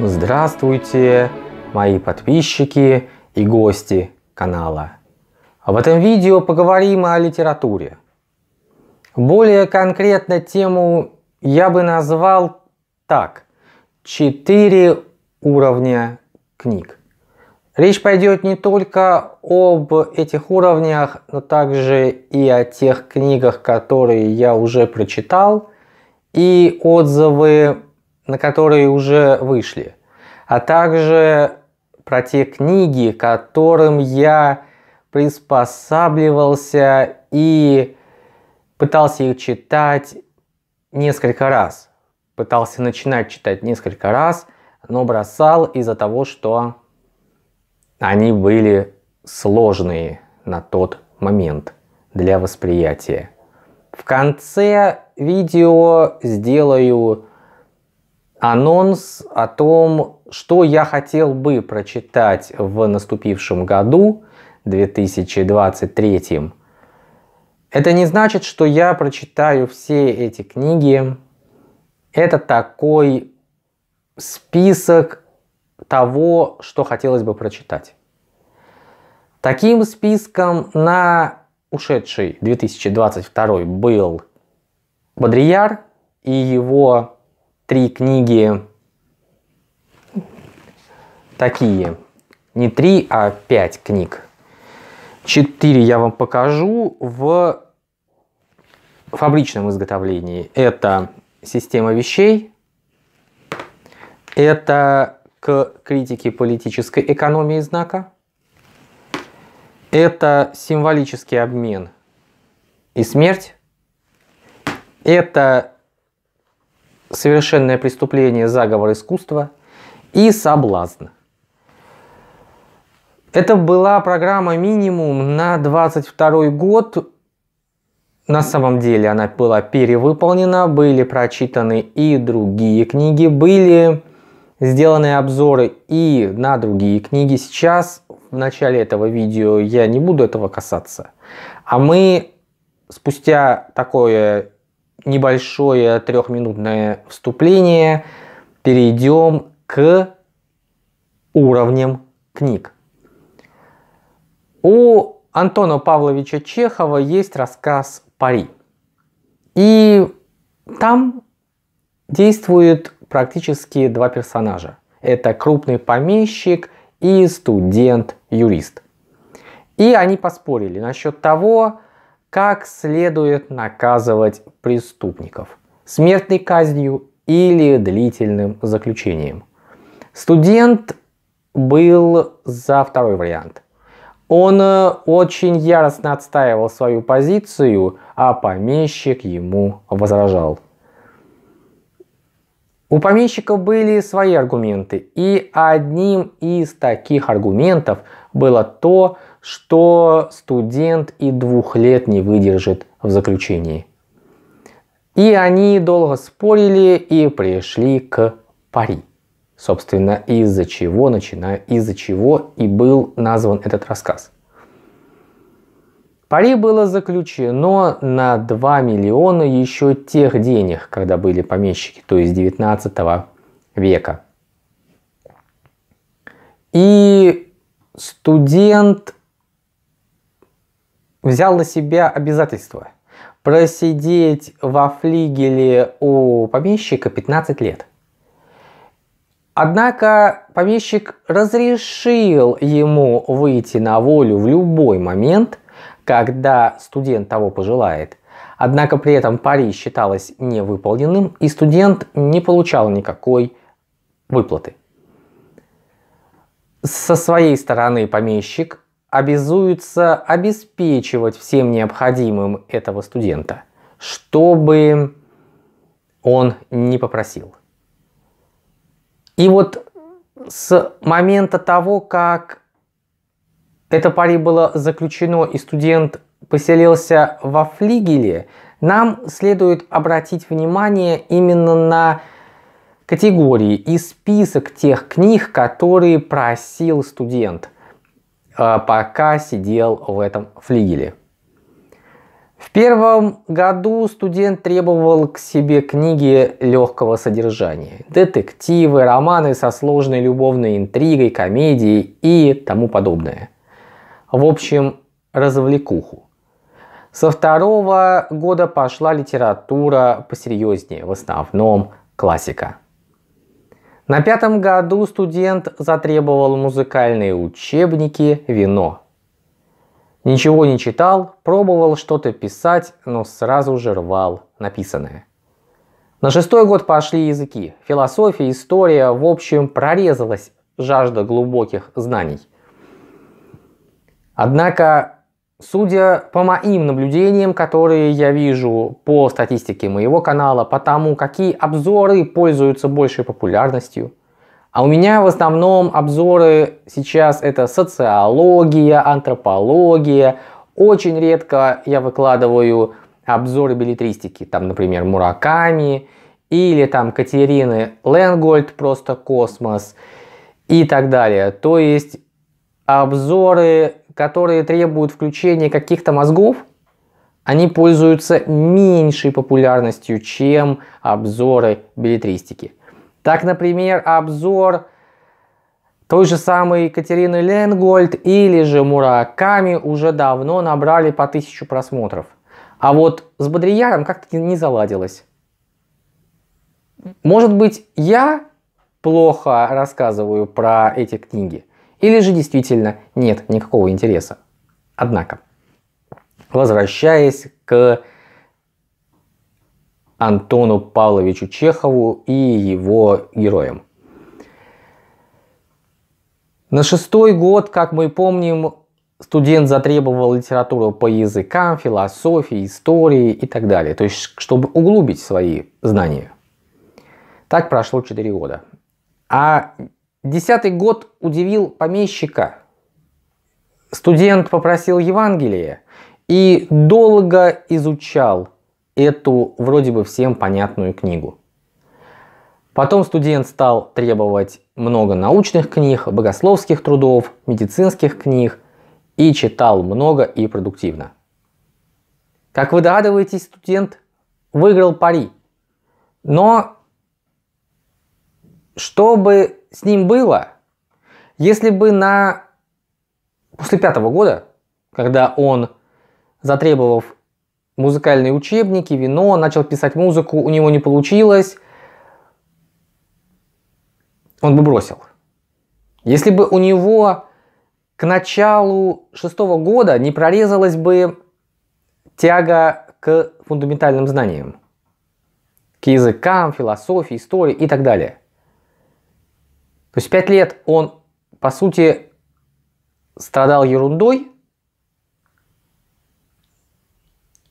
Здравствуйте, мои подписчики и гости канала. В этом видео поговорим о литературе. Более конкретно тему я бы назвал так. Четыре уровня книг. Речь пойдет не только об этих уровнях, но также и о тех книгах, которые я уже прочитал, и отзывы на которые уже вышли, а также про те книги, которым я приспосабливался и пытался их читать несколько раз. Пытался начинать читать несколько раз, но бросал из-за того, что они были сложные на тот момент для восприятия. В конце видео сделаю анонс о том, что я хотел бы прочитать в наступившем году 2023. Это не значит, что я прочитаю все эти книги. Это такой список того, что хотелось бы прочитать. Таким списком на ушедший 2022 был Бодрияр и его три книги такие. Не три, а пять книг. Четыре я вам покажу в фабричном изготовлении. Это «Система вещей», это к критике политической экономии знака, это символический обмен и смерть, это совершенное преступление, заговор искусства и соблазн. Это была программа минимум на 22 год. На самом деле она была перевыполнена, были прочитаны и другие книги, были сделаны обзоры и на другие книги. Сейчас в начале этого видео я не буду этого касаться. А мы спустя такое небольшое трехминутное вступление перейдем к уровням книг. У Антона Павловича Чехова есть рассказ «Пари». И там действуют практически два персонажа. Это крупный помещик и студент-юрист. И они поспорили насчет того, как следует наказывать преступников – смертной казнью или длительным заключением. Студент был за второй вариант. Он э, очень яростно отстаивал свою позицию, а помещик ему возражал. У помещика были свои аргументы, и одним из таких аргументов было то, что студент и двух лет не выдержит в заключении. И они долго спорили и пришли к пари. Собственно, из-за чего, начиная, из-за чего и был назван этот рассказ. Пари было заключено на 2 миллиона еще тех денег, когда были помещики, то есть 19 века. И студент взял на себя обязательство просидеть во флигеле у помещика 15 лет. Однако помещик разрешил ему выйти на волю в любой момент, когда студент того пожелает. Однако при этом пари считалось невыполненным, и студент не получал никакой выплаты. Со своей стороны помещик обязуются обеспечивать всем необходимым этого студента, чтобы он не попросил. И вот с момента того, как это пари было заключено и студент поселился во флигеле, нам следует обратить внимание именно на категории и список тех книг, которые просил студент – Э, пока сидел в этом флигеле. В первом году студент требовал к себе книги легкого содержания. Детективы, романы со сложной любовной интригой, комедии и тому подобное. В общем, развлекуху. Со второго года пошла литература посерьезнее, в основном классика. На пятом году студент затребовал музыкальные учебники, вино. Ничего не читал, пробовал что-то писать, но сразу же рвал написанное. На шестой год пошли языки. Философия, история, в общем, прорезалась жажда глубоких знаний. Однако Судя по моим наблюдениям, которые я вижу по статистике моего канала, по тому, какие обзоры пользуются большей популярностью, а у меня в основном обзоры сейчас это социология, антропология, очень редко я выкладываю обзоры билетристики, там, например, Мураками, или там Катерины Ленгольд, просто космос, и так далее. То есть обзоры которые требуют включения каких-то мозгов, они пользуются меньшей популярностью, чем обзоры билетристики. Так, например, обзор той же самой Екатерины Ленгольд или же Мураками уже давно набрали по тысячу просмотров. А вот с Бодрияром как-то не заладилось. Может быть, я плохо рассказываю про эти книги или же действительно нет никакого интереса. Однако, возвращаясь к Антону Павловичу Чехову и его героям. На шестой год, как мы помним, студент затребовал литературу по языкам, философии, истории и так далее. То есть, чтобы углубить свои знания. Так прошло четыре года. А Десятый год удивил помещика. Студент попросил Евангелие и долго изучал эту вроде бы всем понятную книгу. Потом студент стал требовать много научных книг, богословских трудов, медицинских книг и читал много и продуктивно. Как вы догадываетесь, студент выиграл пари. Но чтобы с ним было, если бы на... после пятого года, когда он, затребовав музыкальные учебники, вино, начал писать музыку, у него не получилось, он бы бросил. Если бы у него к началу шестого года не прорезалась бы тяга к фундаментальным знаниям, к языкам, философии, истории и так далее – то есть 5 лет он, по сути, страдал ерундой,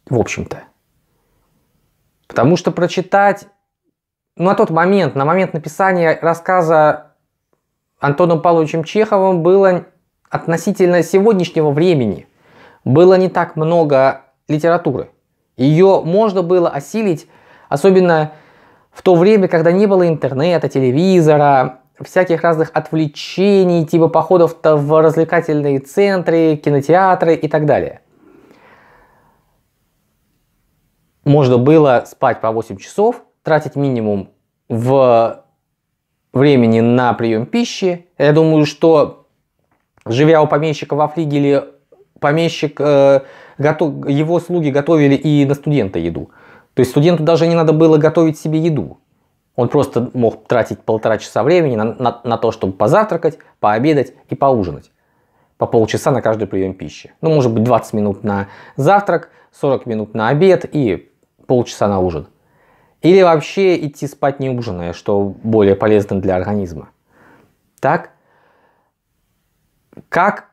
в общем-то. Потому что прочитать, ну, на тот момент, на момент написания рассказа Антоном Павловичем Чеховым было относительно сегодняшнего времени было не так много литературы. Ее можно было осилить, особенно в то время, когда не было интернета, телевизора, всяких разных отвлечений, типа походов в развлекательные центры, кинотеатры и так далее. Можно было спать по 8 часов, тратить минимум в времени на прием пищи. Я думаю, что живя у помещика во флигеле, помещик, э, готов, его слуги готовили и на студента еду. То есть студенту даже не надо было готовить себе еду. Он просто мог тратить полтора часа времени на, на, на то, чтобы позавтракать, пообедать и поужинать. По полчаса на каждый прием пищи. Ну, может быть, 20 минут на завтрак, 40 минут на обед и полчаса на ужин. Или вообще идти спать не ужиная, что более полезно для организма. Так? Как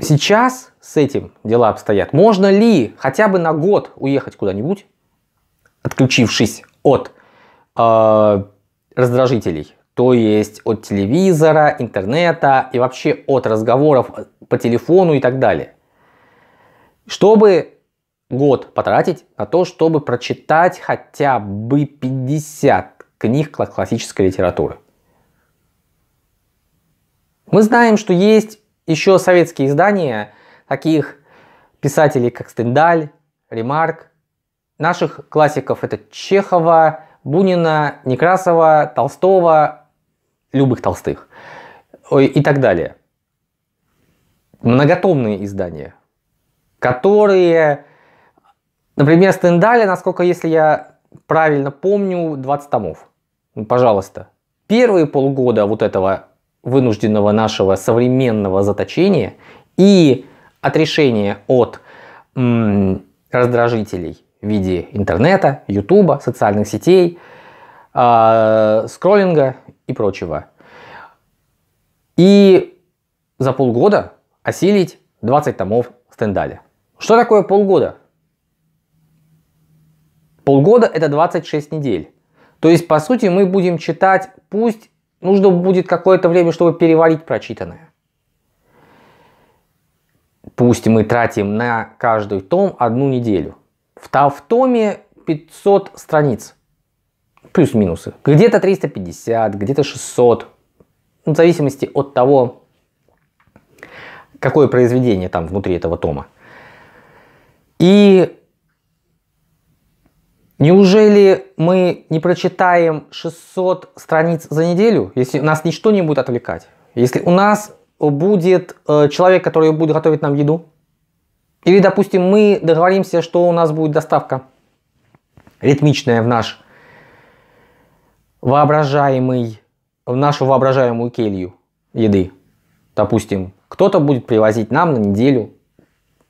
сейчас с этим дела обстоят? Можно ли хотя бы на год уехать куда-нибудь, отключившись от э, раздражителей, то есть от телевизора, интернета и вообще от разговоров э, по телефону и так далее. Чтобы год потратить на то, чтобы прочитать хотя бы 50 книг классической литературы. Мы знаем, что есть еще советские издания таких писателей, как Стендаль, Ремарк, наших классиков. Это Чехова, Бунина, Некрасова, Толстого, любых толстых и так далее. Многотомные издания, которые, например, Стендаля, насколько если я правильно помню, 20 томов. Ну, пожалуйста. Первые полгода вот этого вынужденного нашего современного заточения и отрешения от раздражителей в виде интернета, ютуба, социальных сетей, э, скроллинга и прочего. И за полгода осилить 20 томов Стендаля. Что такое полгода? Полгода это 26 недель. То есть, по сути, мы будем читать, пусть нужно будет какое-то время, чтобы переварить прочитанное. Пусть мы тратим на каждый том одну неделю – в, в томе 500 страниц. Плюс-минусы. Где-то 350, где-то 600. Ну, в зависимости от того, какое произведение там внутри этого тома. И неужели мы не прочитаем 600 страниц за неделю, если нас ничто не будет отвлекать? Если у нас будет э, человек, который будет готовить нам еду, или, допустим, мы договоримся, что у нас будет доставка ритмичная в наш воображаемый, в нашу воображаемую келью еды. Допустим, кто-то будет привозить нам на неделю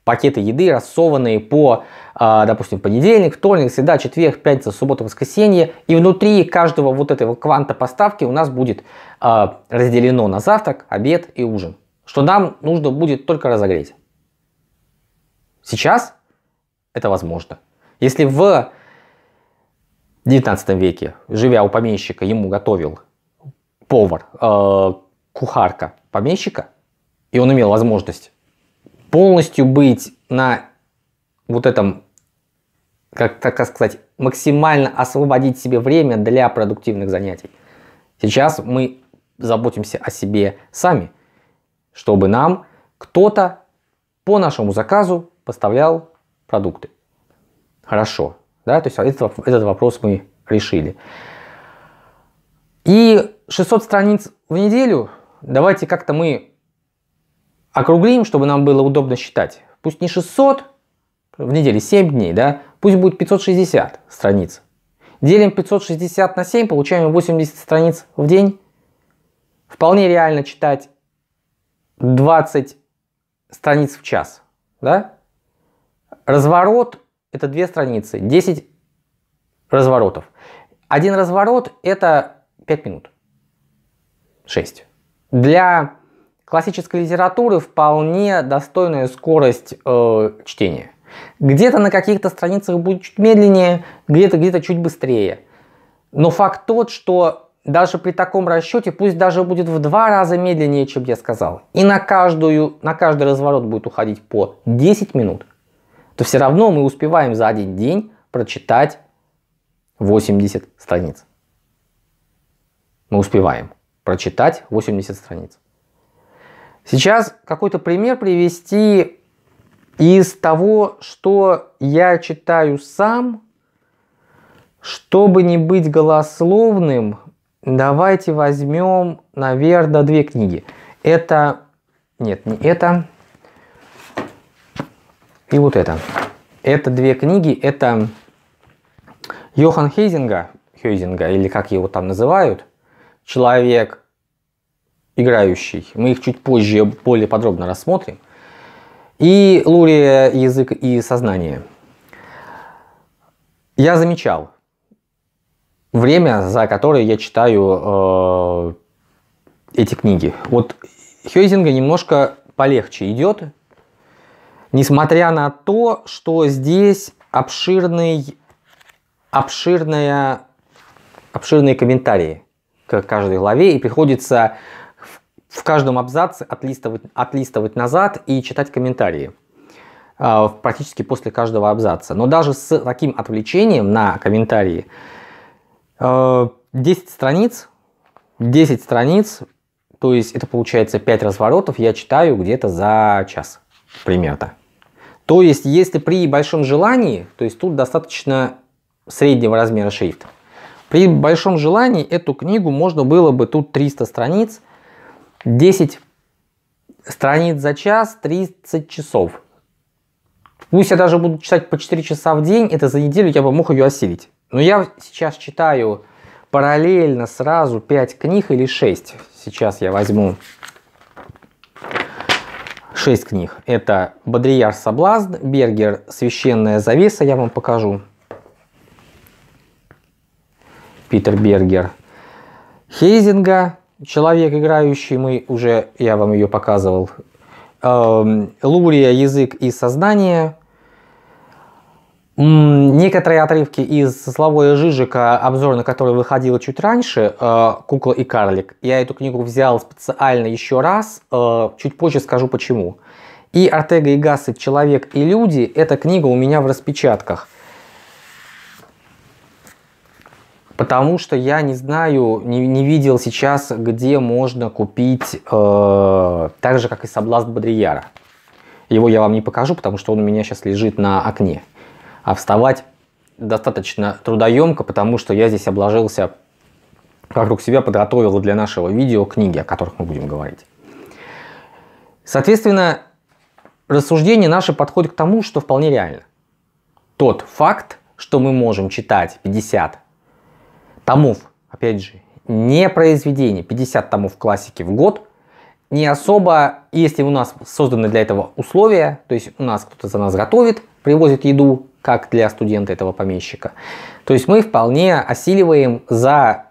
пакеты еды, рассованные по, а, допустим, понедельник, вторник, среда, четверг, пятница, суббота, воскресенье. И внутри каждого вот этого кванта поставки у нас будет а, разделено на завтрак, обед и ужин, что нам нужно будет только разогреть. Сейчас это возможно. Если в 19 веке, живя у помещика, ему готовил повар, э, кухарка помещика, и он имел возможность полностью быть на вот этом, как так сказать, максимально освободить себе время для продуктивных занятий. Сейчас мы заботимся о себе сами, чтобы нам кто-то по нашему заказу поставлял продукты. Хорошо. Да? То есть этот, этот вопрос мы решили. И 600 страниц в неделю давайте как-то мы округлим, чтобы нам было удобно считать. Пусть не 600 в неделю, 7 дней, да? Пусть будет 560 страниц. Делим 560 на 7, получаем 80 страниц в день. Вполне реально читать 20 страниц в час, да? Разворот – это две страницы, 10 разворотов. Один разворот – это 5 минут, 6. Для классической литературы вполне достойная скорость э, чтения. Где-то на каких-то страницах будет чуть медленнее, где-то где-то чуть быстрее. Но факт тот, что даже при таком расчете, пусть даже будет в два раза медленнее, чем я сказал, и на, каждую, на каждый разворот будет уходить по 10 минут, то все равно мы успеваем за один день прочитать 80 страниц. Мы успеваем прочитать 80 страниц. Сейчас какой-то пример привести из того, что я читаю сам. Чтобы не быть голословным, давайте возьмем, наверное, две книги. Это... Нет, не это и вот это. Это две книги, это Йохан Хейзинга, Хейзинга, или как его там называют, человек играющий. Мы их чуть позже более подробно рассмотрим. И Лурия «Язык и сознание». Я замечал время, за которое я читаю э, эти книги. Вот Хейзинга немножко полегче идет, Несмотря на то, что здесь обширный, обширная, обширные комментарии к каждой главе, и приходится в каждом абзаце отлистывать, отлистывать назад и читать комментарии а, практически после каждого абзаца. Но даже с таким отвлечением на комментарии 10 а, страниц, 10 страниц, то есть это получается 5 разворотов, я читаю где-то за час примерно. То есть, если при большом желании, то есть тут достаточно среднего размера шрифт, при большом желании эту книгу можно было бы, тут 300 страниц, 10 страниц за час, 30 часов. Пусть я даже буду читать по 4 часа в день, это за неделю я бы мог ее осилить. Но я сейчас читаю параллельно сразу 5 книг или 6. Сейчас я возьму 6 книг. Это «Бодрияр соблазн», «Бергер. Священная завеса», я вам покажу. Питер Бергер. Хейзинга, «Человек, играющий», мы уже, я вам ее показывал. Эм, Лурия, «Язык и сознание», Некоторые отрывки из Славоя Жижика, обзор на который выходил чуть раньше, э, «Кукла и карлик». Я эту книгу взял специально еще раз, э, чуть позже скажу почему. И Артега и Гассы «Человек и люди» – эта книга у меня в распечатках. Потому что я не знаю, не, не видел сейчас, где можно купить, э, так же, как и «Соблазн Бодрияра». Его я вам не покажу, потому что он у меня сейчас лежит на окне а вставать достаточно трудоемко, потому что я здесь обложился, вокруг себя подготовил для нашего видео книги, о которых мы будем говорить. Соответственно, рассуждение наше подходит к тому, что вполне реально. Тот факт, что мы можем читать 50 томов, опять же, не произведений, 50 томов классики в год, не особо, если у нас созданы для этого условия, то есть у нас кто-то за нас готовит, привозит еду, как для студента этого помещика. То есть мы вполне осиливаем за...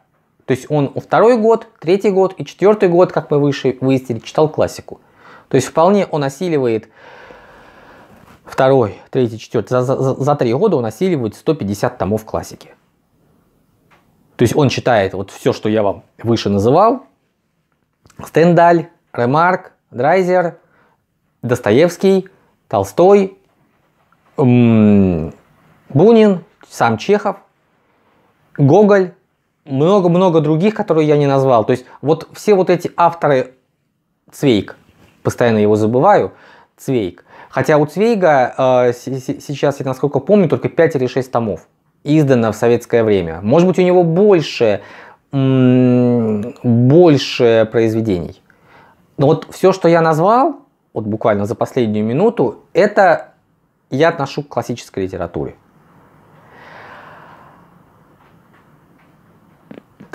То есть он второй год, третий год и четвертый год, как мы выше выяснили, читал классику. То есть вполне он осиливает второй, третий, четвертый. За, за, за три года он осиливает 150 томов классики. То есть он читает вот все, что я вам выше называл. Стендаль, Ремарк, Драйзер, Достоевский, Толстой, Бунин, сам Чехов, Гоголь, много-много других, которые я не назвал. То есть вот все вот эти авторы Цвейк, постоянно его забываю, Цвейк. Хотя у Цвейга э, сейчас, я насколько помню, только 5 или 6 томов издано в советское время. Может быть, у него больше, больше произведений. Но вот все, что я назвал, вот буквально за последнюю минуту, это я отношу к классической литературе.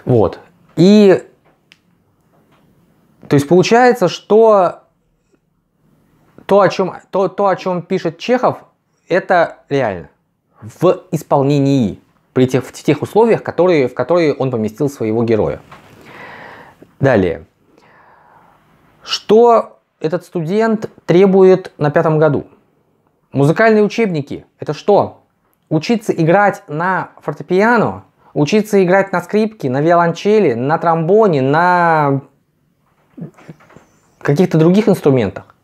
Вот. И то есть получается, что то, о чем, то, то, о чем пишет Чехов, это реально в исполнении при тех, в тех условиях, которые, в которые он поместил своего героя. Далее. Что этот студент требует на пятом году – Музыкальные учебники – это что? Учиться играть на фортепиано, учиться играть на скрипке, на виолончели, на тромбоне, на каких-то других инструментах.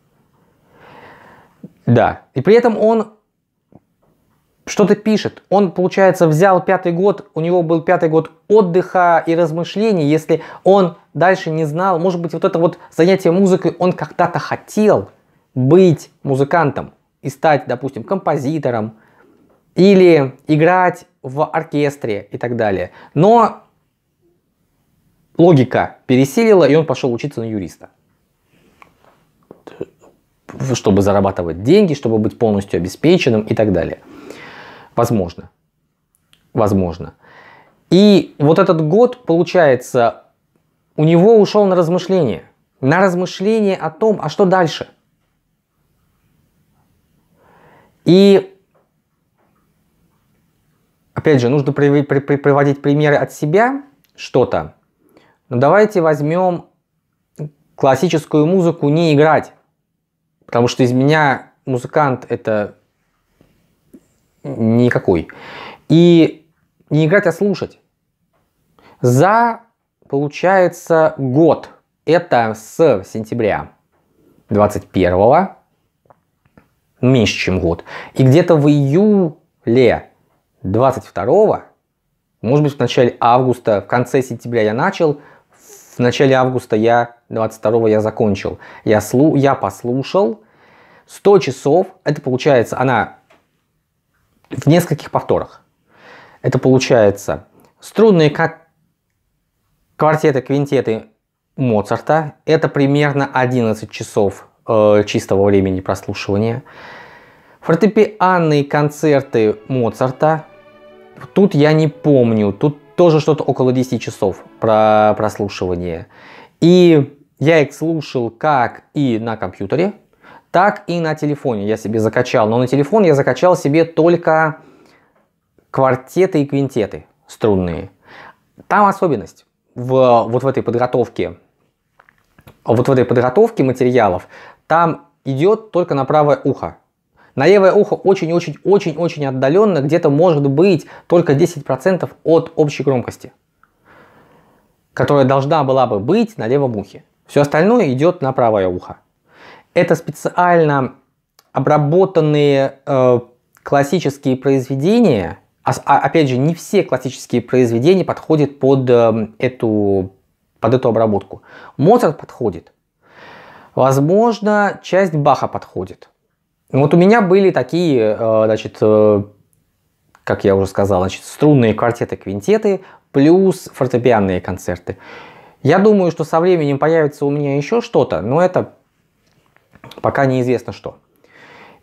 Да. И при этом он что-то пишет. Он, получается, взял пятый год, у него был пятый год отдыха и размышлений, если он дальше не знал, может быть, вот это вот занятие музыкой он когда-то хотел быть музыкантом и стать, допустим, композитором или играть в оркестре и так далее. Но логика пересилила, и он пошел учиться на юриста. Чтобы зарабатывать деньги, чтобы быть полностью обеспеченным и так далее. Возможно. Возможно. И вот этот год, получается, у него ушел на размышление. На размышление о том, а что дальше. И опять же, нужно при, при, при, приводить примеры от себя что-то. Но давайте возьмем классическую музыку не играть. Потому что из меня музыкант это никакой. И не играть, а слушать. За, получается, год. Это с сентября 21 меньше, чем год. И где-то в июле 22 может быть, в начале августа, в конце сентября я начал, в начале августа я, 22 я закончил. Я, слу, я послушал 100 часов, это получается, она в нескольких повторах. Это получается струнные квартеты, квинтеты Моцарта. Это примерно 11 часов э, чистого времени прослушивания. Фортепианные концерты Моцарта. Тут я не помню, тут тоже что-то около 10 часов про прослушивание. И я их слушал как и на компьютере, так и на телефоне я себе закачал. Но на телефон я закачал себе только квартеты и квинтеты струнные. Там особенность в, вот в этой подготовке, вот в этой подготовке материалов, там идет только на правое ухо. На левое ухо очень-очень-очень-очень отдаленно, где-то может быть только 10% от общей громкости, которая должна была бы быть на левом ухе. Все остальное идет на правое ухо. Это специально обработанные э, классические произведения. А, а, опять же, не все классические произведения подходят под, э, эту, под эту обработку. Моцарт подходит. Возможно, часть Баха подходит. Вот у меня были такие, э, значит, э, как я уже сказал, значит, струнные квартеты, квинтеты, плюс фортепианные концерты. Я думаю, что со временем появится у меня еще что-то, но это пока неизвестно что.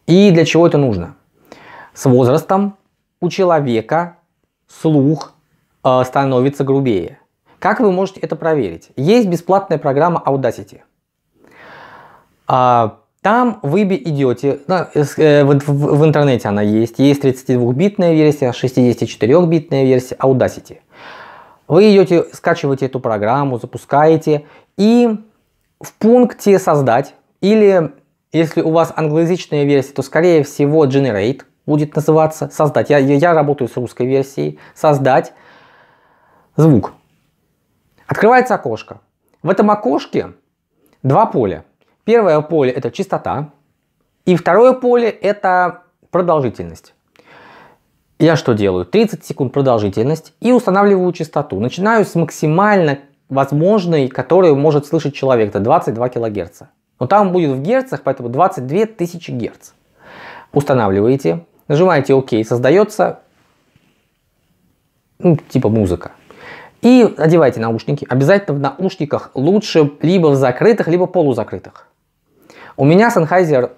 И для чего это нужно? С возрастом у человека слух э, становится грубее. Как вы можете это проверить? Есть бесплатная программа Audacity. А, там вы идете, да, э, э, в интернете она есть, есть 32-битная версия, 64-битная версия Audacity. Вы идете, скачиваете эту программу, запускаете и в пункте «Создать» или если у вас англоязычная версия, то скорее всего «Generate» будет называться, «Создать». Я, я, я работаю с русской версией. «Создать» звук. Открывается окошко. В этом окошке два поля. Первое поле это частота. И второе поле это продолжительность. Я что делаю? 30 секунд продолжительность и устанавливаю частоту. Начинаю с максимально возможной, которую может слышать человек. Это 22 килогерца. Но там будет в герцах, поэтому 22 тысячи герц. Устанавливаете, нажимаете ОК, создается ну, типа музыка. И одевайте наушники. Обязательно в наушниках лучше либо в закрытых, либо полузакрытых. У меня Sennheiser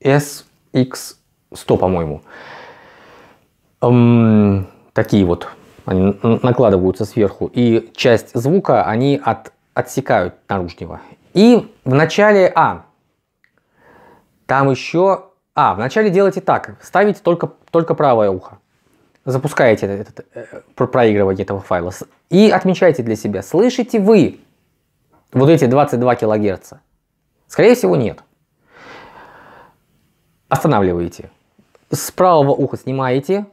SX100, по-моему. Эм, такие вот. Они накладываются сверху. И часть звука они от, отсекают наружнего. И в начале... А, там еще... А, в начале делайте так. Ставите только, только правое ухо. Запускаете этот, этот, э, проигрывание этого файла. И отмечайте для себя. Слышите вы вот эти 22 килогерца? Скорее всего, нет. Останавливаете. С правого уха снимаете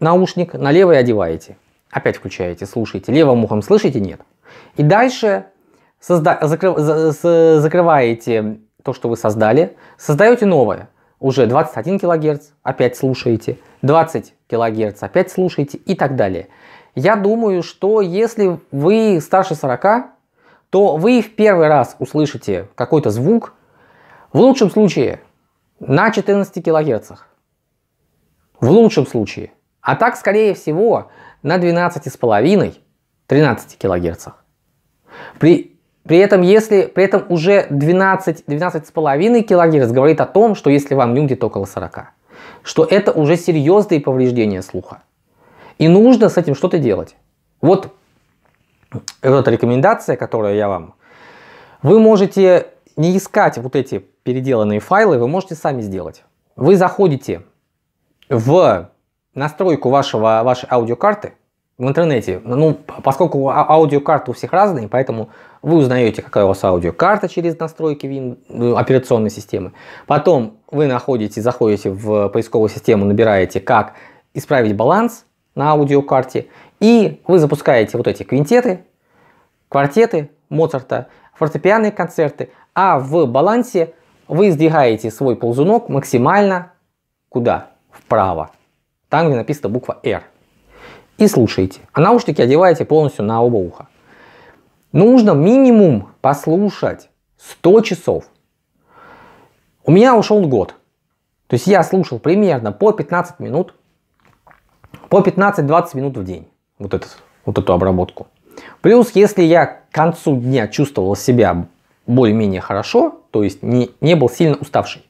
наушник, на левый одеваете. Опять включаете, слушаете. Левым ухом слышите? Нет. И дальше созда- закры- закрываете то, что вы создали, создаете новое. Уже 21 кГц, опять слушаете. 20 кГц, опять слушаете и так далее. Я думаю, что если вы старше 40, то вы в первый раз услышите какой-то звук, в лучшем случае на 14 кГц. В лучшем случае. А так, скорее всего, на 12,5-13 кГц. При, при этом, если при этом уже 12, 12,5 кГц говорит о том, что если вам нюн где-то около 40, что это уже серьезные повреждения слуха. И нужно с этим что-то делать. Вот вот рекомендация, которую я вам, вы можете не искать вот эти переделанные файлы, вы можете сами сделать. Вы заходите в настройку вашего, вашей аудиокарты в интернете. Ну, поскольку а, аудиокарты у всех разные, поэтому вы узнаете, какая у вас аудиокарта через настройки вин, э, операционной системы. Потом вы находите, заходите в поисковую систему, набираете, как исправить баланс на аудиокарте. И вы запускаете вот эти квинтеты, квартеты Моцарта, фортепианные концерты, а в балансе вы сдвигаете свой ползунок максимально куда? Вправо. Там, где написана буква R. И слушаете. А наушники одеваете полностью на оба уха. Нужно минимум послушать 100 часов. У меня ушел год. То есть я слушал примерно по 15 минут, по 15-20 минут в день вот, этот, вот эту обработку. Плюс, если я к концу дня чувствовал себя более-менее хорошо, то есть не, не был сильно уставший,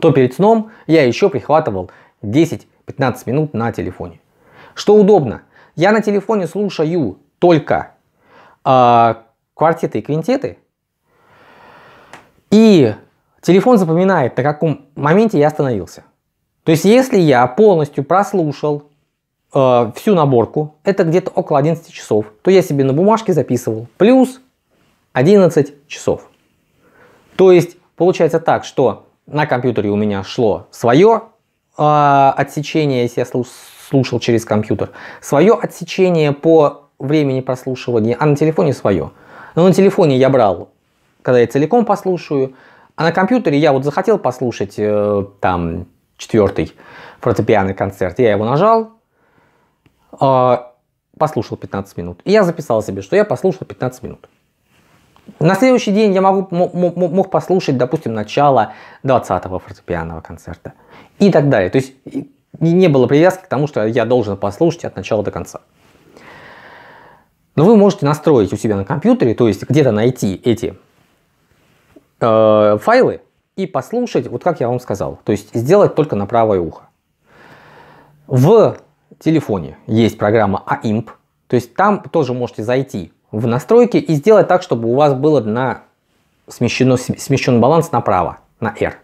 то перед сном я еще прихватывал 10-15 минут на телефоне. Что удобно. Я на телефоне слушаю только э, квартеты и квинтеты. И телефон запоминает, на каком моменте я остановился. То есть, если я полностью прослушал э, всю наборку, это где-то около 11 часов, то я себе на бумажке записывал плюс 11 часов. То есть получается так, что на компьютере у меня шло свое э, отсечение, если я слушал через компьютер, свое отсечение по времени прослушивания, а на телефоне свое. Но на телефоне я брал, когда я целиком послушаю, а на компьютере я вот захотел послушать э, там четвертый фортепианный концерт, я его нажал, а, послушал 15 минут. И я записал себе, что я послушал 15 минут. На следующий день я могу, мог послушать, допустим, начало 20-го фортепианного концерта и так далее. То есть не было привязки к тому, что я должен послушать от начала до конца. Но вы можете настроить у себя на компьютере, то есть где-то найти эти э, файлы и послушать, вот как я вам сказал. То есть сделать только на правое ухо. В телефоне есть программа AIMP, а то есть там тоже можете зайти в настройки и сделать так, чтобы у вас было на смещено, смещен баланс направо, на R.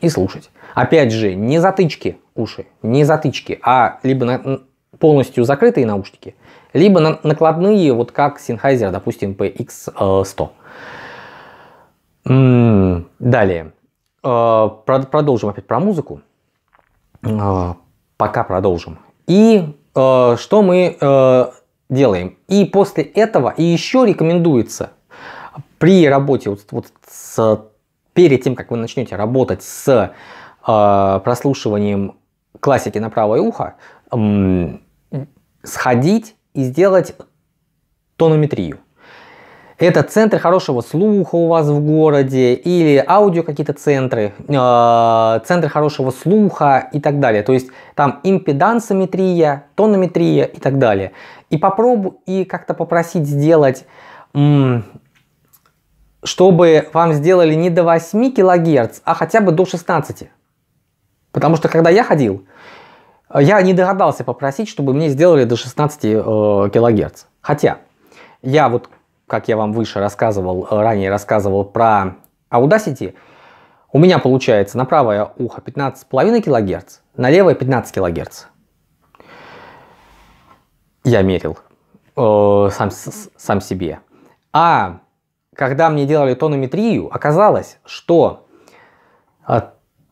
И слушать. Опять же, не затычки уши, не затычки, а либо на, полностью закрытые наушники, либо на, накладные, вот как Sennheiser, допустим, PX100. М-м, далее. Э, продолжим опять про музыку. Э, пока продолжим. И э, что мы э, делаем? И после этого и еще рекомендуется при работе вот, вот с, перед тем, как вы начнете работать с э, прослушиванием классики на правое ухо, э, сходить и сделать тонометрию. Это центры хорошего слуха у вас в городе или аудио какие-то центры, э, центры хорошего слуха и так далее. То есть там импедансометрия, тонометрия и так далее. И попробуй и как-то попросить сделать чтобы вам сделали не до 8 килогерц, а хотя бы до 16. Потому что когда я ходил, я не догадался попросить, чтобы мне сделали до 16 э, килогерц. Хотя я вот как я вам выше рассказывал, э, ранее рассказывал про Audacity, у меня получается на правое ухо 15,5 кГц, на левое 15 кГц. Я мерил э, сам, сам себе. А когда мне делали тонометрию, оказалось, что э,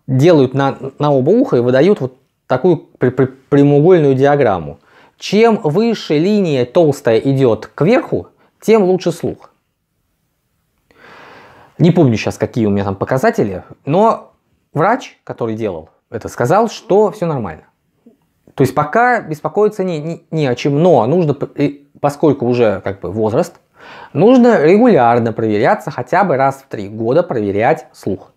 делают на, на оба уха и выдают вот такую при, при, прямоугольную диаграмму. Чем выше линия толстая идет кверху, тем лучше слух. Не помню сейчас, какие у меня там показатели, но врач, который делал это, сказал, что все нормально. То есть пока беспокоиться не, не, не о чем, но нужно, поскольку уже как бы возраст, нужно регулярно проверяться, хотя бы раз в три года проверять слух.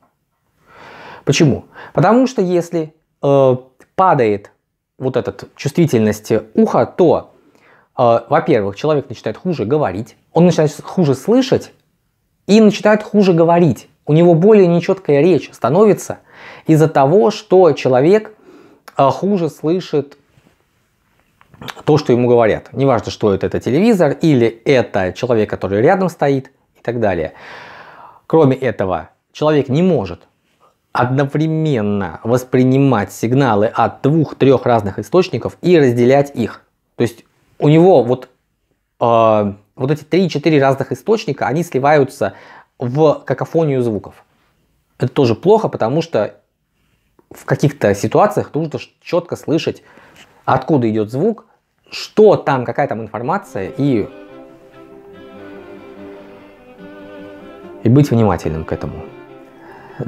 Почему? Потому что если э, падает вот эта чувствительность уха, то Э, во-первых, человек начинает хуже говорить, он начинает хуже слышать и начинает хуже говорить. У него более нечеткая речь становится из-за того, что человек э, хуже слышит то, что ему говорят. Неважно, что это, это телевизор или это человек, который рядом стоит и так далее. Кроме этого, человек не может одновременно воспринимать сигналы от двух-трех разных источников и разделять их. То есть у него вот, э, вот эти 3-4 разных источника, они сливаются в какофонию звуков. Это тоже плохо, потому что в каких-то ситуациях нужно четко слышать, откуда идет звук, что там, какая там информация, и, и быть внимательным к этому.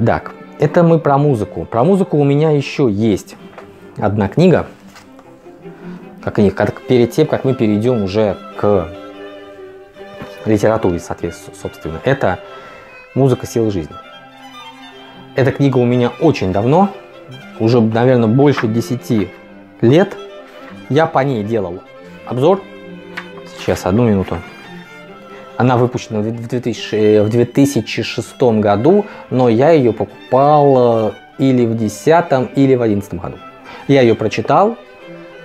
Так, это мы про музыку. Про музыку у меня еще есть одна книга – как и как, перед тем, как мы перейдем уже к литературе, соответственно, собственно, это «Музыка сил жизни». Эта книга у меня очень давно, уже, наверное, больше 10 лет. Я по ней делал обзор. Сейчас, одну минуту. Она выпущена в, 2000, в 2006 году, но я ее покупал э, или в 2010, или в 2011 году. Я ее прочитал,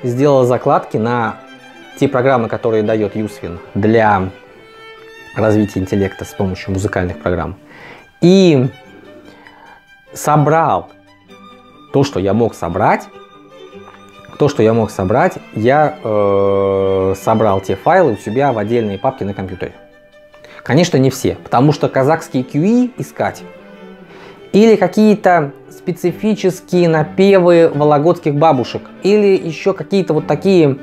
сделала закладки на те программы, которые дает Юсвин для развития интеллекта с помощью музыкальных программ. И собрал то, что я мог собрать. То, что я мог собрать, я э, собрал те файлы у себя в отдельные папки на компьютере. Конечно, не все, потому что казахские QE искать или какие-то специфические напевы вологодских бабушек. Или еще какие-то вот такие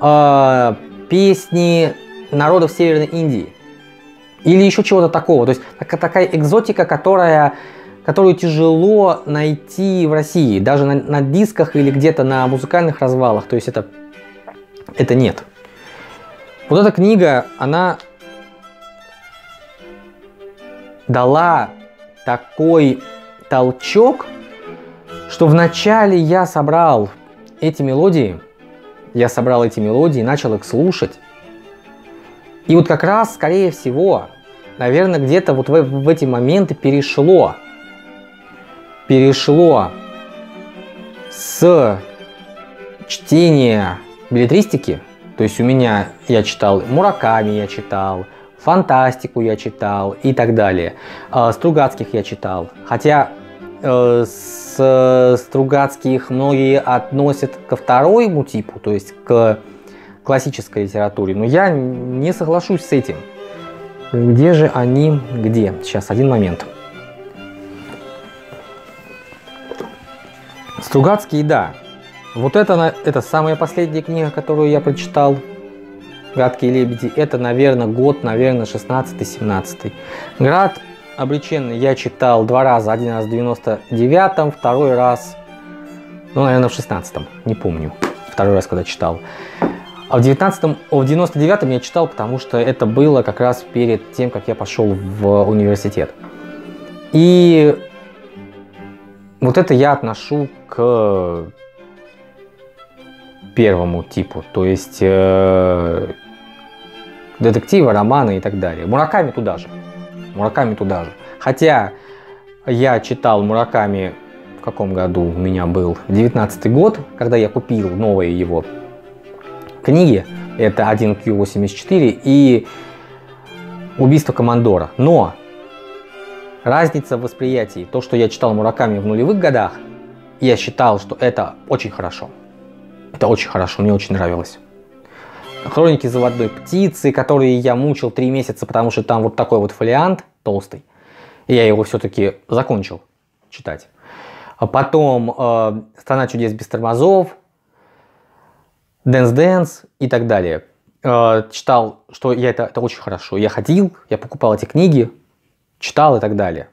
э, песни народов Северной Индии. Или еще чего-то такого. То есть такая, такая экзотика, которая, которую тяжело найти в России. Даже на, на дисках или где-то на музыкальных развалах. То есть это, это нет. Вот эта книга, она дала такой толчок, что вначале я собрал эти мелодии, я собрал эти мелодии, начал их слушать. И вот как раз, скорее всего, наверное, где-то вот в, в эти моменты перешло, перешло с чтения билетристики, то есть у меня я читал Мураками, я читал фантастику я читал и так далее. А, Стругацких я читал. Хотя Э, с э, Стругацких многие относят ко второму типу, то есть к классической литературе, но я не соглашусь с этим. Где же они, где? Сейчас, один момент. Стругацкие, да. Вот это, это самая последняя книга, которую я прочитал. «Гадкие лебеди». Это, наверное, год, наверное, 16-17. «Град обреченный я читал два раза. Один раз в 99-м, второй раз, ну, наверное, в 16-м, не помню. Второй раз, когда читал. А в 19-м, в 99-м я читал, потому что это было как раз перед тем, как я пошел в университет. И вот это я отношу к первому типу, то есть э, детектива, романа и так далее. Мураками туда же. Мураками туда же. Хотя я читал Мураками в каком году у меня был? 19 год, когда я купил новые его книги. Это 1Q84 и Убийство Командора. Но разница в восприятии. То, что я читал Мураками в нулевых годах, я считал, что это очень хорошо. Это очень хорошо, мне очень нравилось. Хроники заводной птицы, которые я мучил три месяца, потому что там вот такой вот фолиант толстый. И я его все-таки закончил читать. А потом э, «Страна чудес без тормозов», «Дэнс Дэнс» и так далее. Э, читал, что я это, это очень хорошо. Я ходил, я покупал эти книги, читал и так далее.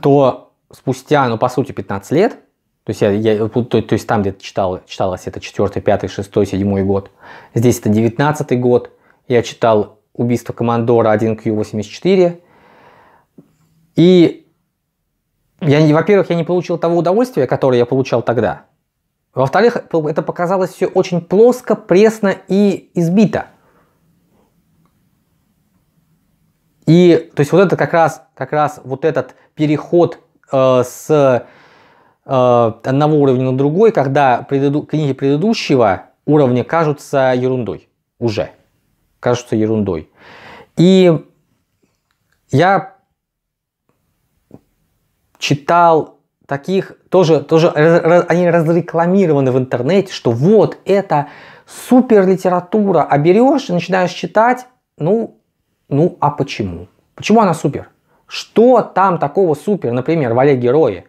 То спустя, ну, по сути, 15 лет – то есть, я, я, то, то есть там где-то читал, читалось это 4, 5, 6, 7 год. Здесь это 19 год. Я читал «Убийство командора 1Q84». И, я, во-первых, я не получил того удовольствия, которое я получал тогда. Во-вторых, это показалось все очень плоско, пресно и избито. И, то есть, вот это как раз, как раз вот этот переход э, с Э, одного уровня на другой, когда предыду... книги предыдущего уровня кажутся ерундой. Уже. Кажутся ерундой. И я читал таких, тоже, тоже они разрекламированы в интернете, что вот это супер литература, а берешь и начинаешь читать, ну, ну а почему? Почему она супер? Что там такого супер, например, в «Оле герои»?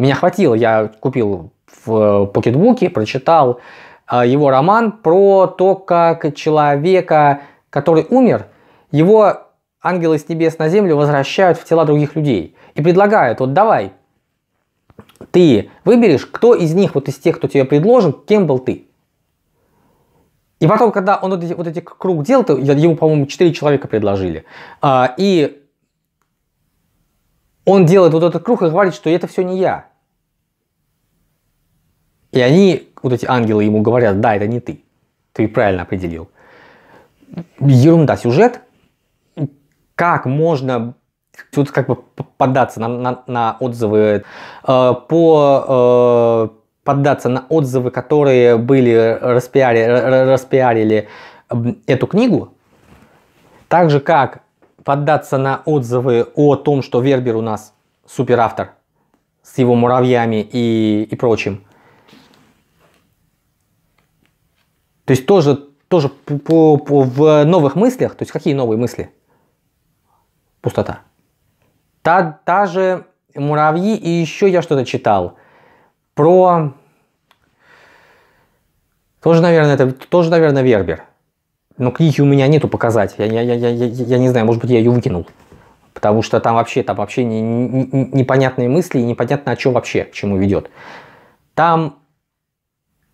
Меня хватило, я купил в э, покетбуке, прочитал э, его роман про то, как человека, который умер, его ангелы с небес на землю возвращают в тела других людей и предлагают, вот давай, ты выберешь, кто из них, вот из тех, кто тебе предложен, кем был ты. И потом, когда он вот эти, вот эти круг дел, то ему, по-моему, 4 человека предложили. А, и он делает вот этот круг и говорит, что это все не я. И они, вот эти ангелы ему говорят, да, это не ты, ты правильно определил. Ерунда, сюжет. Как можно тут как бы поддаться на, на, на отзывы, э, по э, поддаться на отзывы, которые были распиари, распиарили эту книгу, так же как поддаться на отзывы о том, что Вербер у нас суперавтор с его муравьями и, и прочим – То есть тоже, тоже по, по, в новых мыслях, то есть какие новые мысли? Пустота. Та, та же муравьи, и еще я что-то читал про... Тоже, наверное, это тоже, наверное, Вербер. Но книги у меня нету показать. Я, я, я, я, я не знаю, может быть, я ее выкинул. Потому что там вообще, там вообще не, не, непонятные мысли и непонятно, о чем вообще, к чему ведет. Там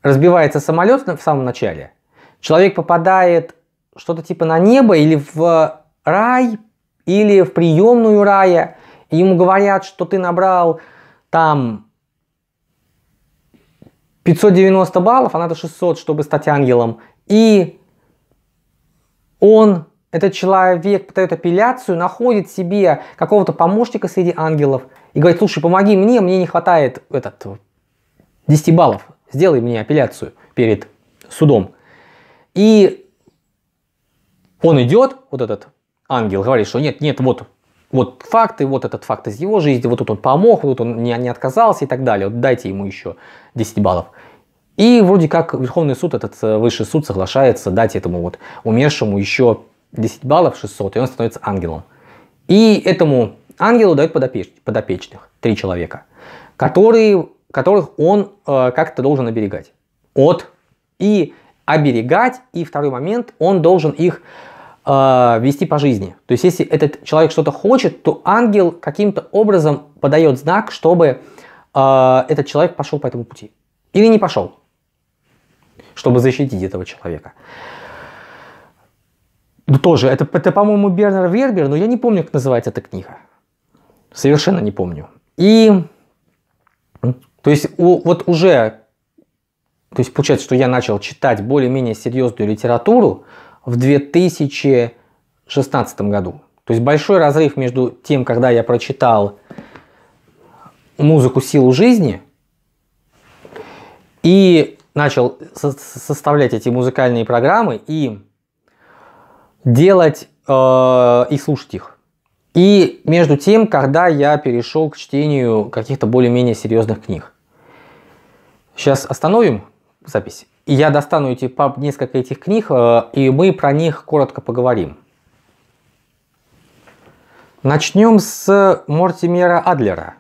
разбивается самолет в самом начале, человек попадает что-то типа на небо или в рай, или в приемную рая, и ему говорят, что ты набрал там 590 баллов, а надо 600, чтобы стать ангелом. И он, этот человек, подает апелляцию, находит себе какого-то помощника среди ангелов и говорит, слушай, помоги мне, мне не хватает этот, 10 баллов сделай мне апелляцию перед судом. И он идет, вот этот ангел, говорит, что нет, нет, вот, вот факты, вот этот факт из его жизни, вот тут он помог, вот он не, не отказался и так далее, вот дайте ему еще 10 баллов. И вроде как Верховный суд, этот э, высший суд соглашается дать этому вот умершему еще 10 баллов 600, и он становится ангелом. И этому ангелу дают подопеч подопечных, три человека, которые которых он э, как-то должен оберегать от и оберегать, и второй момент, он должен их э, вести по жизни. То есть, если этот человек что-то хочет, то ангел каким-то образом подает знак, чтобы э, этот человек пошел по этому пути. Или не пошел, чтобы защитить этого человека. Ну, тоже, это, это по-моему, Бернер Вербер, но я не помню, как называется эта книга. Совершенно не помню. И то есть у, вот уже, то есть получается, что я начал читать более-менее серьезную литературу в 2016 году. То есть большой разрыв между тем, когда я прочитал музыку «Силу жизни» и начал со составлять эти музыкальные программы и делать э, и слушать их. И между тем, когда я перешел к чтению каких-то более-менее серьезных книг. Сейчас остановим запись. И я достану эти, пап несколько этих книг, э, и мы про них коротко поговорим. Начнем с Мортимера Адлера.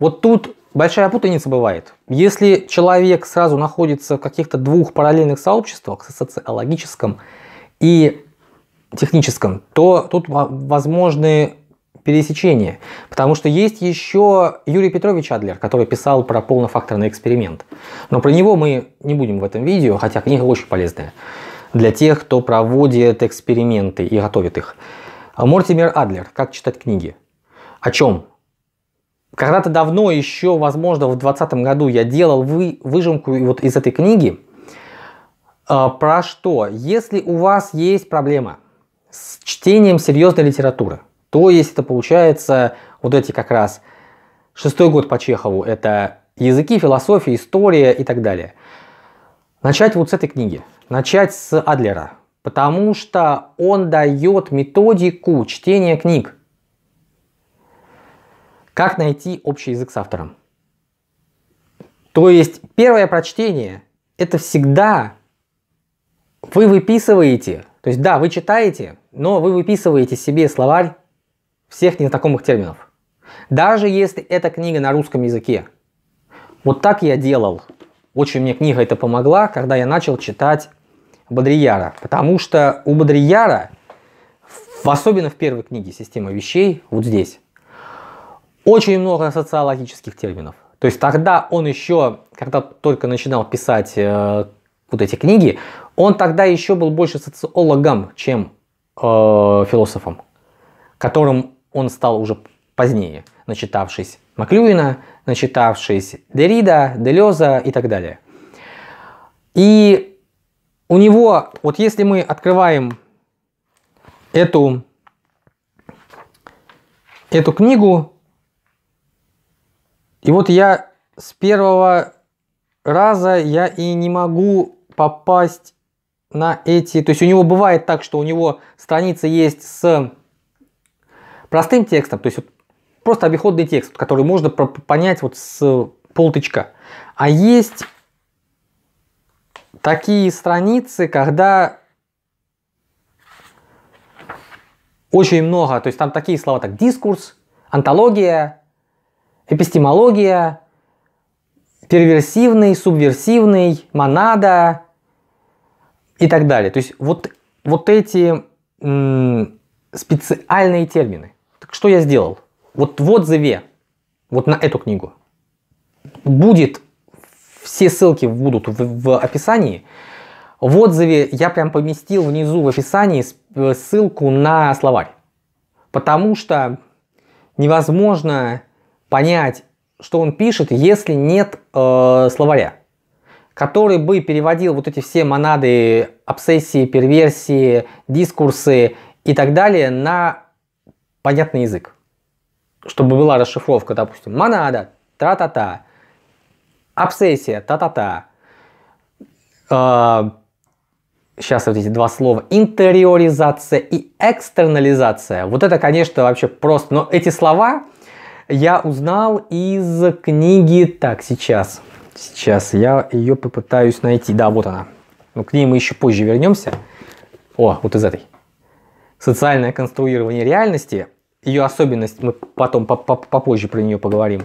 Вот тут большая путаница бывает. Если человек сразу находится в каких-то двух параллельных сообществах, социологическом и техническом, то тут возможны пересечение. Потому что есть еще Юрий Петрович Адлер, который писал про полнофакторный эксперимент. Но про него мы не будем в этом видео, хотя книга очень полезная для тех, кто проводит эксперименты и готовит их. Мортимер Адлер. Как читать книги? О чем? Когда-то давно, еще, возможно, в 2020 году я делал вы, выжимку вот из этой книги. Э, про что? Если у вас есть проблема с чтением серьезной литературы – то есть это получается вот эти как раз шестой год по Чехову – это языки, философия, история и так далее. Начать вот с этой книги, начать с Адлера, потому что он дает методику чтения книг. Как найти общий язык с автором? То есть первое прочтение – это всегда вы выписываете, то есть да, вы читаете, но вы выписываете себе словарь всех незнакомых терминов. Даже если эта книга на русском языке. Вот так я делал. Очень мне книга это помогла, когда я начал читать Бодрияра. Потому что у Бодрияра, особенно в первой книге «Система вещей», вот здесь, очень много социологических терминов. То есть тогда он еще, когда только начинал писать э, вот эти книги, он тогда еще был больше социологом, чем э, философом, которым он стал уже позднее, начитавшись Маклюина, начитавшись Деррида, Делеза и так далее. И у него, вот если мы открываем эту, эту книгу, и вот я с первого раза я и не могу попасть на эти... То есть у него бывает так, что у него страница есть с простым текстом, то есть вот просто обиходный текст, который можно понять вот с полточка, А есть такие страницы, когда очень много, то есть там такие слова, как дискурс, антология, эпистемология, перверсивный, субверсивный, монада и так далее. То есть вот, вот эти специальные термины – что я сделал? Вот в отзыве, вот на эту книгу, будет, все ссылки будут в, в описании. В отзыве я прям поместил внизу в описании э, ссылку на словарь. Потому что невозможно понять, что он пишет, если нет э, словаря, который бы переводил вот эти все монады, обсессии, перверсии, дискурсы и так далее на понятный язык. Чтобы была расшифровка, допустим, манада, тра-та-та, обсессия, та-та-та. Э, а, сейчас вот эти два слова. Интериоризация и экстернализация. Вот это, конечно, вообще просто. Но эти слова я узнал из книги... Так, сейчас. Сейчас я ее попытаюсь найти. Да, вот она. Но ну, к ней мы еще позже вернемся. О, вот из этой. Социальное конструирование реальности ее особенность, мы потом попозже про нее поговорим.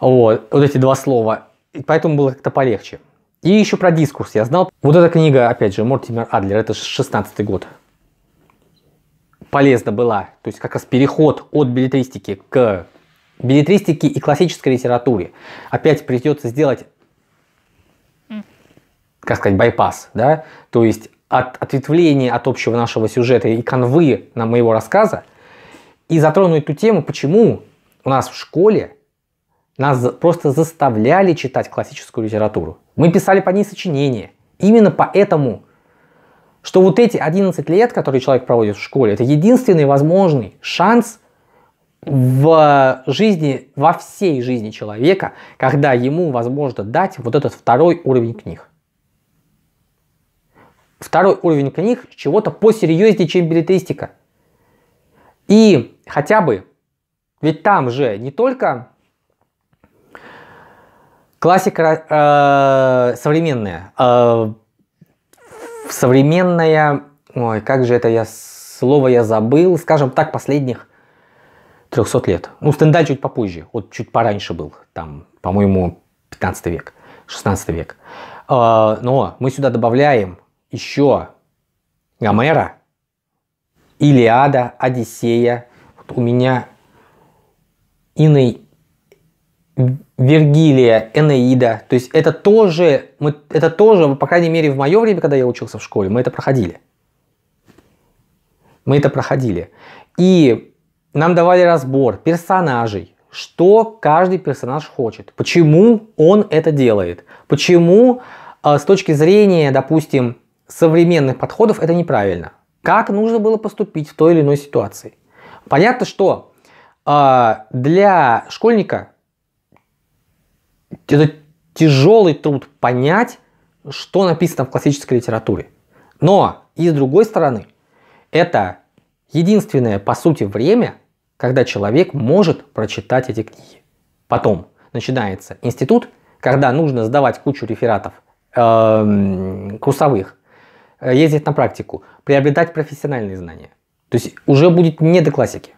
Вот, вот эти два слова. И поэтому было как-то полегче. И еще про дискурс я знал. Вот эта книга, опять же, Мортимер Адлер, это 16-й год. Полезна была. То есть как раз переход от билетристики к билетристике и классической литературе. Опять придется сделать, как сказать, байпас, да? То есть от ответвления от общего нашего сюжета и конвы на моего рассказа – и затрону эту тему, почему у нас в школе нас просто заставляли читать классическую литературу. Мы писали по ней сочинения. Именно поэтому, что вот эти 11 лет, которые человек проводит в школе, это единственный возможный шанс в жизни, во всей жизни человека, когда ему возможно дать вот этот второй уровень книг. Второй уровень книг чего-то посерьезнее, чем билетристика. И хотя бы, ведь там же не только классика э, современная, э, современная, ой, как же это я, слово я забыл, скажем так, последних 300 лет. Ну, стендаль чуть попозже, вот чуть пораньше был, там, по-моему, 15 век, 16 век. Э, но мы сюда добавляем еще Гомера, Илиада, Одиссея, у меня Иной Вергилия, Энеида. То есть это тоже, мы, это тоже, по крайней мере, в мое время, когда я учился в школе, мы это проходили. Мы это проходили. И нам давали разбор персонажей, что каждый персонаж хочет, почему он это делает, почему а, с точки зрения, допустим, современных подходов это неправильно, как нужно было поступить в той или иной ситуации. Понятно, что э, для школьника это тяжелый труд понять, что написано в классической литературе. Но, и с другой стороны, это единственное, по сути, время, когда человек может прочитать эти книги. Потом начинается институт, когда нужно сдавать кучу рефератов эм, э, курсовых, ездить на практику, приобретать профессиональные знания. То есть уже будет не до классики.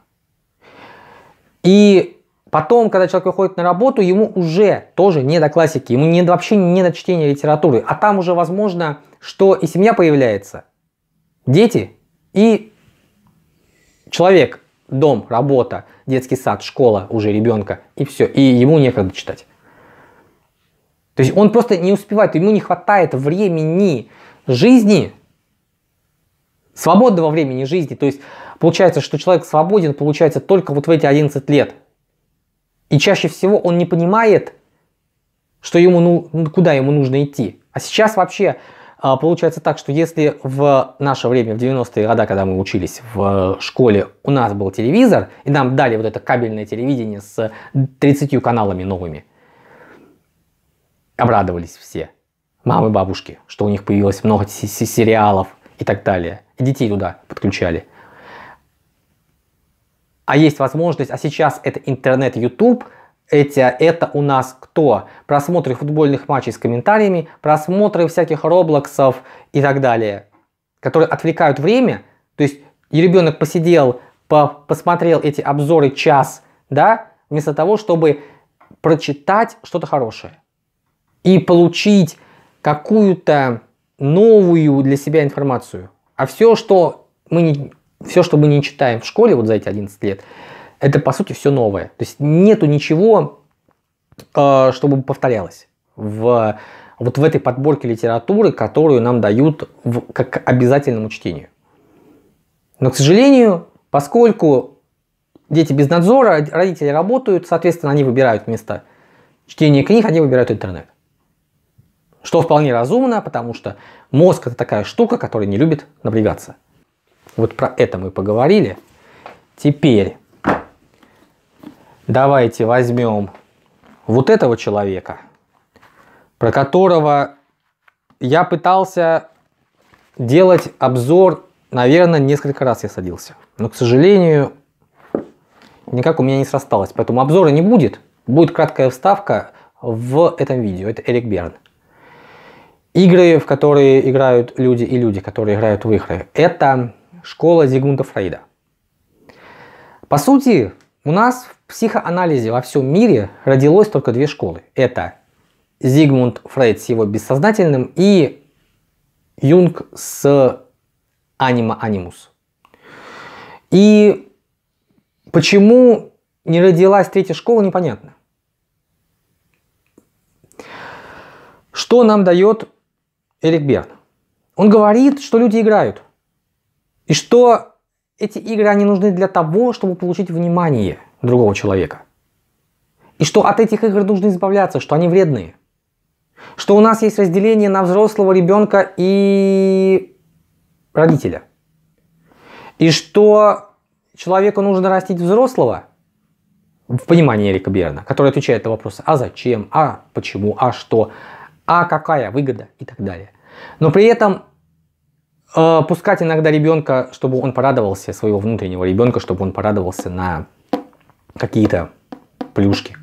И потом, когда человек выходит на работу, ему уже тоже не до классики, ему не, вообще не до чтения литературы. А там уже возможно, что и семья появляется, дети и человек, дом, работа, детский сад, школа уже ребенка, и все, и ему некогда читать. То есть он просто не успевает, ему не хватает времени жизни свободного времени жизни. То есть получается, что человек свободен, получается, только вот в эти 11 лет. И чаще всего он не понимает, что ему, ну, куда ему нужно идти. А сейчас вообще а, получается так, что если в наше время, в 90-е годы, когда мы учились в э, школе, у нас был телевизор, и нам дали вот это кабельное телевидение с 30 каналами новыми, обрадовались все, мамы, бабушки, что у них появилось много сериалов, и так далее. И детей туда подключали. А есть возможность, а сейчас это интернет, YouTube, эти, это у нас кто? Просмотры футбольных матчей с комментариями, просмотры всяких роблоксов и так далее, которые отвлекают время. То есть и ребенок посидел, по, посмотрел эти обзоры час, да, вместо того, чтобы прочитать что-то хорошее и получить какую-то новую для себя информацию. А все, что мы не, все, что мы не читаем в школе вот за эти 11 лет, это по сути все новое. То есть нету ничего, а, чтобы повторялось в, вот в этой подборке литературы, которую нам дают в, как обязательному чтению. Но, к сожалению, поскольку дети без надзора, родители работают, соответственно, они выбирают место чтения книг, они выбирают интернет. Что вполне разумно, потому что мозг это такая штука, которая не любит напрягаться. Вот про это мы поговорили. Теперь давайте возьмем вот этого человека, про которого я пытался делать обзор, наверное, несколько раз я садился. Но, к сожалению, никак у меня не срасталось. Поэтому обзора не будет. Будет краткая вставка в этом видео. Это Эрик Берн. Игры, в которые играют люди и люди, которые играют в игры, это школа Зигмунда Фрейда. По сути, у нас в психоанализе во всем мире родилось только две школы. Это Зигмунд Фрейд с его бессознательным и Юнг с анима анимус. И почему не родилась третья школа, непонятно. Что нам дает Эрик Берн. Он говорит, что люди играют. И что эти игры, они нужны для того, чтобы получить внимание другого человека. И что от этих игр нужно избавляться, что они вредные. Что у нас есть разделение на взрослого ребенка и родителя. И что человеку нужно растить взрослого, в понимании Эрика Берна, который отвечает на вопросы «а зачем?», «а почему?», «а что?», «а какая выгода?» и так далее. Но при этом э, пускать иногда ребенка, чтобы он порадовался, своего внутреннего ребенка, чтобы он порадовался на какие-то плюшки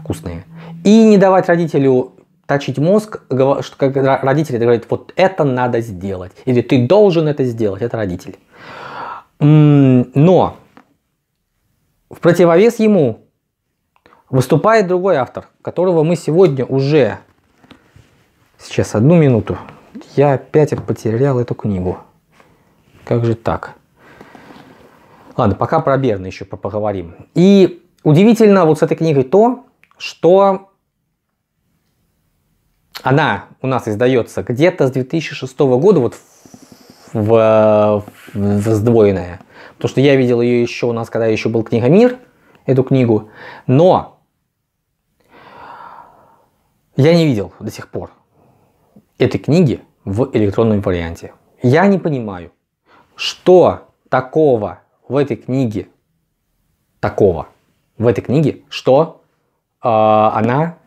вкусные. И не давать родителю точить мозг, что как родители говорят, вот это надо сделать, или ты должен это сделать, это родитель. Но в противовес ему выступает другой автор, которого мы сегодня уже... Сейчас, одну минуту я опять потерял эту книгу. Как же так? Ладно, пока про Берна еще поговорим. И удивительно вот с этой книгой то, что она у нас издается где-то с 2006 года, вот в, в, в сдвоенная. Потому что я видел ее еще у нас, когда еще был Книга Мир эту книгу. Но я не видел до сих пор этой книги в электронном варианте. Я не понимаю, что такого в этой книге, такого в этой книге, что э, она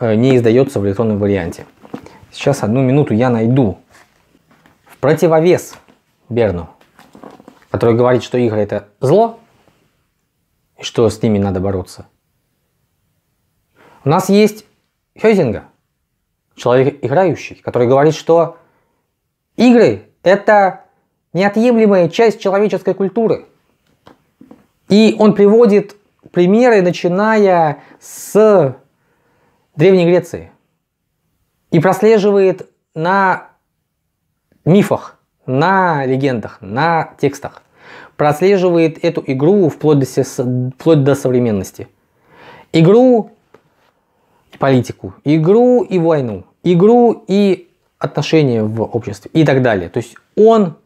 э, не издается в электронном варианте. Сейчас одну минуту я найду. В противовес Берну, который говорит, что игры это зло, и что с ними надо бороться. У нас есть Хёзинга – человек играющий, который говорит, что игры – это неотъемлемая часть человеческой культуры. И он приводит примеры, начиная с Древней Греции. И прослеживает на мифах, на легендах, на текстах. Прослеживает эту игру вплоть до, вплоть до современности. Игру, политику, игру и войну, игру и отношения в обществе и так далее. То есть он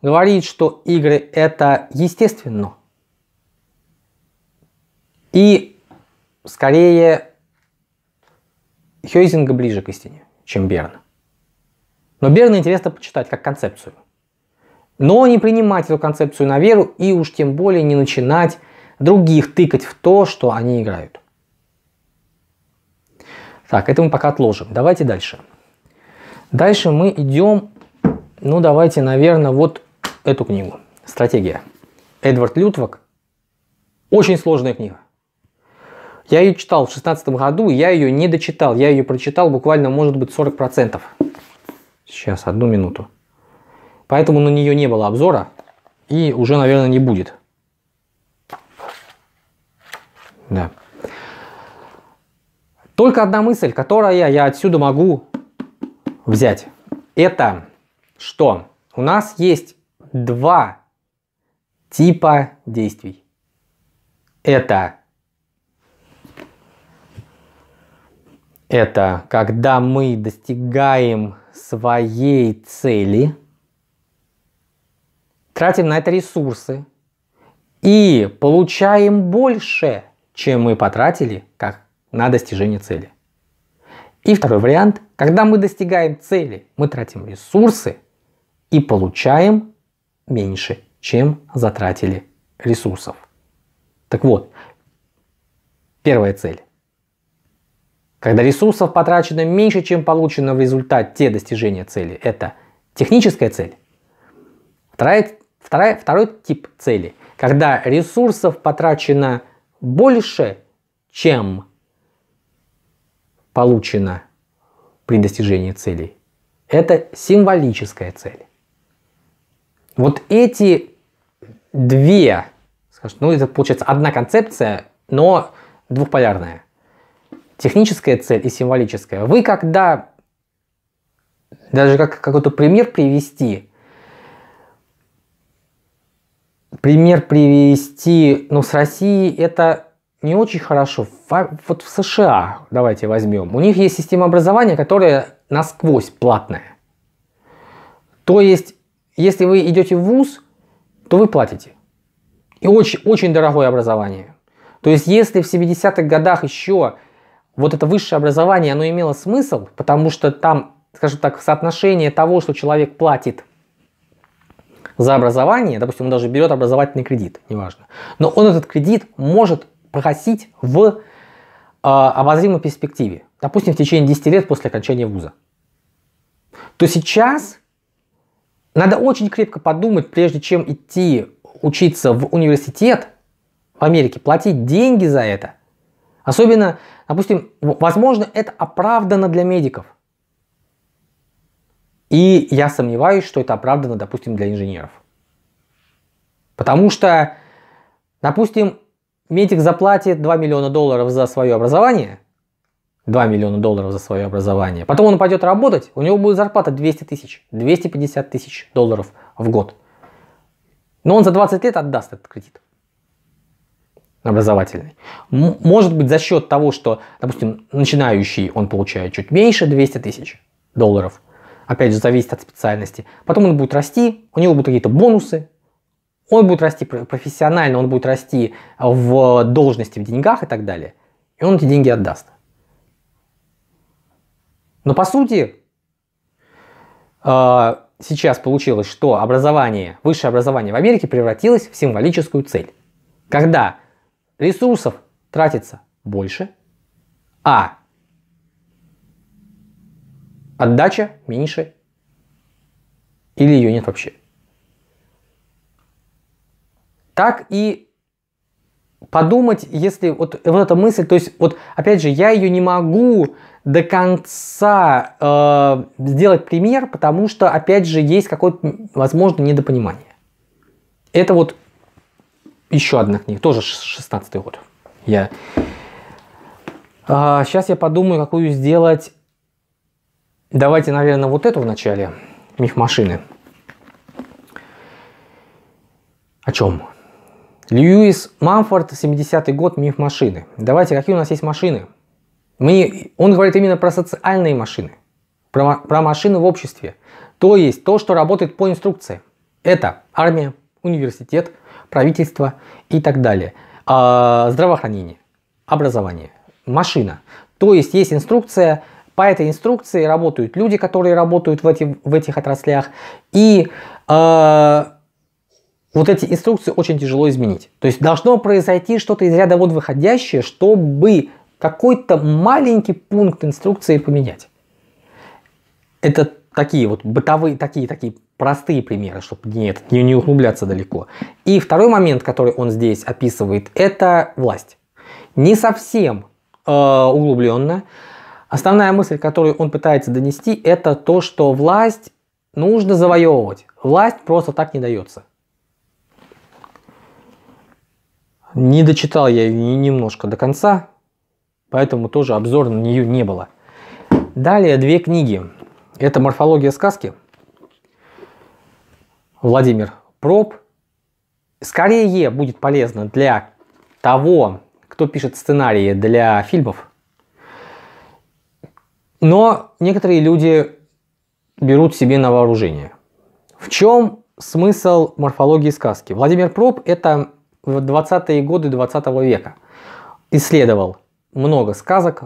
говорит, что игры это естественно. И скорее Хейзинга ближе к истине, чем Берна. Но Берна интересно почитать как концепцию. Но не принимать эту концепцию на веру и уж тем более не начинать других тыкать в то, что они играют. Так, это мы пока отложим. Давайте дальше. Дальше мы идем, ну давайте, наверное, вот эту книгу. «Стратегия». Эдвард Лютвак. Очень сложная книга. Я ее читал в 2016 году, я ее не дочитал. Я ее прочитал буквально, может быть, 40%. Сейчас, одну минуту. Поэтому на нее не было обзора. И уже, наверное, не будет. Да. Только одна мысль, которая я отсюда могу взять, это что у нас есть два типа действий. Это это когда мы достигаем своей цели, тратим на это ресурсы и получаем больше, чем мы потратили, как на достижение цели. И второй вариант, когда мы достигаем цели, мы тратим ресурсы и получаем меньше, чем затратили ресурсов. Так вот, первая цель. Когда ресурсов потрачено меньше, чем получено в результате достижения цели, это техническая цель. Вторая, вторая, второй тип цели, когда ресурсов потрачено больше, чем получено при достижении целей, это символическая цель. Вот эти две, ну это получается одна концепция, но двухполярная. Техническая цель и символическая. Вы когда, даже как какой-то пример привести, пример привести, ну с Россией это не очень хорошо. Вот в США, давайте возьмем, у них есть система образования, которая насквозь платная. То есть, если вы идете в ВУЗ, то вы платите. И очень, очень дорогое образование. То есть, если в 70-х годах еще вот это высшее образование, оно имело смысл, потому что там, скажем так, соотношение того, что человек платит за образование, допустим, он даже берет образовательный кредит, неважно, но он этот кредит может погасить в э, обозримой перспективе, допустим, в течение 10 лет после окончания вуза, то сейчас надо очень крепко подумать, прежде чем идти учиться в университет в Америке, платить деньги за это. Особенно, допустим, возможно, это оправдано для медиков. И я сомневаюсь, что это оправдано, допустим, для инженеров. Потому что, допустим, Метик заплатит 2 миллиона долларов за свое образование, 2 миллиона долларов за свое образование. Потом он пойдет работать, у него будет зарплата 200 тысяч, 250 тысяч долларов в год. Но он за 20 лет отдаст этот кредит образовательный. Может быть за счет того, что, допустим, начинающий он получает чуть меньше 200 тысяч долларов. Опять же, зависит от специальности. Потом он будет расти, у него будут какие-то бонусы, он будет расти профессионально, он будет расти э, в должности, в деньгах и так далее. И он эти деньги отдаст. Но по сути, э, сейчас получилось, что образование, высшее образование в Америке превратилось в символическую цель. Когда ресурсов тратится больше, а отдача меньше или ее нет вообще так и подумать, если вот, вот эта мысль, то есть вот опять же, я ее не могу до конца э, сделать пример, потому что опять же есть какое-то, возможно, недопонимание. Это вот еще одна книга, тоже 16 год. Я... Э, а, сейчас я подумаю, какую сделать. Давайте, наверное, вот эту в начале. Миф машины. О чем? Льюис Мамфорд, 70-й год, миф машины. Давайте, какие у нас есть машины? Мы, он говорит именно про социальные машины, про, про машины в обществе. То есть то, что работает по инструкции. Это армия, университет, правительство и так далее. А, здравоохранение, образование, машина. То есть есть инструкция, по этой инструкции работают люди, которые работают в, эти, в этих отраслях. И э, вот эти инструкции очень тяжело изменить. То есть должно произойти что-то из ряда вон выходящее, чтобы какой-то маленький пункт инструкции поменять. Это такие вот бытовые, такие, такие простые примеры, чтобы нет, не, не углубляться далеко. И второй момент, который он здесь описывает, это власть. Не совсем э, углубленно. Основная мысль, которую он пытается донести, это то, что власть нужно завоевывать. Власть просто так не дается. Не дочитал я ее немножко до конца, поэтому тоже обзор на нее не было. Далее две книги. Это «Морфология сказки» Владимир Проб. Скорее будет полезно для того, кто пишет сценарии для фильмов. Но некоторые люди берут себе на вооружение. В чем смысл морфологии сказки? Владимир Проб – это в 20-е годы 20 -го века. Исследовал много сказок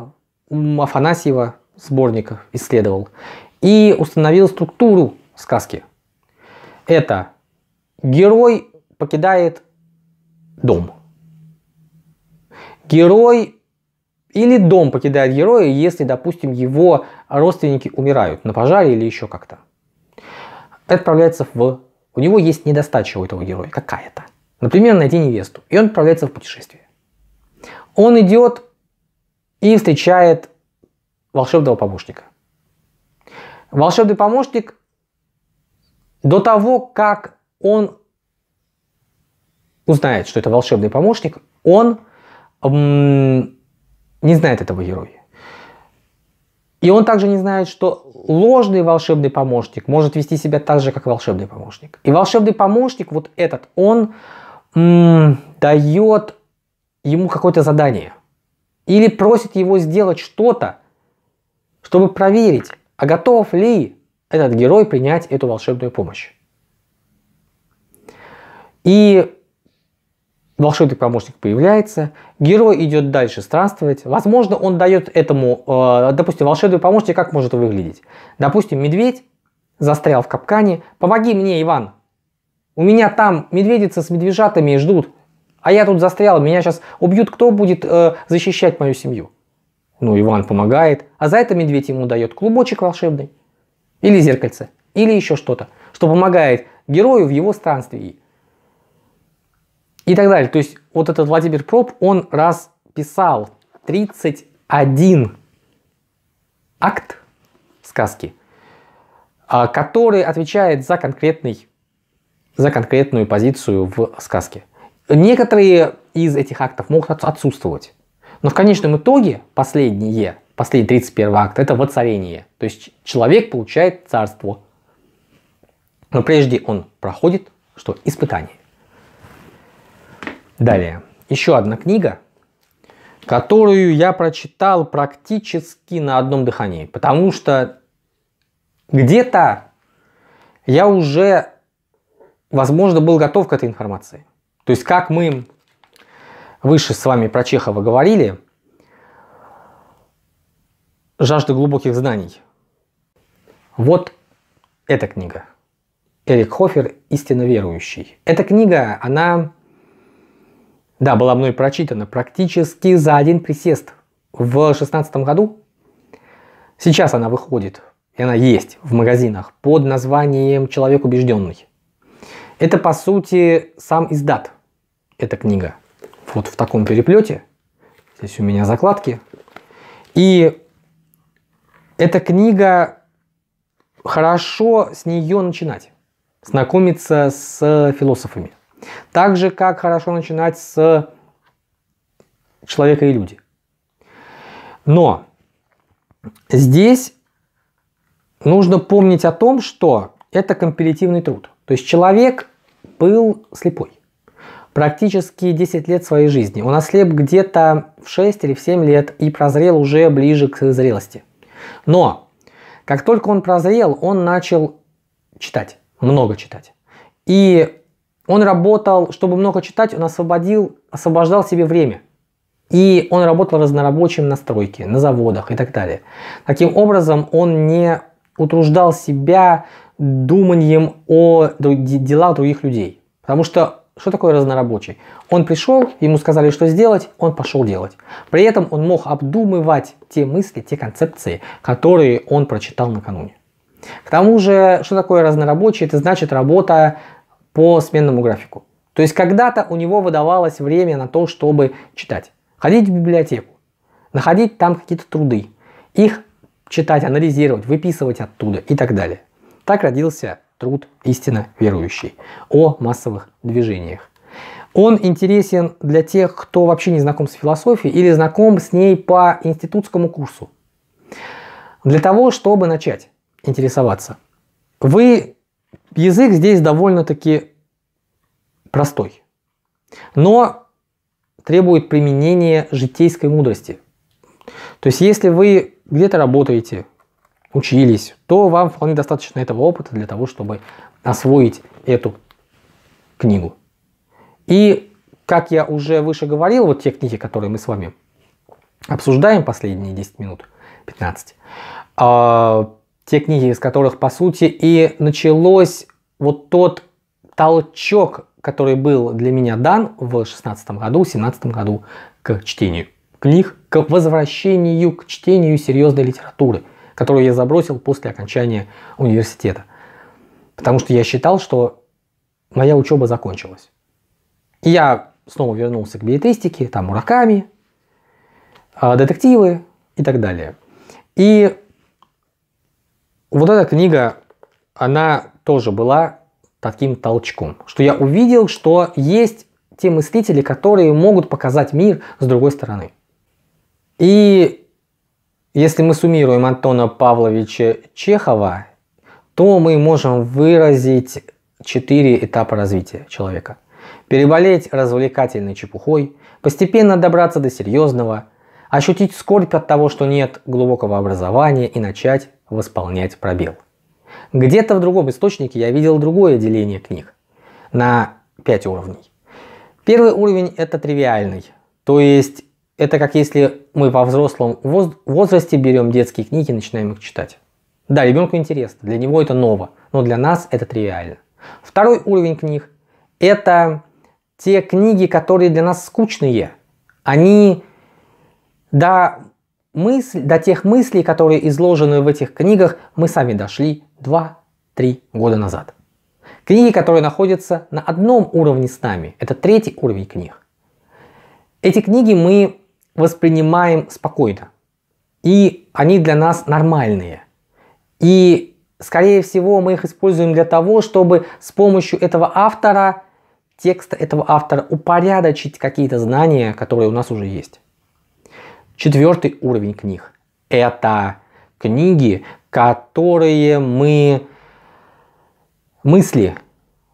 Афанасьева, сборников исследовал. И установил структуру сказки. Это герой покидает дом. Герой или дом покидает героя, если, допустим, его родственники умирают на пожаре или еще как-то. Отправляется в... У него есть недостача у этого героя какая-то. Например, найти невесту. И он отправляется в путешествие. Он идет и встречает волшебного помощника. Волшебный помощник до того, как он узнает, что это волшебный помощник, он не знает этого героя. И он также не знает, что ложный волшебный помощник может вести себя так же, как волшебный помощник. И волшебный помощник, вот этот, он дает ему какое-то задание. Или просит его сделать что-то, чтобы проверить, а готов ли этот герой принять эту волшебную помощь. И волшебный помощник появляется, герой идет дальше странствовать. Возможно, он дает этому, э, допустим, волшебный помощник, как может выглядеть. Допустим, медведь застрял в капкане. Помоги мне, Иван, у меня там медведица с медвежатами ждут, а я тут застрял, меня сейчас убьют, кто будет э, защищать мою семью? Ну, Иван помогает, а за это медведь ему дает клубочек волшебный, или зеркальце, или еще что-то, что помогает герою в его странствии И так далее. То есть вот этот Владимир Проб, он раз писал 31 акт сказки, а, который отвечает за конкретный за конкретную позицию в сказке. Некоторые из этих актов могут отсутствовать. Но в конечном итоге последнее, последний 31 акт, это воцарение. То есть человек получает царство. Но прежде он проходит, что испытание. Далее. Еще одна книга, которую я прочитал практически на одном дыхании. Потому что где-то я уже возможно, был готов к этой информации. То есть, как мы выше с вами про Чехова говорили, «Жажда глубоких знаний». Вот эта книга. Эрик Хофер «Истинно верующий». Эта книга, она, да, была мной прочитана практически за один присест в шестнадцатом году. Сейчас она выходит, и она есть в магазинах под названием «Человек убежденный». Это, по сути, сам издат, эта книга. Вот в таком переплете. Здесь у меня закладки. И эта книга, хорошо с нее начинать. Знакомиться с философами. Так же, как хорошо начинать с человека и люди. Но здесь нужно помнить о том, что это компилятивный труд – то есть человек был слепой практически 10 лет своей жизни. Он ослеп где-то в 6 или в 7 лет и прозрел уже ближе к зрелости. Но как только он прозрел, он начал читать, много читать. И он работал, чтобы много читать, он освободил, освобождал себе время. И он работал разнорабочим на стройке, на заводах и так далее. Таким образом, он не утруждал себя думанием о делах других людей. Потому что что такое разнорабочий? Он пришел, ему сказали, что сделать, он пошел делать. При этом он мог обдумывать те мысли, те концепции, которые он прочитал накануне. К тому же, что такое разнорабочий? Это значит работа по сменному графику. То есть когда-то у него выдавалось время на то, чтобы читать, ходить в библиотеку, находить там какие-то труды, их читать, анализировать, выписывать оттуда и так далее. Так родился труд истинно верующий о массовых движениях. Он интересен для тех, кто вообще не знаком с философией или знаком с ней по институтскому курсу. Для того, чтобы начать интересоваться, вы язык здесь довольно-таки простой, но требует применения житейской мудрости. То есть, если вы где-то работаете, учились, то вам вполне достаточно этого опыта для того, чтобы освоить эту книгу. И, как я уже выше говорил, вот те книги, которые мы с вами обсуждаем последние 10 минут, 15, э, а, те книги, из которых, по сути, и началось вот тот толчок, который был для меня дан в 16 году, 17 году к чтению книг, к возвращению к чтению серьезной литературы – которую я забросил после окончания университета. Потому что я считал, что моя учеба закончилась. И я снова вернулся к билетристике, там Мураками, а, детективы и так далее. И вот эта книга, она тоже была таким толчком, что я увидел, что есть те мыслители, которые могут показать мир с другой стороны. И если мы суммируем Антона Павловича Чехова, то мы можем выразить четыре этапа развития человека. Переболеть развлекательной чепухой, постепенно добраться до серьезного, ощутить скорбь от того, что нет глубокого образования и начать восполнять пробел. Где-то в другом источнике я видел другое деление книг на пять уровней. Первый уровень это тривиальный, то есть это как если мы во взрослом возрасте берем детские книги и начинаем их читать. Да, ребенку интересно, для него это ново, но для нас это тривиально. Второй уровень книг – это те книги, которые для нас скучные. Они до, мысль, до тех мыслей, которые изложены в этих книгах, мы сами дошли 2-3 года назад. Книги, которые находятся на одном уровне с нами. Это третий уровень книг. Эти книги мы воспринимаем спокойно. И они для нас нормальные. И, скорее всего, мы их используем для того, чтобы с помощью этого автора, текста этого автора, упорядочить какие-то знания, которые у нас уже есть. Четвертый уровень книг – это книги, которые мы мысли,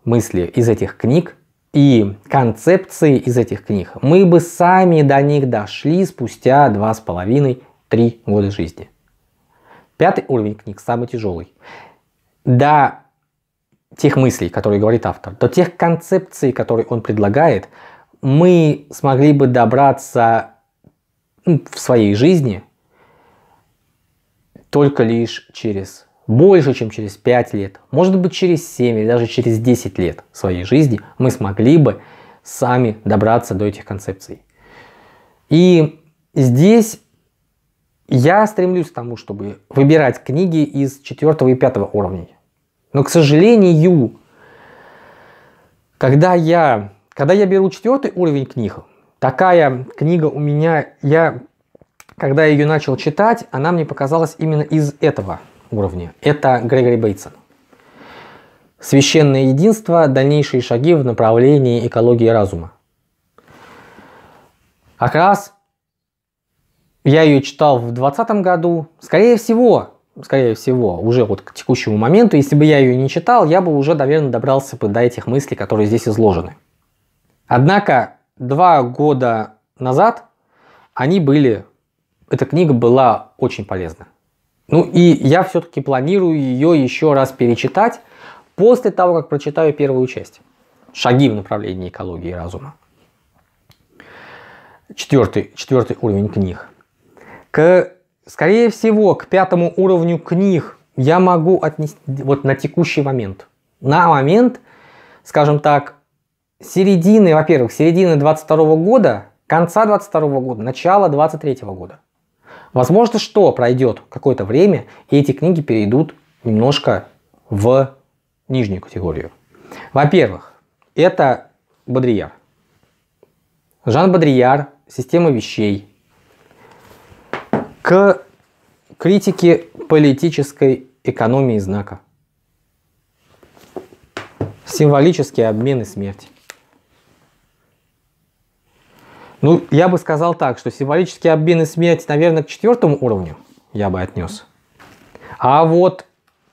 мысли из этих книг и концепции из этих книг, мы бы сами до них дошли спустя 2,5-3 года жизни. Пятый уровень книг самый тяжелый. До тех мыслей, которые говорит автор, до тех концепций, которые он предлагает, мы смогли бы добраться в своей жизни только лишь через больше, чем через 5 лет, может быть через 7 или даже через 10 лет своей жизни мы смогли бы сами добраться до этих концепций. И здесь я стремлюсь к тому, чтобы выбирать книги из 4 и 5 уровней. Но, к сожалению, когда я, когда я беру четвертый уровень книг, такая книга у меня, я, когда я ее начал читать, она мне показалась именно из этого – уровне. Это Грегори Бейтсон. Священное единство – дальнейшие шаги в направлении экологии разума. А как раз я ее читал в 2020 году. Скорее всего, скорее всего, уже вот к текущему моменту, если бы я ее не читал, я бы уже, наверное, добрался бы до этих мыслей, которые здесь изложены. Однако, два года назад они были, эта книга была очень полезна. Ну и я все-таки планирую ее еще раз перечитать после того, как прочитаю первую часть. Шаги в направлении экологии и разума. Четвертый, четвертый уровень книг. К, скорее всего, к пятому уровню книг я могу отнести вот на текущий момент. На момент, скажем так, середины, во-первых, середины 22 года, конца 22 года, начала 23 года. Возможно, что пройдет какое-то время, и эти книги перейдут немножко в нижнюю категорию. Во-первых, это Бодрияр. Жан Бодрияр «Система вещей». К критике политической экономии знака. символический обмен и смерти. Ну, я бы сказал так, что символический обмен и смерть, наверное, к четвертому уровню я бы отнес. А вот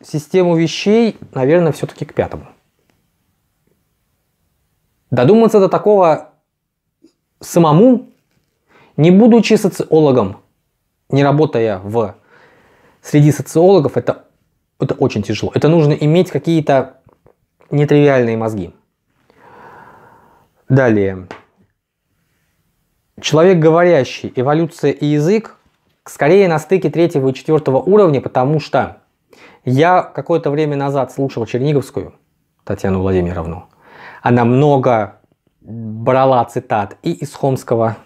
систему вещей, наверное, все-таки к пятому. Додуматься до такого самому, не будучи социологом, не работая в среди социологов, это, это очень тяжело. Это нужно иметь какие-то нетривиальные мозги. Далее. Человек говорящий, эволюция и язык скорее на стыке третьего и четвертого уровня, потому что я какое-то время назад слушал Черниговскую Татьяну Владимировну. Она много брала цитат и из Хомского,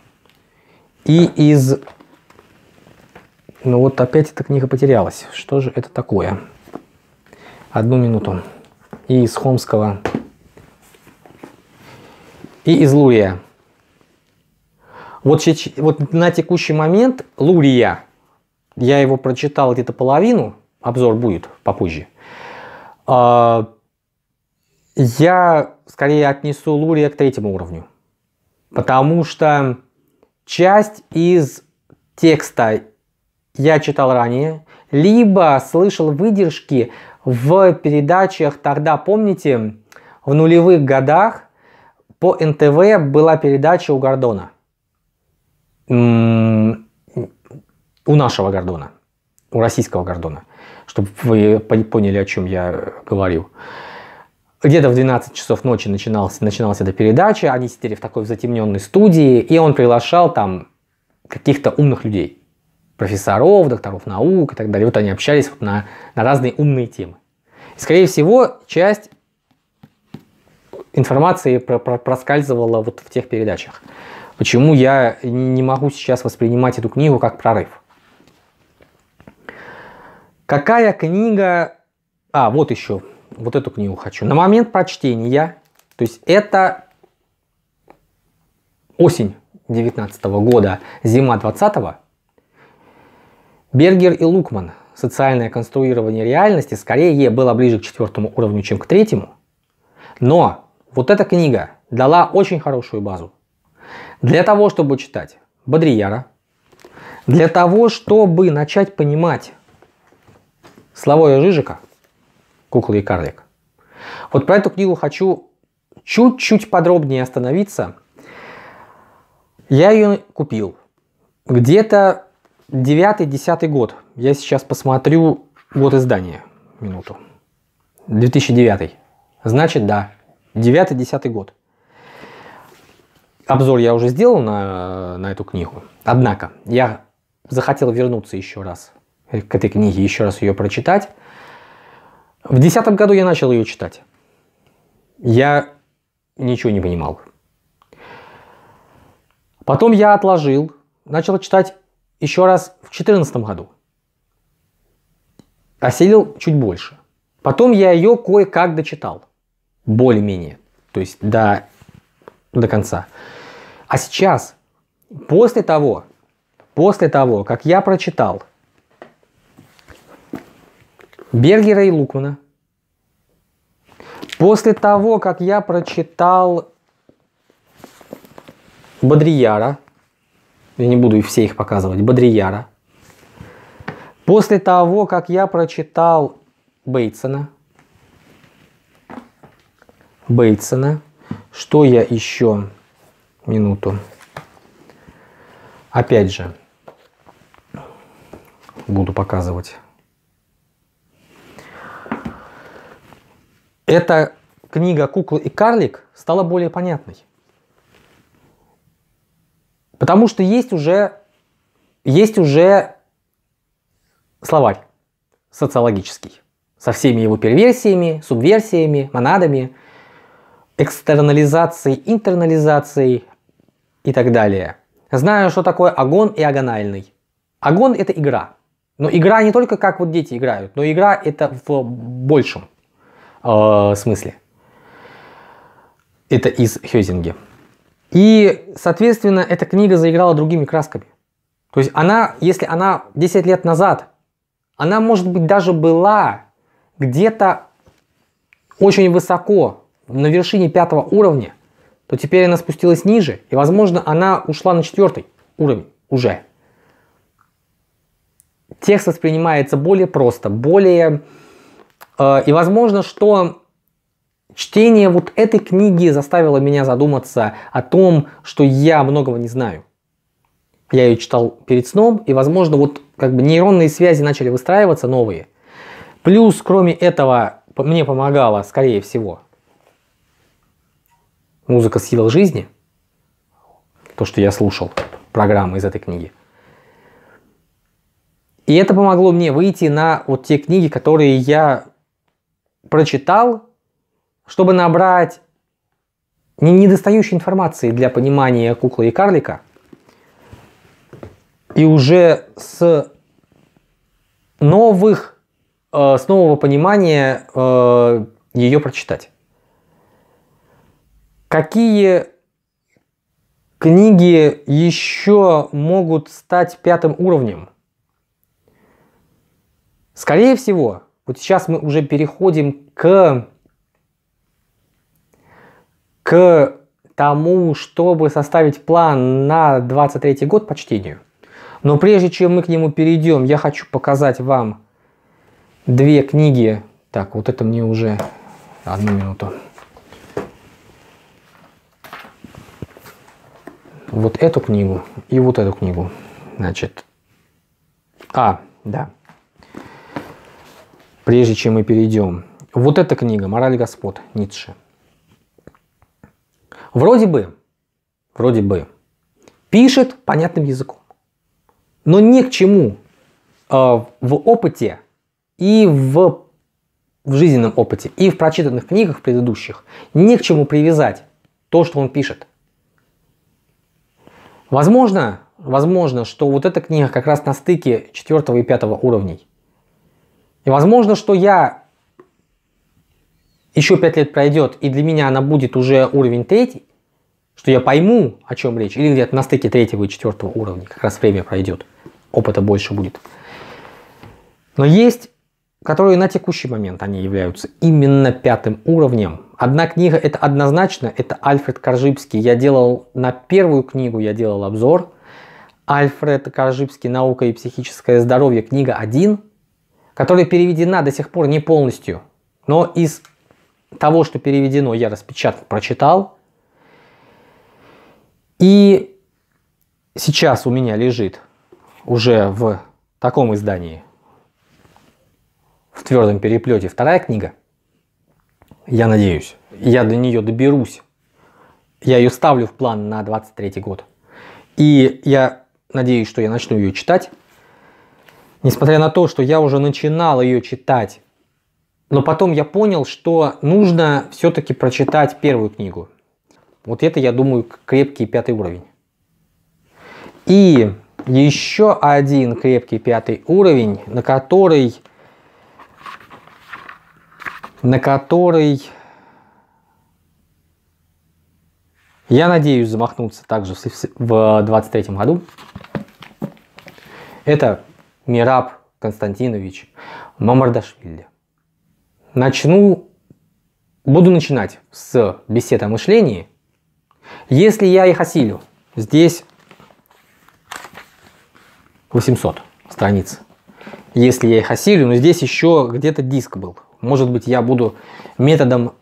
и из... Ну вот опять эта книга потерялась. Что же это такое? Одну минуту. И из Хомского, и из Лурия. Вот, вот на текущий момент Лурия, я его прочитал где-то половину, обзор будет попозже. А, я скорее отнесу Лурия к третьему уровню, потому что часть из текста я читал ранее, либо слышал выдержки в передачах тогда, помните, в нулевых годах по НТВ была передача у Гордона у нашего Гордона, у российского Гордона, чтобы вы поняли, о чем я говорю. Где-то в 12 часов ночи начиналась, начиналась эта передача, они сидели в такой затемненной студии, и он приглашал там каких-то умных людей, профессоров, докторов наук и так далее. Вот они общались вот на, на разные умные темы. И, скорее всего, часть информации проскальзывала вот в тех передачах. Почему я не могу сейчас воспринимать эту книгу как прорыв? Какая книга... А, вот еще. Вот эту книгу хочу. На момент прочтения, то есть это осень 19 года, зима 20 -го, Бергер и Лукман «Социальное конструирование реальности» скорее было ближе к четвертому уровню, чем к третьему. Но вот эта книга дала очень хорошую базу для того, чтобы читать Бодрияра, для того, чтобы начать понимать Славоя Жижика, куклы и карлик», вот про эту книгу хочу чуть-чуть подробнее остановиться. Я ее купил где-то 9-10 год. Я сейчас посмотрю год издания. Минуту. 2009. Значит, да. 9-10 год обзор я уже сделал на, на эту книгу. Однако, я захотел вернуться еще раз к этой книге, еще раз ее прочитать. В 2010 году я начал ее читать. Я ничего не понимал. Потом я отложил, начал читать еще раз в 2014 году. Осилил чуть больше. Потом я ее кое-как дочитал. Более-менее. То есть до до конца. А сейчас, после того, после того, как я прочитал Бергера и Лукмана, после того, как я прочитал Бодрияра, я не буду все их показывать, Бодрияра, после того, как я прочитал Бейтсона, Бейтсона, что я еще? Минуту. Опять же, буду показывать. Эта книга «Кукла и карлик» стала более понятной. Потому что есть уже, есть уже словарь социологический со всеми его перверсиями, субверсиями, монадами – экстернализацией, интернализацией и так далее. Знаю, что такое агон и агональный. Агон – это игра. Но игра не только как вот дети играют, но игра это в большем э, смысле. Это из Хёзинги. И, соответственно, эта книга заиграла другими красками. То есть она, если она 10 лет назад, она, может быть, даже была где-то очень высоко на вершине пятого уровня, то теперь она спустилась ниже, и, возможно, она ушла на четвертый уровень уже. Текст воспринимается более просто, более... Э, и, возможно, что чтение вот этой книги заставило меня задуматься о том, что я многого не знаю. Я ее читал перед сном, и, возможно, вот как бы нейронные связи начали выстраиваться новые. Плюс, кроме этого, мне помогало, скорее всего, Музыка сил жизни, то, что я слушал, программы из этой книги. И это помогло мне выйти на вот те книги, которые я прочитал, чтобы набрать недостающей информации для понимания куклы и карлика. И уже с новых, э, с нового понимания э, ее прочитать. Какие книги еще могут стать пятым уровнем? Скорее всего, вот сейчас мы уже переходим к, к тому, чтобы составить план на 23 год по чтению. Но прежде чем мы к нему перейдем, я хочу показать вам две книги. Так, вот это мне уже одну минуту. вот эту книгу и вот эту книгу. Значит, а, да. Прежде чем мы перейдем. Вот эта книга «Мораль господ» Ницше. Вроде бы, вроде бы, пишет понятным языком. Но ни к чему э, в опыте и в, в жизненном опыте, и в прочитанных книгах предыдущих, ни к чему привязать то, что он пишет – Возможно, возможно, что вот эта книга как раз на стыке 4 и 5 уровней. И возможно, что я еще 5 лет пройдет, и для меня она будет уже уровень 3, что я пойму, о чем речь, или где-то на стыке 3 и 4 уровня как раз время пройдет, опыта больше будет. Но есть, которые на текущий момент они являются именно пятым уровнем, Одна книга это однозначно, это Альфред Коржибский. Я делал на первую книгу, я делал обзор. Альфред Коржибский «Наука и психическое здоровье», книга 1, которая переведена до сих пор не полностью, но из того, что переведено, я распечатал, прочитал. И сейчас у меня лежит уже в таком издании, в твердом переплете, вторая книга – я надеюсь. Я до нее доберусь. Я ее ставлю в план на 23 год. И я надеюсь, что я начну ее читать. Несмотря на то, что я уже начинал ее читать, но потом я понял, что нужно все-таки прочитать первую книгу. Вот это, я думаю, крепкий пятый уровень. И еще один крепкий пятый уровень, на который на который я надеюсь замахнуться также в 23 году. Это Мираб Константинович Мамардашвили. Начну, буду начинать с бесед о мышлении. Если я их осилю, здесь 800 страниц. Если я их осилю, но здесь еще где-то диск был может быть, я буду методом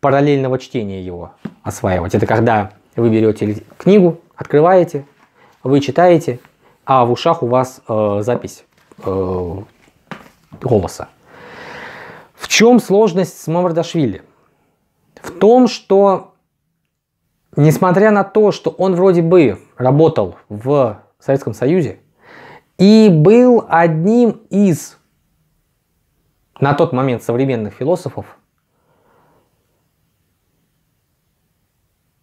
параллельного чтения его осваивать. Это когда вы берете книгу, открываете, вы читаете, а в ушах у вас э, запись э, голоса. В чем сложность с Мамардашвили? В том, что несмотря на то, что он вроде бы работал в Советском Союзе и был одним из на тот момент современных философов,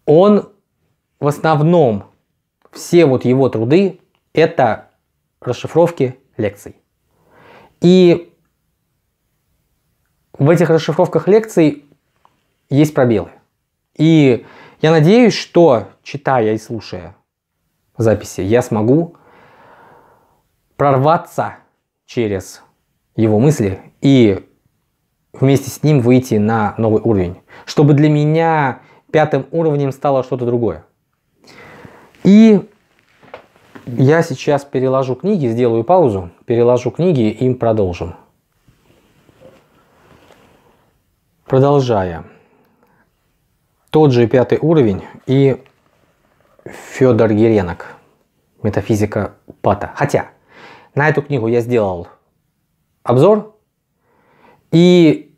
он в основном, все вот его труды – это расшифровки лекций. И в этих расшифровках лекций есть пробелы. И я надеюсь, что, читая и слушая записи, я смогу прорваться через его мысли и вместе с ним выйти на новый уровень. Чтобы для меня пятым уровнем стало что-то другое. И я сейчас переложу книги, сделаю паузу, переложу книги и продолжим. Продолжая. Тот же пятый уровень и Федор Геренок, Метафизика Пата. Хотя, на эту книгу я сделал обзор. И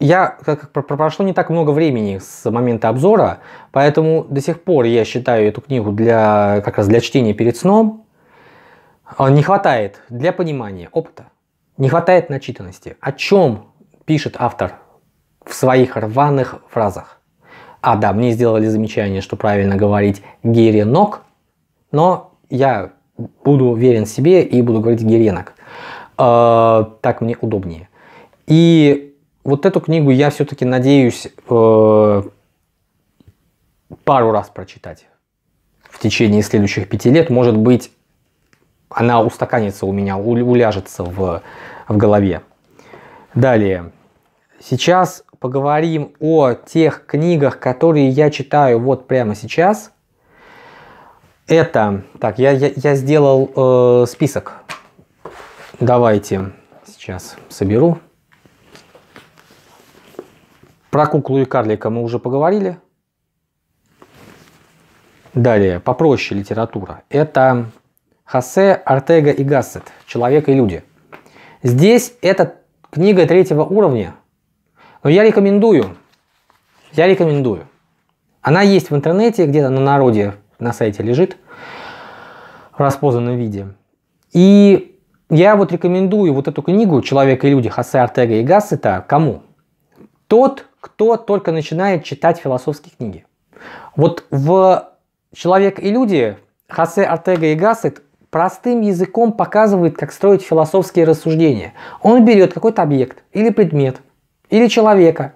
я, как прошло не так много времени с момента обзора, поэтому до сих пор я считаю эту книгу для, как раз для чтения перед сном. А, не хватает для понимания опыта, не хватает начитанности. О чем пишет автор в своих рваных фразах? А да, мне сделали замечание, что правильно говорить геренок, но я буду верен себе и буду говорить геренок. Э, так мне удобнее. И вот эту книгу я все-таки надеюсь э, пару раз прочитать в течение следующих пяти лет. Может быть, она устаканится у меня, уляжется в, в голове. Далее. Сейчас поговорим о тех книгах, которые я читаю вот прямо сейчас. Это, так, я, я, я сделал э, список Давайте сейчас соберу. Про куклу и карлика мы уже поговорили. Далее, попроще литература. Это Хосе Артега и Гассет «Человек и люди». Здесь эта книга третьего уровня, но я рекомендую, я рекомендую. Она есть в интернете, где-то на народе на сайте лежит в распознанном виде. И я вот рекомендую вот эту книгу «Человек и люди» Хосе Артега и Гассета кому? Тот, кто только начинает читать философские книги. Вот в «Человек и люди» Хосе Артега и Гассет простым языком показывает, как строить философские рассуждения. Он берет какой-то объект или предмет, или человека,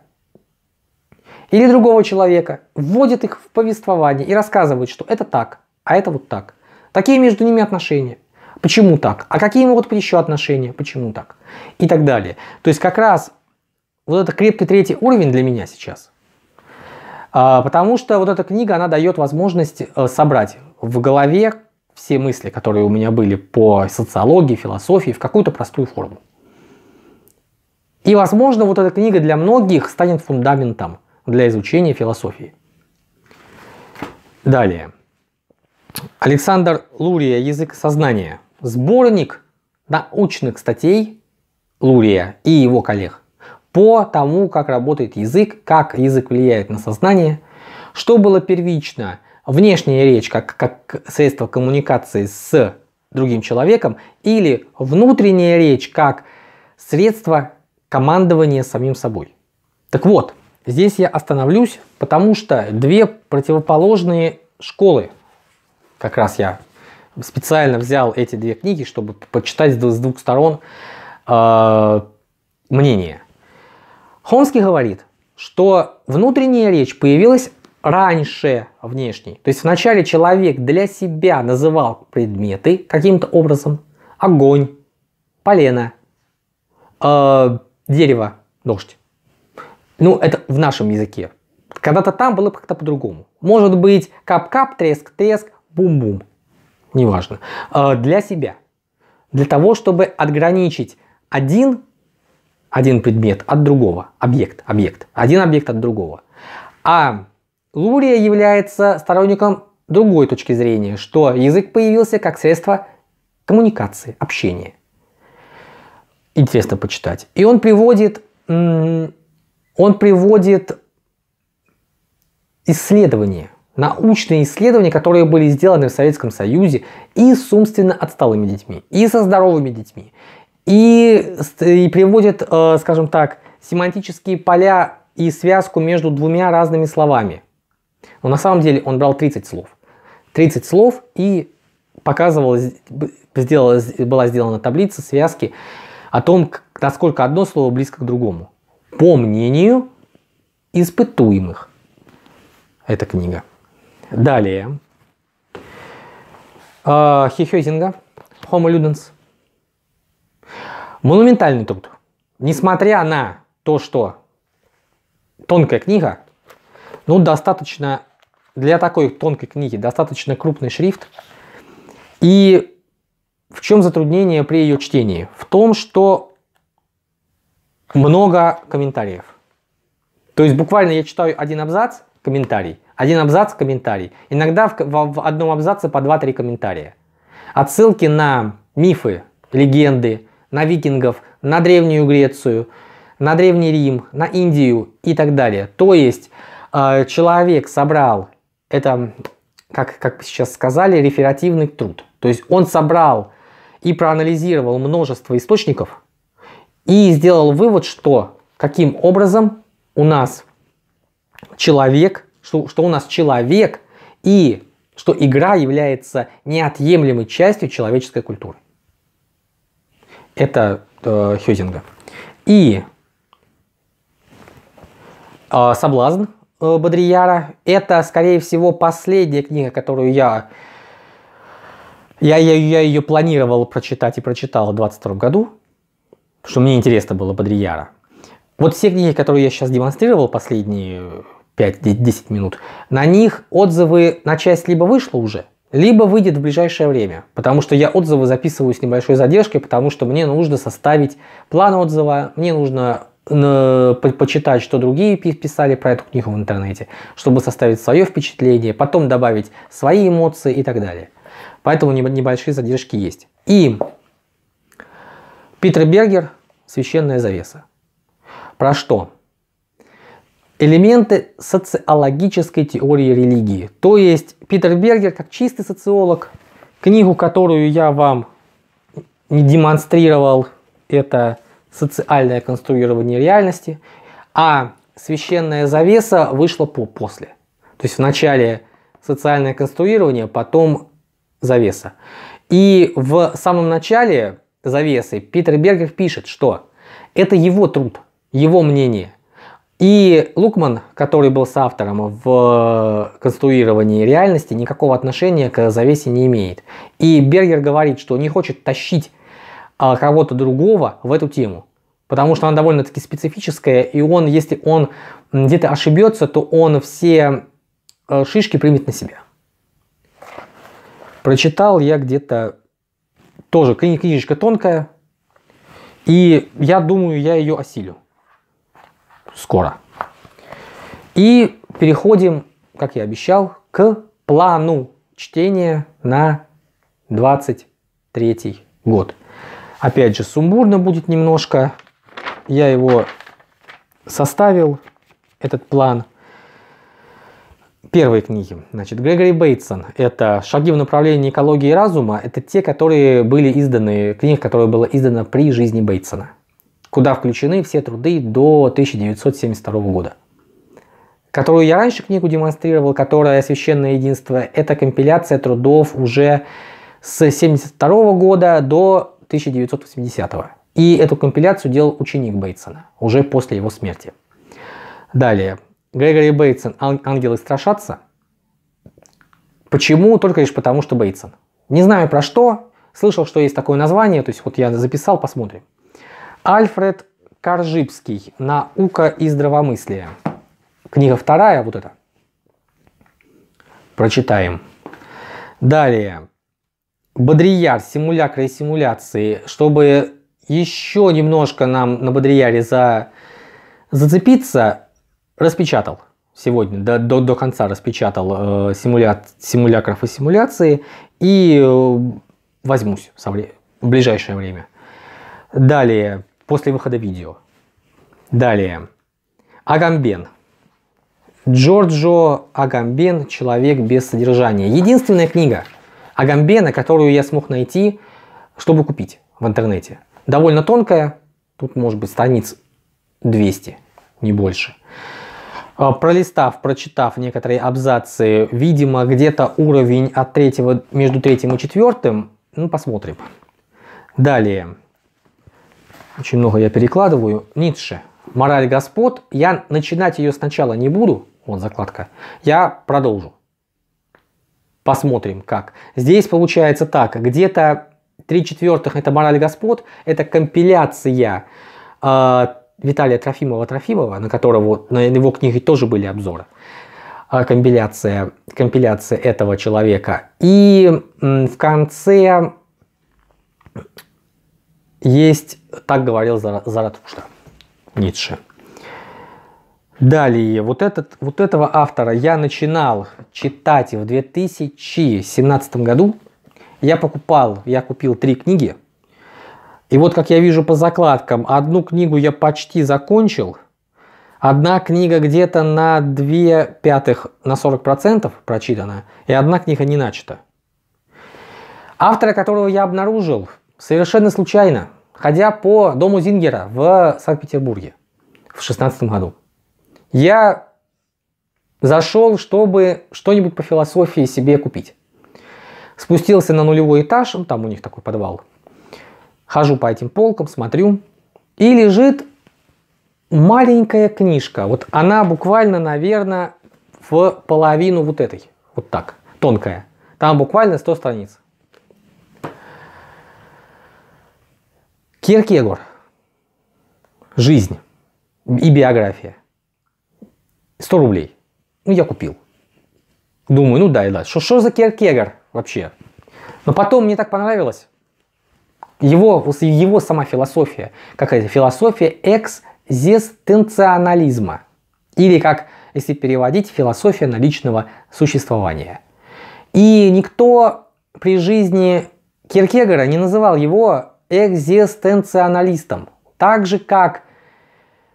или другого человека, вводит их в повествование и рассказывает, что это так, а это вот так. Такие между ними отношения. Почему так? А какие могут быть еще отношения? Почему так? И так далее. То есть как раз вот это крепкий третий уровень для меня сейчас. А, потому что вот эта книга, она дает возможность э, собрать в голове все мысли, которые у меня были по социологии, философии, в какую-то простую форму. И, возможно, вот эта книга для многих станет фундаментом для изучения философии. Далее. Александр Лурия «Язык сознания» сборник научных статей Лурия и его коллег по тому, как работает язык, как язык влияет на сознание, что было первично, внешняя речь как, как средство коммуникации с другим человеком или внутренняя речь как средство командования самим собой. Так вот, здесь я остановлюсь, потому что две противоположные школы, как раз я специально взял эти две книги, чтобы почитать с двух сторон э, мнение. Хомский говорит, что внутренняя речь появилась раньше внешней. То есть вначале человек для себя называл предметы каким-то образом. Огонь, полено, э, дерево, дождь. Ну, это в нашем языке. Когда-то там было как-то по-другому. Может быть, кап-кап, треск-треск, бум-бум неважно, а, для себя. Для того, чтобы отграничить один, один предмет от другого, объект, объект, один объект от другого. А Лурия является сторонником другой точки зрения, что язык появился как средство коммуникации, общения. Интересно почитать. И он приводит, он приводит исследования научные исследования, которые были сделаны в Советском Союзе и с умственно отсталыми детьми, и со здоровыми детьми, и, и приводят, э, скажем так, семантические поля и связку между двумя разными словами. Но на самом деле он брал 30 слов. 30 слов и показывал, сделала, была сделана таблица связки о том, насколько одно слово близко к другому. По мнению испытуемых. Эта книга. Далее. А, Хихёзинга, Homo Ludens. Монументальный труд. Несмотря на то, что тонкая книга, ну, достаточно, для такой тонкой книги, достаточно крупный шрифт. И в чем затруднение при ее чтении? В том, что много комментариев. То есть буквально я читаю один абзац, комментарий, один абзац, комментарий. Иногда в, в, в одном абзаце по 2-3 комментария. Отсылки на мифы, легенды, на викингов, на Древнюю Грецию, на Древний Рим, на Индию и так далее. То есть э, человек собрал, это, как, как сейчас сказали, реферативный труд. То есть он собрал и проанализировал множество источников и сделал вывод, что каким образом у нас человек что, что у нас человек и что игра является неотъемлемой частью человеческой культуры. Это э, Хёзинга. И э, «Соблазн» э, Бодрияра. Это, скорее всего, последняя книга, которую я... Я, я, я ее планировал прочитать и прочитал в 22 году, что мне интересно было Бодрияра. Вот все книги, которые я сейчас демонстрировал последние 5-10 минут, на них отзывы на часть либо вышло уже, либо выйдет в ближайшее время, потому что я отзывы записываю с небольшой задержкой, потому что мне нужно составить план отзыва, мне нужно э, почитать, что другие писали про эту книгу в интернете, чтобы составить свое впечатление, потом добавить свои эмоции и так далее. Поэтому небольшие задержки есть. И Питер Бергер «Священная завеса». Про что? элементы социологической теории религии. То есть Питер Бергер, как чистый социолог, книгу, которую я вам не демонстрировал, это «Социальное конструирование реальности», а «Священная завеса» вышла по после. То есть вначале социальное конструирование, потом завеса. И в самом начале завесы Питер Бергер пишет, что это его труд, его мнение. И Лукман, который был соавтором в э, конструировании реальности, никакого отношения к завесе не имеет. И Бергер говорит, что не хочет тащить а, кого-то другого в эту тему. Потому что она довольно-таки специфическая, и он, если он где-то ошибется, то он все э, шишки примет на себя. Прочитал я где-то тоже книжечка тонкая, и я думаю, я ее осилю скоро. И переходим, как я обещал, к плану чтения на 23 год. Опять же, сумбурно будет немножко. Я его составил, этот план. Первой книги. Значит, Грегори Бейтсон. Это «Шаги в направлении экологии и разума». Это те, которые были изданы, книга, которая была издана при жизни Бейтсона куда включены все труды до 1972 года. Которую я раньше книгу демонстрировал, которая «Священное единство» — это компиляция трудов уже с 1972 года до 1980 го И эту компиляцию делал ученик Бейтсона, уже после его смерти. Далее. Грегори Бейтсон «Ангелы страшатся». Почему? Только лишь потому, что Бейтсон. Не знаю про что, слышал, что есть такое название, то есть вот я записал, посмотрим. Альфред Коржибский «Наука и здравомыслие». Книга вторая, вот это, Прочитаем. Далее. Бодрияр, симулякры и симуляции. Чтобы еще немножко нам на Бодрияре за... зацепиться, распечатал сегодня, до, до, до конца распечатал э, симуля... симулякров и симуляции. И э, возьмусь в ближайшее время. Далее после выхода видео. Далее. Агамбен. Джорджо Агамбен «Человек без содержания». Единственная книга Агамбена, которую я смог найти, чтобы купить в интернете. Довольно тонкая, тут может быть страниц 200, не больше. А, пролистав, прочитав некоторые абзацы, видимо, где-то уровень от третьего, между третьим и четвертым, ну, посмотрим. Далее. Очень много я перекладываю. Ницше. Мораль господ. Я начинать ее сначала не буду. Вот закладка. Я продолжу. Посмотрим как. Здесь получается так. Где-то 3 четвертых это мораль господ. Это компиляция э, Виталия Трофимова-Трофимова, на которого, на его книги тоже были обзоры э, компиляция, компиляция этого человека. И в конце есть так говорил Заратушта Ницше. Далее, вот, этот, вот этого автора я начинал читать в 2017 году. Я покупал, я купил три книги. И вот, как я вижу по закладкам, одну книгу я почти закончил. Одна книга где-то на 2 пятых, на 40% прочитана. И одна книга не начата. Автора, которого я обнаружил, совершенно случайно – ходя по дому Зингера в Санкт-Петербурге в 16 году, я зашел, чтобы что-нибудь по философии себе купить. Спустился на нулевой этаж, ну, там у них такой подвал. Хожу по этим полкам, смотрю. И лежит маленькая книжка. Вот она буквально, наверное, в половину вот этой. Вот так, тонкая. Там буквально 100 страниц. Киркегор. Жизнь и биография. 100 рублей. Ну, я купил. Думаю, ну да, и да. Что, что за Киркегор вообще? Но потом мне так понравилось. Его, его сама философия. Какая-то философия экзистенционализма. Или как, если переводить, философия наличного существования. И никто при жизни Киркегора не называл его экзистенционалистом. Так же, как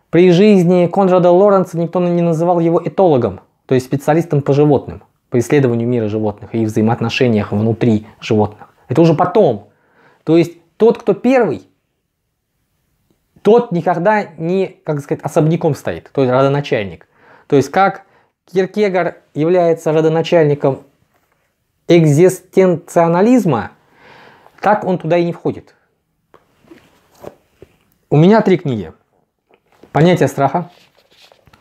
при жизни Конрада Лоренца никто не называл его этологом, то есть специалистом по животным, по исследованию мира животных и взаимоотношениях внутри животных. Это уже потом. То есть тот, кто первый, тот никогда не, как сказать, особняком стоит, то есть родоначальник. То есть как Киркегор является родоначальником экзистенциализма, так он туда и не входит. У меня три книги. «Понятие страха»,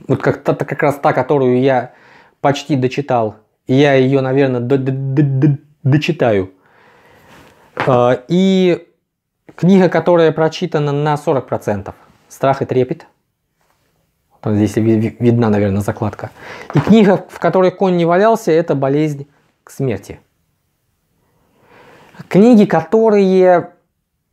вот как, та, как раз та, которую я почти дочитал. И я ее, наверное, до, до, до, до, дочитаю. А, и книга, которая прочитана на 40%. «Страх и трепет». Там здесь видна, наверное, закладка. И книга, в которой конь не валялся, это «Болезнь к смерти». Книги, которые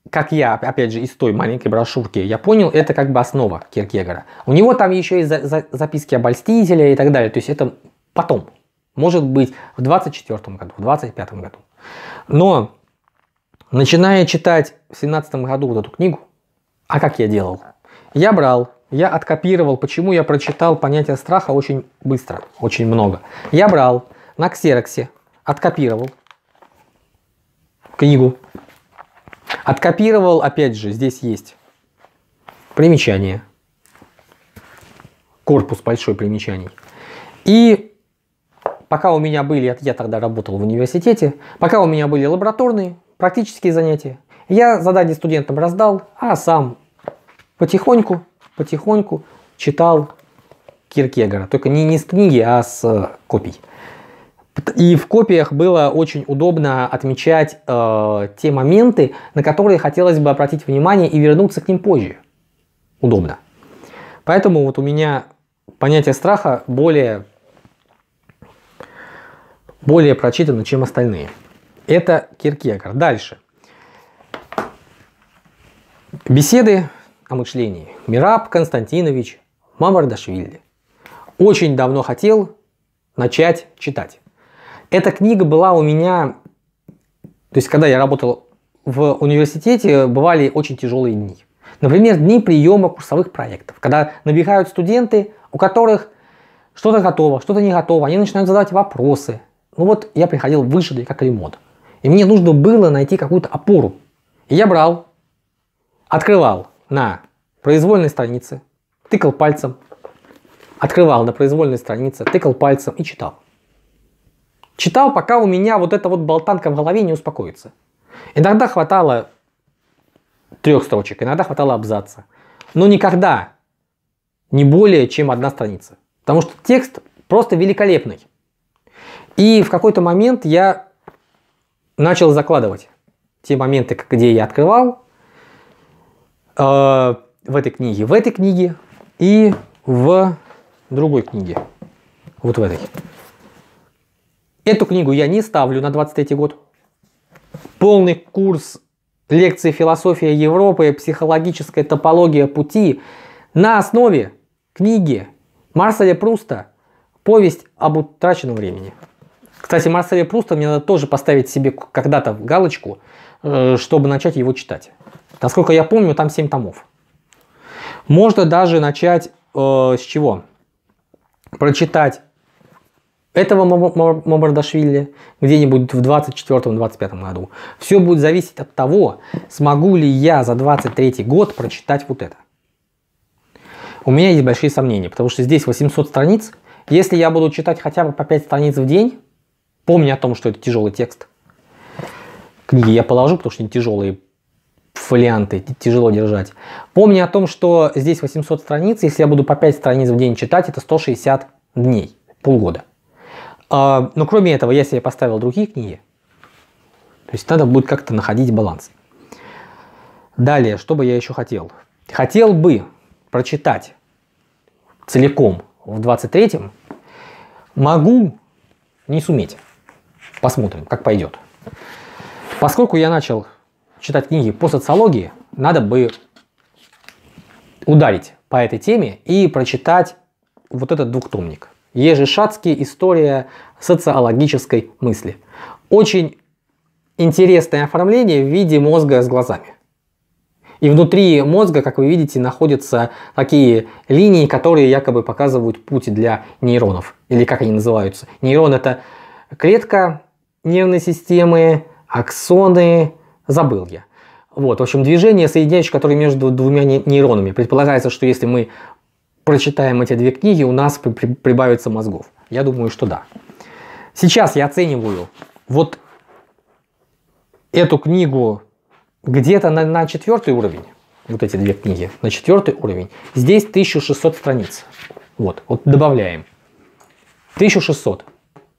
как я, опять же, из той маленькой брошюрки, я понял, это как бы основа Киркегора. У него там еще и за, за, записки обольстителя и так далее. То есть это потом. Может быть, в 24 году, в 25 году. Но, начиная читать в 17 году вот эту книгу, а как я делал? Я брал, я откопировал, почему я прочитал понятие страха очень быстро, очень много. Я брал на ксероксе, откопировал книгу, Откопировал, опять же, здесь есть примечание. Корпус большой примечаний. И пока у меня были, я тогда работал в университете, пока у меня были лабораторные, практические занятия, я задание студентам раздал, а сам потихоньку, потихоньку читал Киркегора. Только не, не с книги, а с э, копий. И в копиях было очень удобно отмечать э, те моменты, на которые хотелось бы обратить внимание и вернуться к ним позже. Удобно. Поэтому вот у меня понятие страха более, более прочитано, чем остальные. Это Киркегор. Дальше. Беседы о мышлении. Мираб Константинович Мамардашвили. Очень давно хотел начать читать. Эта книга была у меня, то есть когда я работал в университете, бывали очень тяжелые дни. Например, дни приема курсовых проектов, когда набегают студенты, у которых что-то готово, что-то не готово, они начинают задавать вопросы. Ну вот я приходил выжатый как ремонт, И мне нужно было найти какую-то опору. И я брал, открывал на произвольной странице, тыкал пальцем, открывал на произвольной странице, тыкал пальцем и читал читал, пока у меня вот эта вот болтанка в голове не успокоится. Иногда хватало трех строчек, иногда хватало абзаца. Но никогда не более чем одна страница. Потому что текст просто великолепный. И в какой-то момент я начал закладывать те моменты, где я открывал э, в этой книге, в этой книге и в другой книге. Вот в этой. Эту книгу я не ставлю на 23 год. Полный курс лекции «Философия Европы. Психологическая топология пути» на основе книги Марселя Пруста «Повесть об утраченном времени». Кстати, Марселя Пруста мне надо тоже поставить себе когда-то галочку, э, чтобы начать его читать. Насколько я помню, там 7 томов. Можно даже начать э, с чего? Прочитать этого Мамардашвили где-нибудь в 24-25 году. Все будет зависеть от того, смогу ли я за 23 год прочитать вот это. У меня есть большие сомнения, потому что здесь 800 страниц. Если я буду читать хотя бы по 5 страниц в день, помня о том, что это тяжелый текст, книги я положу, потому что они тяжелые фолианты, тяжело держать. Помня о том, что здесь 800 страниц, если я буду по 5 страниц в день читать, это 160 дней, полгода. А, но ну, кроме этого, я себе поставил другие книги. То есть надо будет как-то находить баланс. Далее, что бы я еще хотел? Хотел бы прочитать целиком в 23-м. Могу не суметь. Посмотрим, как пойдет. Поскольку я начал читать книги по социологии, надо бы ударить по этой теме и прочитать вот этот двухтомник. Ежи Шацкий «История социологической мысли». Очень интересное оформление в виде мозга с глазами. И внутри мозга, как вы видите, находятся такие линии, которые якобы показывают путь для нейронов. Или как они называются. Нейрон это клетка нервной системы, аксоны, забыл я. Вот, в общем, движение, соединяющее которые между двумя нейронами. Предполагается, что если мы прочитаем эти две книги, у нас при при прибавится мозгов. Я думаю, что да. Сейчас я оцениваю вот эту книгу где-то на, на четвертый уровень. Вот эти две книги на четвертый уровень. Здесь 1600 страниц. Вот, вот добавляем. 1600.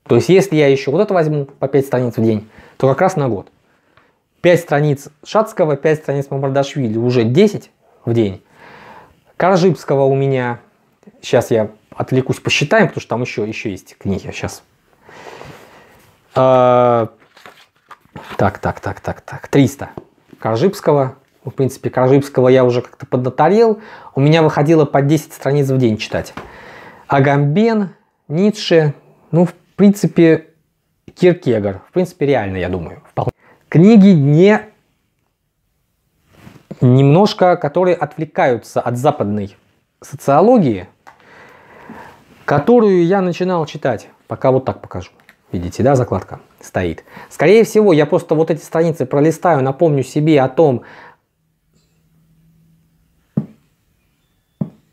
То есть, если я еще вот это возьму по 5 страниц в день, то как раз на год. 5 страниц Шацкого, 5 страниц Мамардашвили, уже 10 в день. Коржибского у меня. Сейчас я отвлекусь, посчитаем, потому что там еще, еще есть книги. Сейчас. А, так, так, так, так, так. 300. Коржибского. В принципе, Коржибского я уже как-то поднаторел. У меня выходило по 10 страниц в день читать. Агамбен, Ницше. Ну, в принципе, Киркегор. В принципе, реально, я думаю. Вполне. Книги не немножко, которые отвлекаются от западной социологии, которую я начинал читать. Пока вот так покажу. Видите, да, закладка стоит. Скорее всего, я просто вот эти страницы пролистаю, напомню себе о том,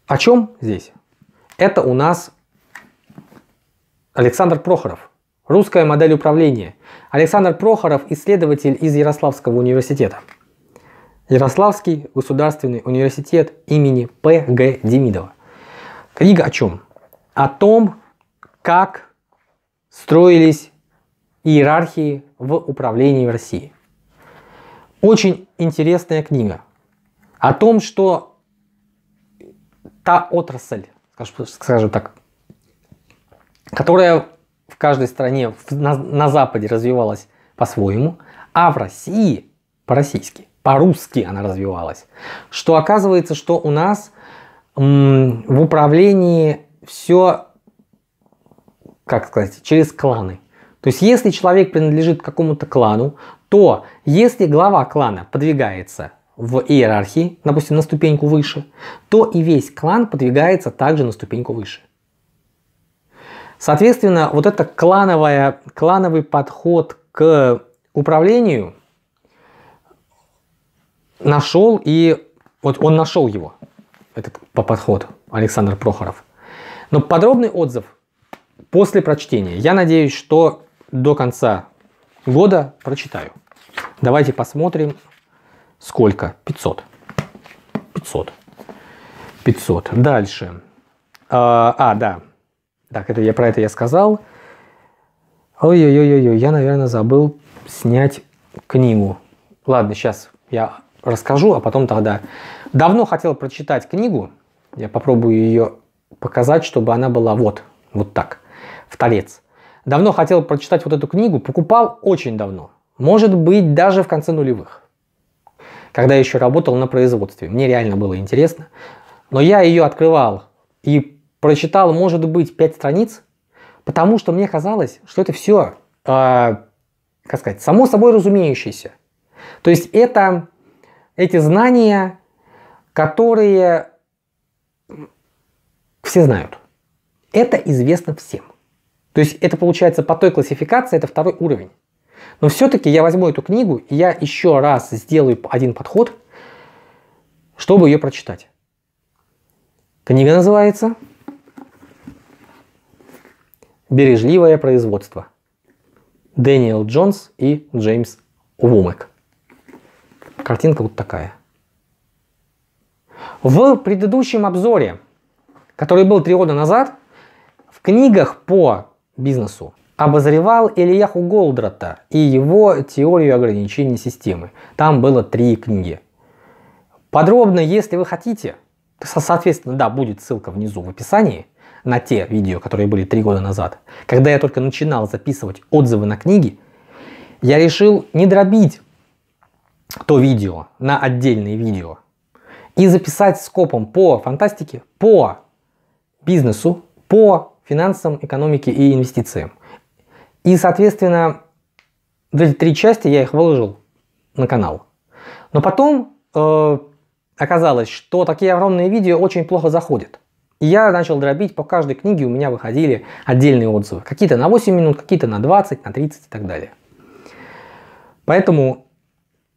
о чем здесь. Это у нас Александр Прохоров. Русская модель управления. Александр Прохоров, исследователь из Ярославского университета. Ярославский государственный университет имени П.Г. Демидова. Книга о чем? О том, как строились иерархии в управлении в России. Очень интересная книга о том, что та отрасль, скажем так, которая в каждой стране на, на Западе развивалась по-своему, а в России по-российски – по-русски она развивалась. Что оказывается, что у нас в управлении все, как сказать, через кланы. То есть, если человек принадлежит какому-то клану, то если глава клана подвигается в иерархии, допустим, на ступеньку выше, то и весь клан подвигается также на ступеньку выше. Соответственно, вот это клановая, клановый подход к управлению – нашел и вот он нашел его, этот по подход Александр Прохоров. Но подробный отзыв после прочтения. Я надеюсь, что до конца года прочитаю. Давайте посмотрим, сколько. 500. 500. 500. Дальше. А, а да. Так, это я про это я сказал. ой Ой-ой-ой, я, наверное, забыл снять книгу. Ладно, сейчас я расскажу, а потом тогда. Давно хотел прочитать книгу. Я попробую ее показать, чтобы она была вот, вот так, в торец. Давно хотел прочитать вот эту книгу, покупал очень давно. Может быть, даже в конце нулевых. Когда я еще работал на производстве. Мне реально было интересно. Но я ее открывал и прочитал, может быть, пять страниц, потому что мне казалось, что это все, э, а, как сказать, само собой разумеющееся. То есть это эти знания, которые все знают. Это известно всем. То есть это получается по той классификации, это второй уровень. Но все-таки я возьму эту книгу, и я еще раз сделаю один подход, чтобы ее прочитать. Книга называется «Бережливое производство». Дэниел Джонс и Джеймс Вумек. Картинка вот такая. В предыдущем обзоре, который был три года назад, в книгах по бизнесу обозревал Ильяху Голдрата и его теорию ограничений системы. Там было три книги. Подробно, если вы хотите, соответственно, да, будет ссылка внизу в описании на те видео, которые были три года назад. Когда я только начинал записывать отзывы на книги, я решил не дробить то видео на отдельные видео и записать скопом по фантастике, по бизнесу, по финансам, экономике и инвестициям. И, соответственно, вот эти три части я их выложил на канал. Но потом э, оказалось, что такие огромные видео очень плохо заходят. И я начал дробить, по каждой книге у меня выходили отдельные отзывы. Какие-то на 8 минут, какие-то на 20, на 30 и так далее. Поэтому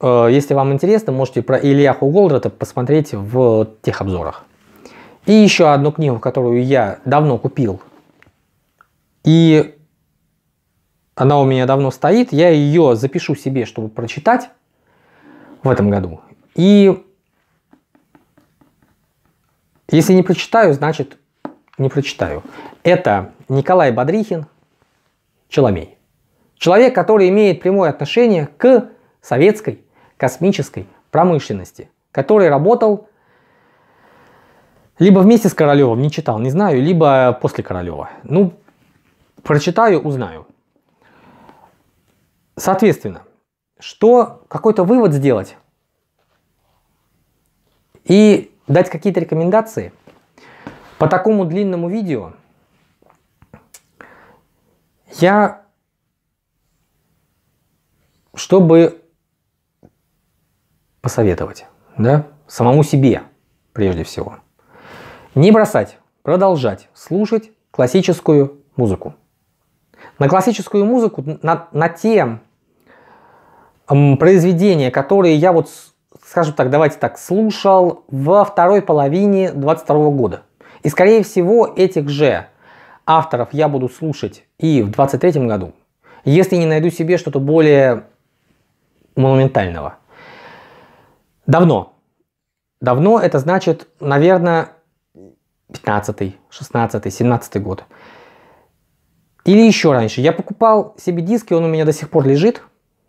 Э, если вам интересно, можете про Ильяху Голдрата посмотреть в тех обзорах. И еще одну книгу, которую я давно купил. И она у меня давно стоит. Я ее запишу себе, чтобы прочитать в этом году. И если не прочитаю, значит не прочитаю. Это Николай Бодрихин «Челомей». Человек, который имеет прямое отношение к советской космической промышленности, который работал либо вместе с Королевым, не читал, не знаю, либо после Королева. Ну, прочитаю, узнаю. Соответственно, что какой-то вывод сделать и дать какие-то рекомендации по такому длинному видео я чтобы посоветовать, да, самому себе прежде всего. Не бросать, продолжать слушать классическую музыку. На классическую музыку, на, на те произведения, которые я вот, скажем так, давайте так, слушал во второй половине 22 года. И, скорее всего, этих же авторов я буду слушать и в 23 году, если не найду себе что-то более монументального – Давно. Давно это значит, наверное, 15, 16, 17 год. Или еще раньше. Я покупал себе диски, он у меня до сих пор лежит.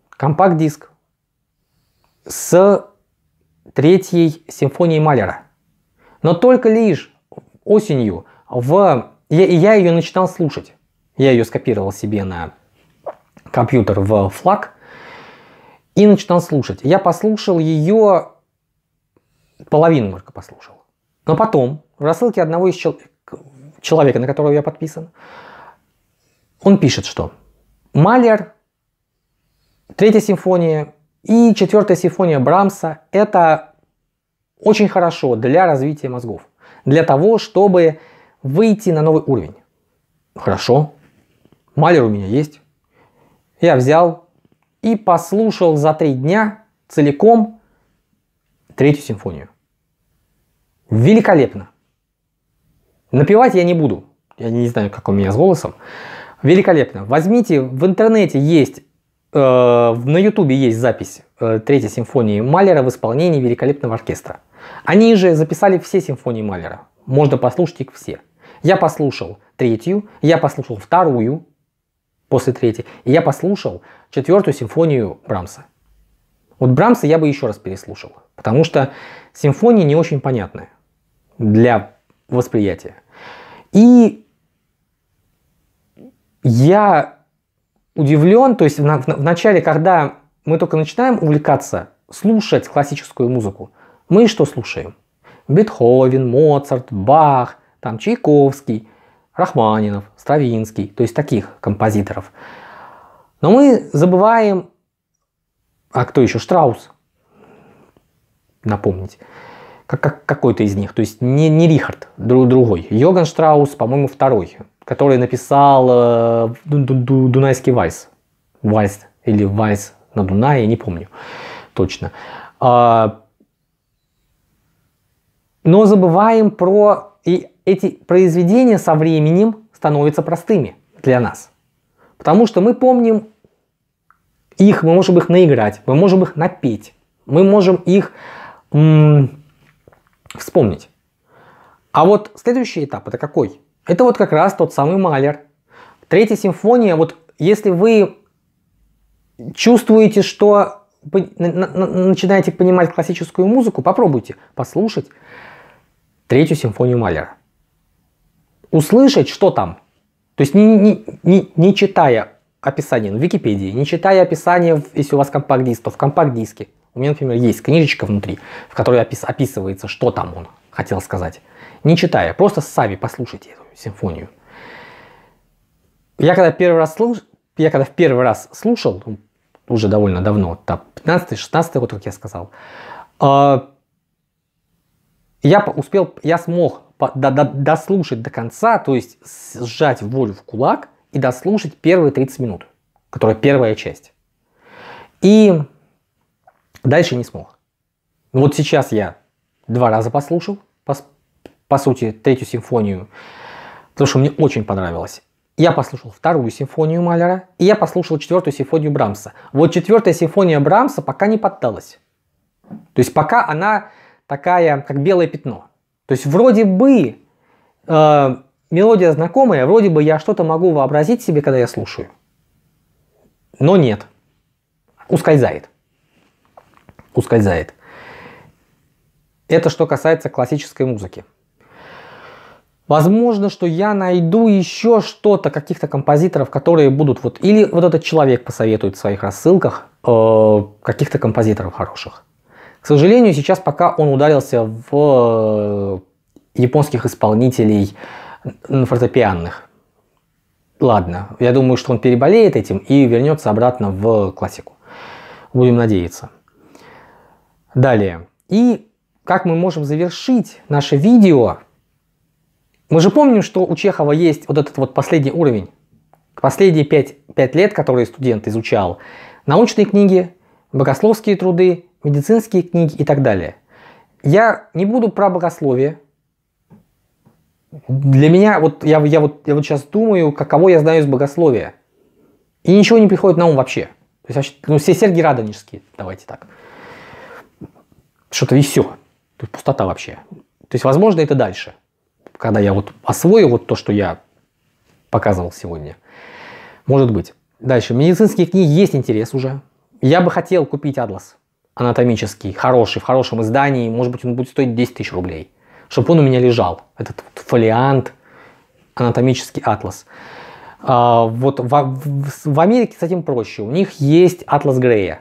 Компакт-диск. С третьей симфонией Малера. Но только лишь осенью в... Я, я ее начинал слушать. Я ее скопировал себе на компьютер в флаг и начинал слушать. Я послушал ее, половину только послушал. Но потом, в рассылке одного из чел... человека, на которого я подписан, он пишет, что Малер, Третья симфония и Четвертая симфония Брамса – это очень хорошо для развития мозгов, для того, чтобы выйти на новый уровень. Хорошо, Малер у меня есть. Я взял, и послушал за три дня целиком третью симфонию. Великолепно. Напевать я не буду. Я не знаю, как у меня с голосом. Великолепно. Возьмите, в интернете есть, э, на ютубе есть запись э, третьей симфонии Малера в исполнении великолепного оркестра. Они же записали все симфонии Малера. Можно послушать их все. Я послушал третью, я послушал вторую, после третьей. И я послушал четвертую симфонию Брамса. Вот Брамса я бы еще раз переслушал, потому что симфонии не очень понятны для восприятия. И я удивлен, то есть в, в, в начале, когда мы только начинаем увлекаться, слушать классическую музыку, мы что слушаем? Бетховен, Моцарт, Бах, там Чайковский. Рахманинов, Стравинский, то есть таких композиторов. Но мы забываем, а кто еще? Штраус, напомнить, как, как какой-то из них, то есть не, не Рихард, друг, другой. Йоган Штраус, по-моему, второй, который написал э, Дунайский вальс. Вальс или вальс на Дунае, не помню точно. А, но забываем про и эти произведения со временем становятся простыми для нас. Потому что мы помним их, мы можем их наиграть, мы можем их напеть, мы можем их м- вспомнить. А вот следующий этап это какой? Это вот как раз тот самый Малер. Третья симфония, вот если вы чувствуете, что начинаете понимать классическую музыку, попробуйте послушать третью симфонию Малера услышать, что там. То есть не, не, не, не читая описание ну, в Википедии, не читая описание, если у вас компакт-диск, то в компакт-диске. У меня, например, есть книжечка внутри, в которой опис, описывается, что там он хотел сказать. Не читая, просто сами послушайте эту симфонию. Я когда первый раз слуш... я когда в первый раз слушал, ну, уже довольно давно, 15-16 год, как я сказал, а, я успел, я смог дослушать до конца, то есть сжать волю в кулак и дослушать первые 30 минут, которая первая часть. И дальше не смог. Ну, вот сейчас я два раза послушал, по, по сути, третью симфонию, потому что мне очень понравилось. Я послушал вторую симфонию Малера, и я послушал четвертую симфонию Брамса. Вот четвертая симфония Брамса пока не поддалась. То есть пока она такая, как белое пятно. То есть вроде бы э, мелодия знакомая, вроде бы я что-то могу вообразить себе, когда я слушаю. Но нет. Ускользает. Ускользает. Это что касается классической музыки. Возможно, что я найду еще что-то, каких-то композиторов, которые будут вот... Или вот этот человек посоветует в своих рассылках э, каких-то композиторов хороших. К сожалению, сейчас пока он ударился в э, японских исполнителей фортепианных. Ладно, я думаю, что он переболеет этим и вернется обратно в классику. Будем надеяться. Далее. И как мы можем завершить наше видео? Мы же помним, что у Чехова есть вот этот вот последний уровень. Последние 5, 5 лет, которые студент изучал. Научные книги, богословские труды медицинские книги и так далее. Я не буду про богословие. Для меня, вот я, я, вот, я вот сейчас думаю, каково я знаю из богословия. И ничего не приходит на ум вообще. То есть, ну, все Сергии Радонежские, давайте так. Что-то и все. То пустота вообще. То есть, возможно, это дальше. Когда я вот освою вот то, что я показывал сегодня. Может быть. Дальше. Медицинские книги есть интерес уже. Я бы хотел купить атлас анатомический, хороший, в хорошем издании, может быть, он будет стоить 10 тысяч рублей, чтобы он у меня лежал, этот вот фолиант, анатомический атлас. А, вот в, в, в Америке с этим проще, у них есть атлас Грея.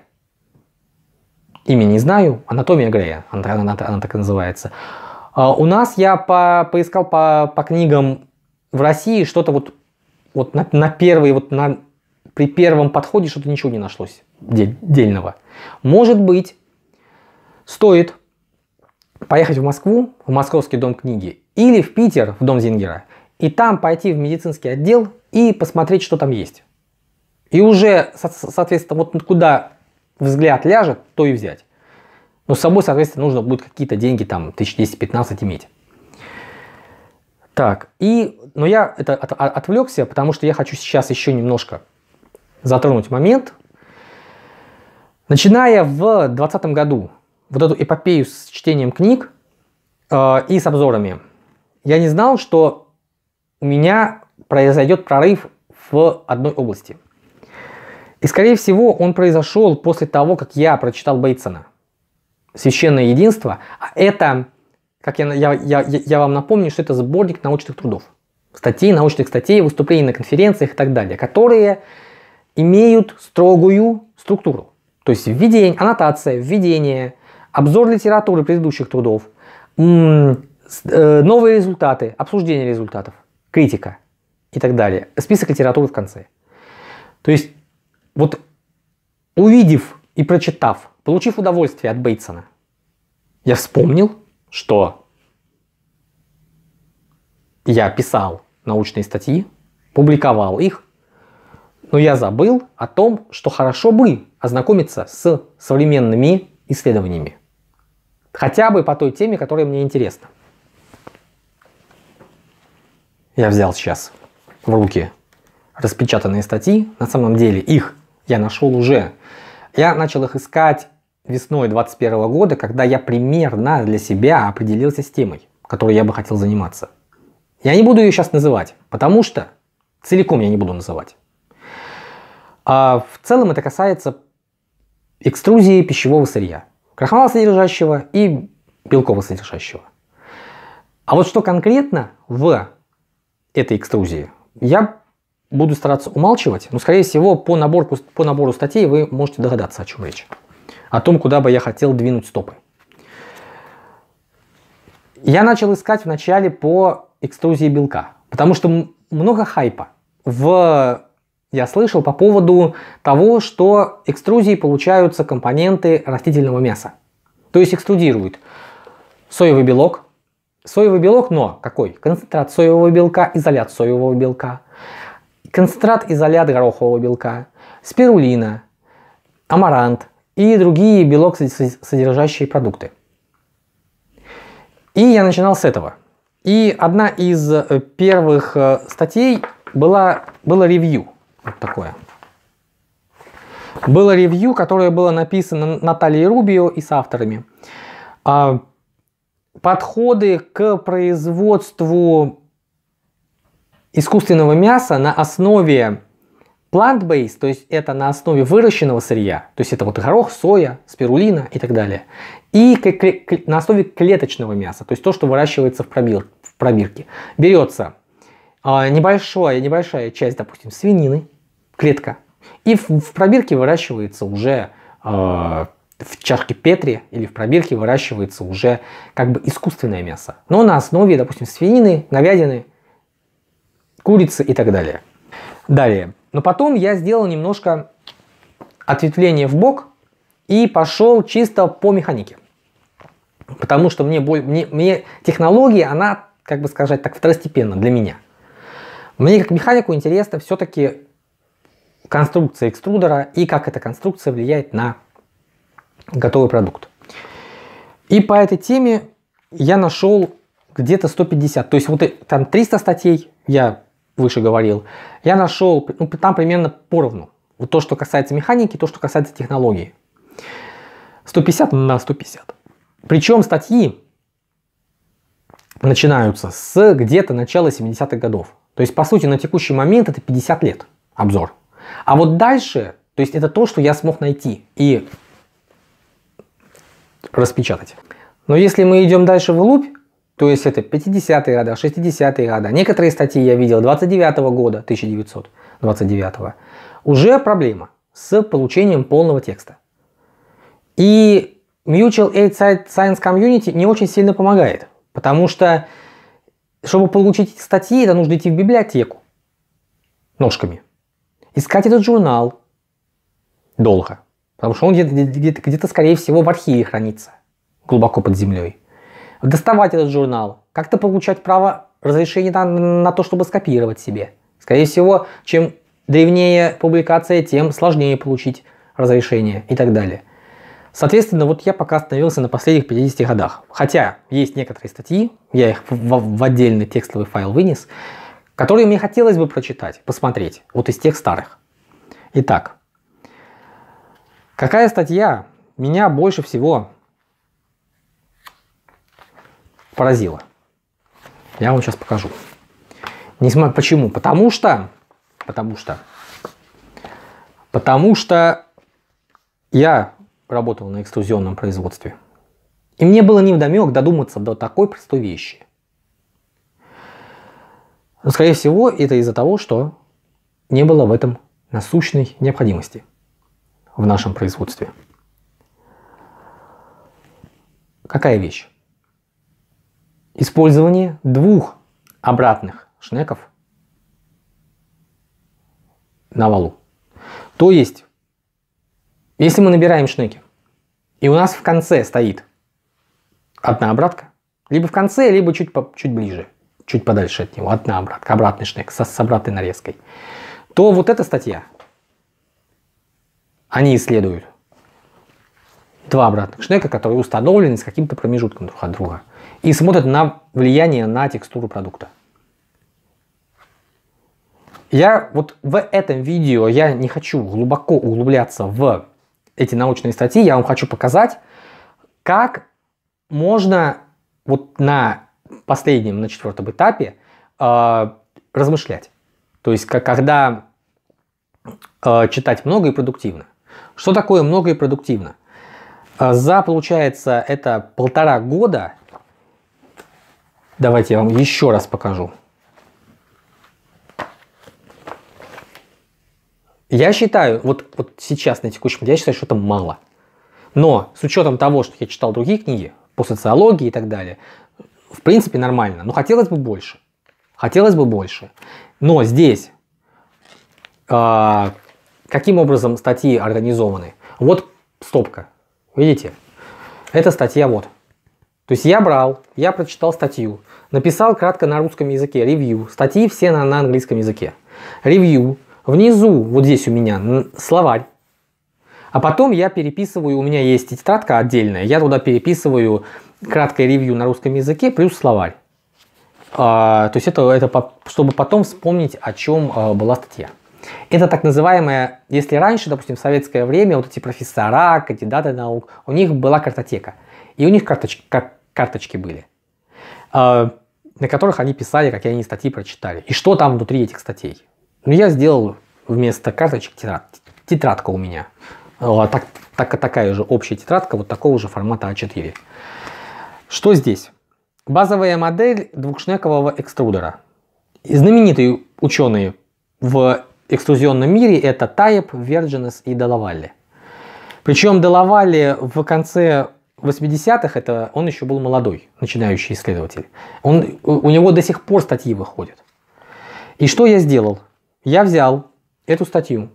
Имя не знаю, анатомия Грея, она, она, она так и называется. А, у нас я по, поискал по, по книгам в России что-то вот, вот на, на первый, вот на, при первом подходе что-то ничего не нашлось дельного. Может быть, стоит поехать в Москву, в Московский дом книги, или в Питер, в дом Зингера, и там пойти в медицинский отдел и посмотреть, что там есть. И уже, соответственно, вот куда взгляд ляжет, то и взять. Но с собой, соответственно, нужно будет какие-то деньги, там, 1010-15 иметь. Так, и, но я это от, отвлекся, потому что я хочу сейчас еще немножко затронуть момент, Начиная в 2020 году вот эту эпопею с чтением книг э, и с обзорами, я не знал, что у меня произойдет прорыв в одной области. И, скорее всего, он произошел после того, как я прочитал Бейтсона «Священное единство». А это, как я, я, я, я вам напомню, что это сборник научных трудов. Статей, научных статей, выступлений на конференциях и так далее, которые имеют строгую структуру. То есть введение, аннотация, введение, обзор литературы предыдущих трудов, э, новые результаты, обсуждение результатов, критика и так далее. Список литературы в конце. То есть вот увидев и прочитав, получив удовольствие от Бейтсона, я вспомнил, что я писал научные статьи, публиковал их, но я забыл о том, что хорошо бы ознакомиться с современными исследованиями. Хотя бы по той теме, которая мне интересна. Я взял сейчас в руки распечатанные статьи. На самом деле их я нашел уже. Я начал их искать весной 2021 года, когда я примерно для себя определился с темой, которой я бы хотел заниматься. Я не буду ее сейчас называть, потому что целиком я не буду называть. А в целом это касается экструзии пищевого сырья, крахмала содержащего и белкового содержащего. А вот что конкретно в этой экструзии, я буду стараться умалчивать, но, скорее всего, по, набору по набору статей вы можете догадаться, о чем речь. О том, куда бы я хотел двинуть стопы. Я начал искать вначале по экструзии белка, потому что много хайпа в я слышал по поводу того, что экструзии получаются компоненты растительного мяса. То есть экструдируют соевый белок, соевый белок, но какой? Концентрат соевого белка, изолят соевого белка, концентрат изолят горохового белка, спирулина, амарант и другие белок содержащие продукты. И я начинал с этого. И одна из э, первых э, статей была, было ревью вот такое. Было ревью, которое было написано Натальей Рубио и с авторами. А, подходы к производству искусственного мяса на основе plant-based, то есть это на основе выращенного сырья, то есть это вот горох, соя, спирулина и так далее, и на основе клеточного мяса, то есть то, что выращивается в, пробир, в пробирке. Берется а, небольшая, небольшая часть, допустим, свинины, клетка. И в, в пробирке выращивается уже э, в чашке Петри или в пробирке выращивается уже как бы искусственное мясо. Но на основе, допустим, свинины, говядины, курицы и так далее. Далее. Но потом я сделал немножко ответвление в бок и пошел чисто по механике. Потому что мне, боль, мне, мне технология, она, как бы сказать так, второстепенна для меня. Мне как механику интересно все-таки конструкция экструдера и как эта конструкция влияет на готовый продукт. И по этой теме я нашел где-то 150, то есть вот там 300 статей, я выше говорил, я нашел, ну, там примерно поровну. Вот то, что касается механики, то, что касается технологии. 150 на 150. Причем статьи начинаются с где-то начала 70-х годов. То есть, по сути, на текущий момент это 50 лет обзор. А вот дальше, то есть это то, что я смог найти и распечатать. Но если мы идем дальше вглубь, то есть это 50-е года, 60-е года. Некоторые статьи я видел 29 -го года, 1929 -го. Уже проблема с получением полного текста. И Mutual Aid Science Community не очень сильно помогает, потому что, чтобы получить статьи, это нужно идти в библиотеку ножками искать этот журнал долго. Потому что он где-то, где-то, где-то скорее всего, в архиве хранится, глубоко под землей. Доставать этот журнал, как-то получать право разрешения на, на то, чтобы скопировать себе. Скорее всего, чем древнее публикация, тем сложнее получить разрешение и так далее. Соответственно, вот я пока остановился на последних 50 годах. Хотя есть некоторые статьи, я их в, в, в отдельный текстовый файл вынес, которые мне хотелось бы прочитать, посмотреть, вот из тех старых. Итак, какая статья меня больше всего поразила? Я вам сейчас покажу. Не смотрю, почему? Потому что, потому что, потому что я работал на экструзионном производстве. И мне было невдомек додуматься до такой простой вещи – но, скорее всего, это из-за того, что не было в этом насущной необходимости в нашем производстве. Какая вещь? Использование двух обратных шнеков на валу. То есть, если мы набираем шнеки, и у нас в конце стоит одна обратка, либо в конце, либо чуть, чуть ближе – чуть подальше от него, одна обратка, обратный шнек со, с обратной нарезкой, то вот эта статья, они исследуют два обратных шнека, которые установлены с каким-то промежутком друг от друга, и смотрят на влияние на текстуру продукта. Я вот в этом видео, я не хочу глубоко углубляться в эти научные статьи, я вам хочу показать, как можно вот на последнем, на четвертом этапе, э, размышлять. То есть, когда э, читать много и продуктивно. Что такое много и продуктивно? А, за, получается, это полтора года. Давайте я вам еще раз покажу. Я считаю, вот, вот сейчас на текущем, я считаю, что это мало. Но с учетом того, что я читал другие книги по социологии и так далее, в принципе нормально, но хотелось бы больше. Хотелось бы больше. Но здесь э, каким образом статьи организованы? Вот стопка, видите? Это статья вот. То есть я брал, я прочитал статью, написал кратко на русском языке ревью, статьи все на, на английском языке. Ревью, внизу вот здесь у меня словарь, а потом я переписываю, у меня есть тетрадка отдельная, я туда переписываю краткое ревью на русском языке плюс словарь. А, то есть это, это по, чтобы потом вспомнить, о чем а, была статья. Это так называемая, если раньше, допустим, в советское время, вот эти профессора, кандидаты наук, у них была картотека. И у них карточки, кар, карточки были, а, на которых они писали, какие они статьи прочитали. И что там внутри этих статей. Ну, я сделал вместо карточек тетрад, тетрадка у меня. А так, так, такая же общая тетрадка вот такого же формата А4. Что здесь? Базовая модель двухшнекового экструдера. И знаменитые ученые в экструзионном мире это Тайп, Верджинес и Делавалли. Причем Делавалли в конце 80-х, это он еще был молодой, начинающий исследователь. Он, у него до сих пор статьи выходят. И что я сделал? Я взял эту статью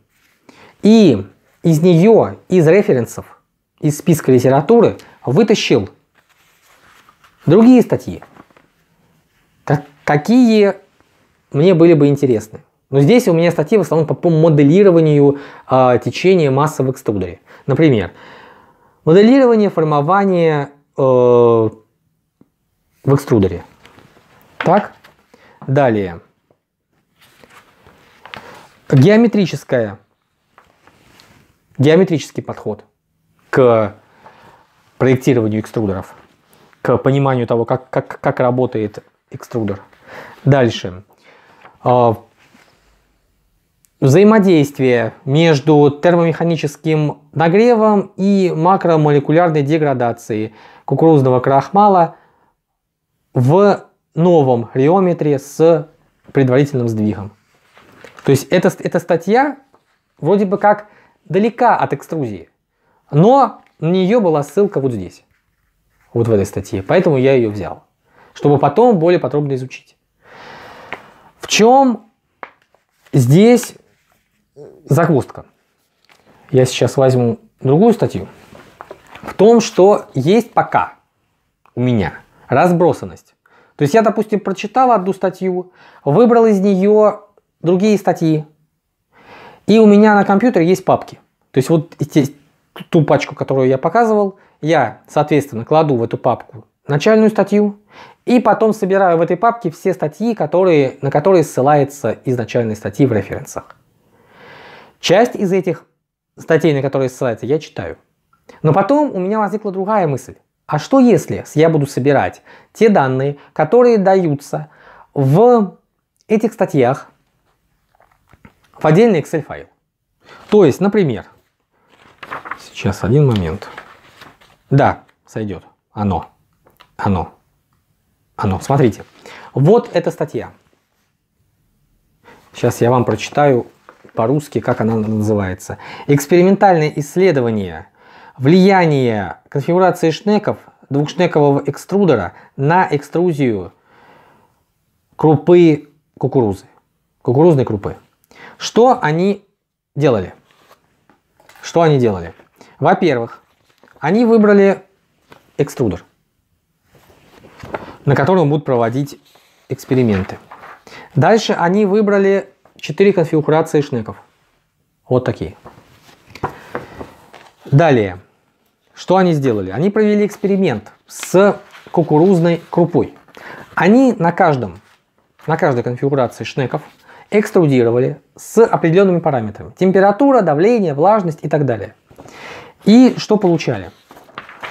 и из нее, из референсов, из списка литературы вытащил другие статьи, какие мне были бы интересны. Но здесь у меня статьи в основном по, по моделированию э, течения массы в экструдере. Например, моделирование формования э, в экструдере. Так, далее. геометрическая геометрический подход к проектированию экструдеров, к пониманию того, как, как, как работает экструдер. Дальше. А, взаимодействие между термомеханическим нагревом и макромолекулярной деградацией кукурузного крахмала в новом реометре с предварительным сдвигом. То есть эта, эта статья вроде бы как далека от экструзии. Но на нее была ссылка вот здесь, вот в этой статье. Поэтому я ее взял, чтобы потом более подробно изучить. В чем здесь загвоздка? Я сейчас возьму другую статью. В том, что есть пока у меня разбросанность. То есть я, допустим, прочитал одну статью, выбрал из нее другие статьи, и у меня на компьютере есть папки. То есть вот ту пачку, которую я показывал, я, соответственно, кладу в эту папку начальную статью и потом собираю в этой папке все статьи, которые, на которые ссылается изначальной статьи в референсах. Часть из этих статей, на которые ссылается, я читаю. Но потом у меня возникла другая мысль. А что если я буду собирать те данные, которые даются в этих статьях, в отдельный Excel файл. То есть, например, сейчас один момент. Да, сойдет. Оно. Оно. Оно. Смотрите. Вот эта статья. Сейчас я вам прочитаю по-русски, как она называется. Экспериментальное исследование влияния конфигурации шнеков двухшнекового экструдера на экструзию крупы кукурузы. Кукурузной крупы. Что они делали? Что они делали? Во-первых, они выбрали экструдер, на котором будут проводить эксперименты. Дальше они выбрали 4 конфигурации шнеков. Вот такие. Далее. Что они сделали? Они провели эксперимент с кукурузной крупой. Они на каждом, на каждой конфигурации шнеков – экструдировали с определенными параметрами. Температура, давление, влажность и так далее. И что получали?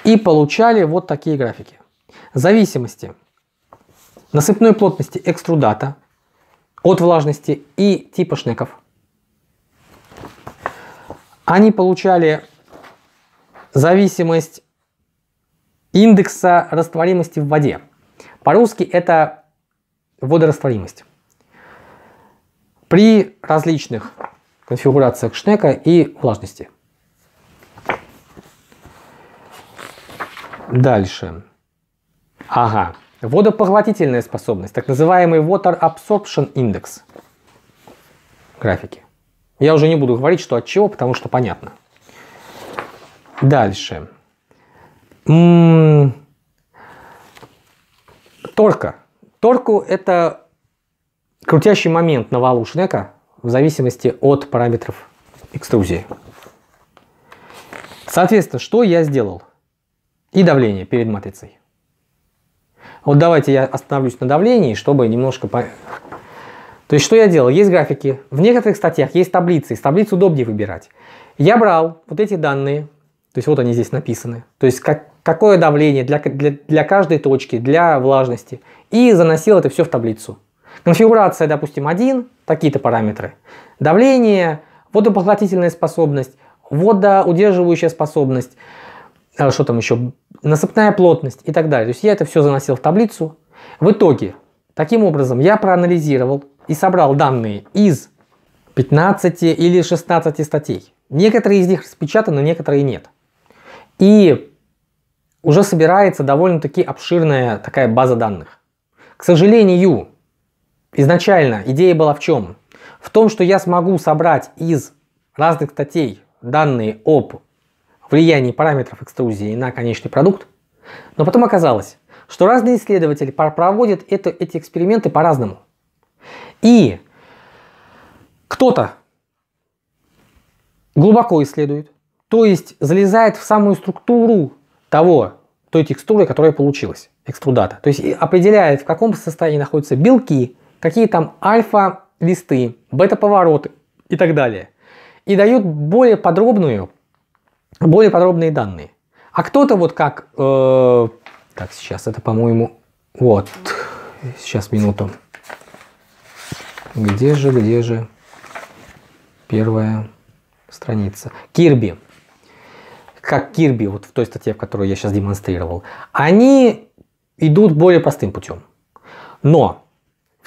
И получали вот такие графики. Зависимости насыпной плотности экструдата от влажности и типа шнеков. Они получали зависимость индекса растворимости в воде. По-русски это водорастворимость при различных конфигурациях шнека и влажности. Дальше. Ага. Водопоглотительная способность, так называемый Water Absorption Index графики. Я уже не буду говорить, что от чего, потому что понятно. Дальше. М м-м, -м -м. Торка. Торку это крутящий момент на валу шнека в зависимости от параметров экструзии. Соответственно, что я сделал? И давление перед матрицей. Вот давайте я остановлюсь на давлении, чтобы немножко... По... То есть, что я делал? Есть графики. В некоторых статьях есть таблицы. Из таблиц удобнее выбирать. Я брал вот эти данные. То есть, вот они здесь написаны. То есть, как, какое давление для, для, для каждой точки, для влажности. И заносил это все в таблицу. Конфигурация, допустим, один, такие-то параметры. Давление, водопоглотительная способность, водоудерживающая способность, э, что там еще, насыпная плотность и так далее. То есть я это все заносил в таблицу. В итоге, таким образом, я проанализировал и собрал данные из 15 или 16 статей. Некоторые из них распечатаны, некоторые нет. И уже собирается довольно-таки обширная такая база данных. К сожалению, Изначально идея была в чем? В том, что я смогу собрать из разных статей данные об влиянии параметров экструзии на конечный продукт, но потом оказалось, что разные исследователи проводят это, эти эксперименты по-разному. И кто-то глубоко исследует, то есть залезает в самую структуру того, той текстуры, которая получилась, экструдата. То есть определяет, в каком состоянии находятся белки, какие там альфа-листы, бета-повороты и так далее. И дают более подробную, более подробные данные. А кто-то вот как... Э, так, сейчас это, по-моему... Вот. Сейчас, минуту. Где же, где же первая страница? Кирби. Как Кирби, вот в той статье, в которую я сейчас демонстрировал. Они идут более простым путем. Но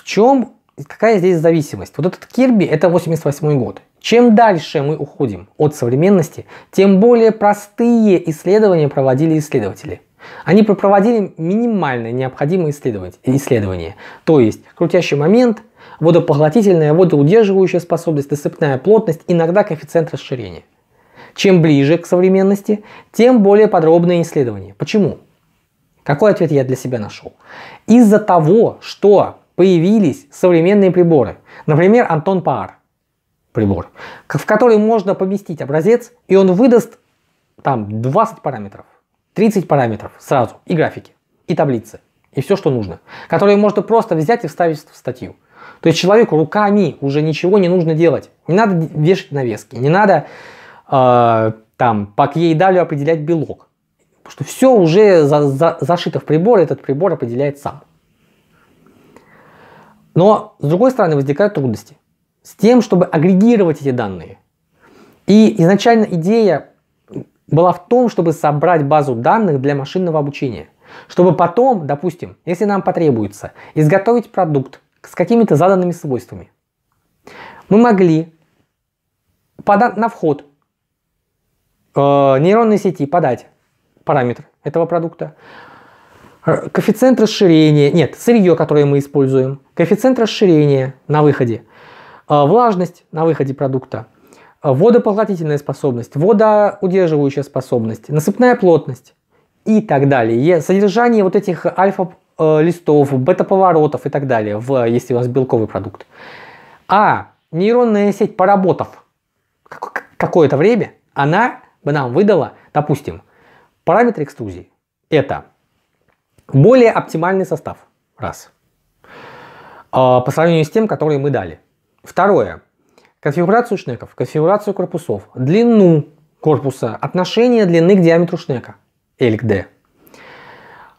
чем, какая здесь зависимость? Вот этот Кирби это 88 год. Чем дальше мы уходим от современности, тем более простые исследования проводили исследователи. Они проводили минимально необходимые исследования, то есть крутящий момент, водопоглотительная, водоудерживающая способность, досыпная плотность, иногда коэффициент расширения. Чем ближе к современности, тем более подробные исследования. Почему? Какой ответ я для себя нашел? Из-за того, что появились современные приборы. Например, Антон Паар прибор, в который можно поместить образец, и он выдаст там 20 параметров, 30 параметров сразу, и графики, и таблицы, и все, что нужно, которые можно просто взять и вставить в статью. То есть человеку руками уже ничего не нужно делать. Не надо вешать навески, не надо э, там по кьейдалю определять белок. Потому что все уже за, за, зашито в прибор, этот прибор определяет сам. Но, с другой стороны, возникают трудности с тем, чтобы агрегировать эти данные. И изначально идея была в том, чтобы собрать базу данных для машинного обучения. Чтобы потом, допустим, если нам потребуется, изготовить продукт с какими-то заданными свойствами, мы могли подать на вход э, нейронной сети подать параметр этого продукта, Э, коэффициент расширения, нет, сырье, которое мы используем, коэффициент расширения на выходе, э, влажность на выходе продукта, э, водопоглотительная способность, водоудерживающая способность, насыпная плотность и так далее. Содержание вот этих альфа-листов, бета-поворотов и так далее, в, если у нас белковый продукт. А нейронная сеть, поработав какое-то время, она бы нам выдала, допустим, параметры экструзии. Это более оптимальный состав. Раз. А, по сравнению с тем, который мы дали. Второе. Конфигурацию шнеков, конфигурацию корпусов, длину корпуса, отношение длины к диаметру шнека. L к D.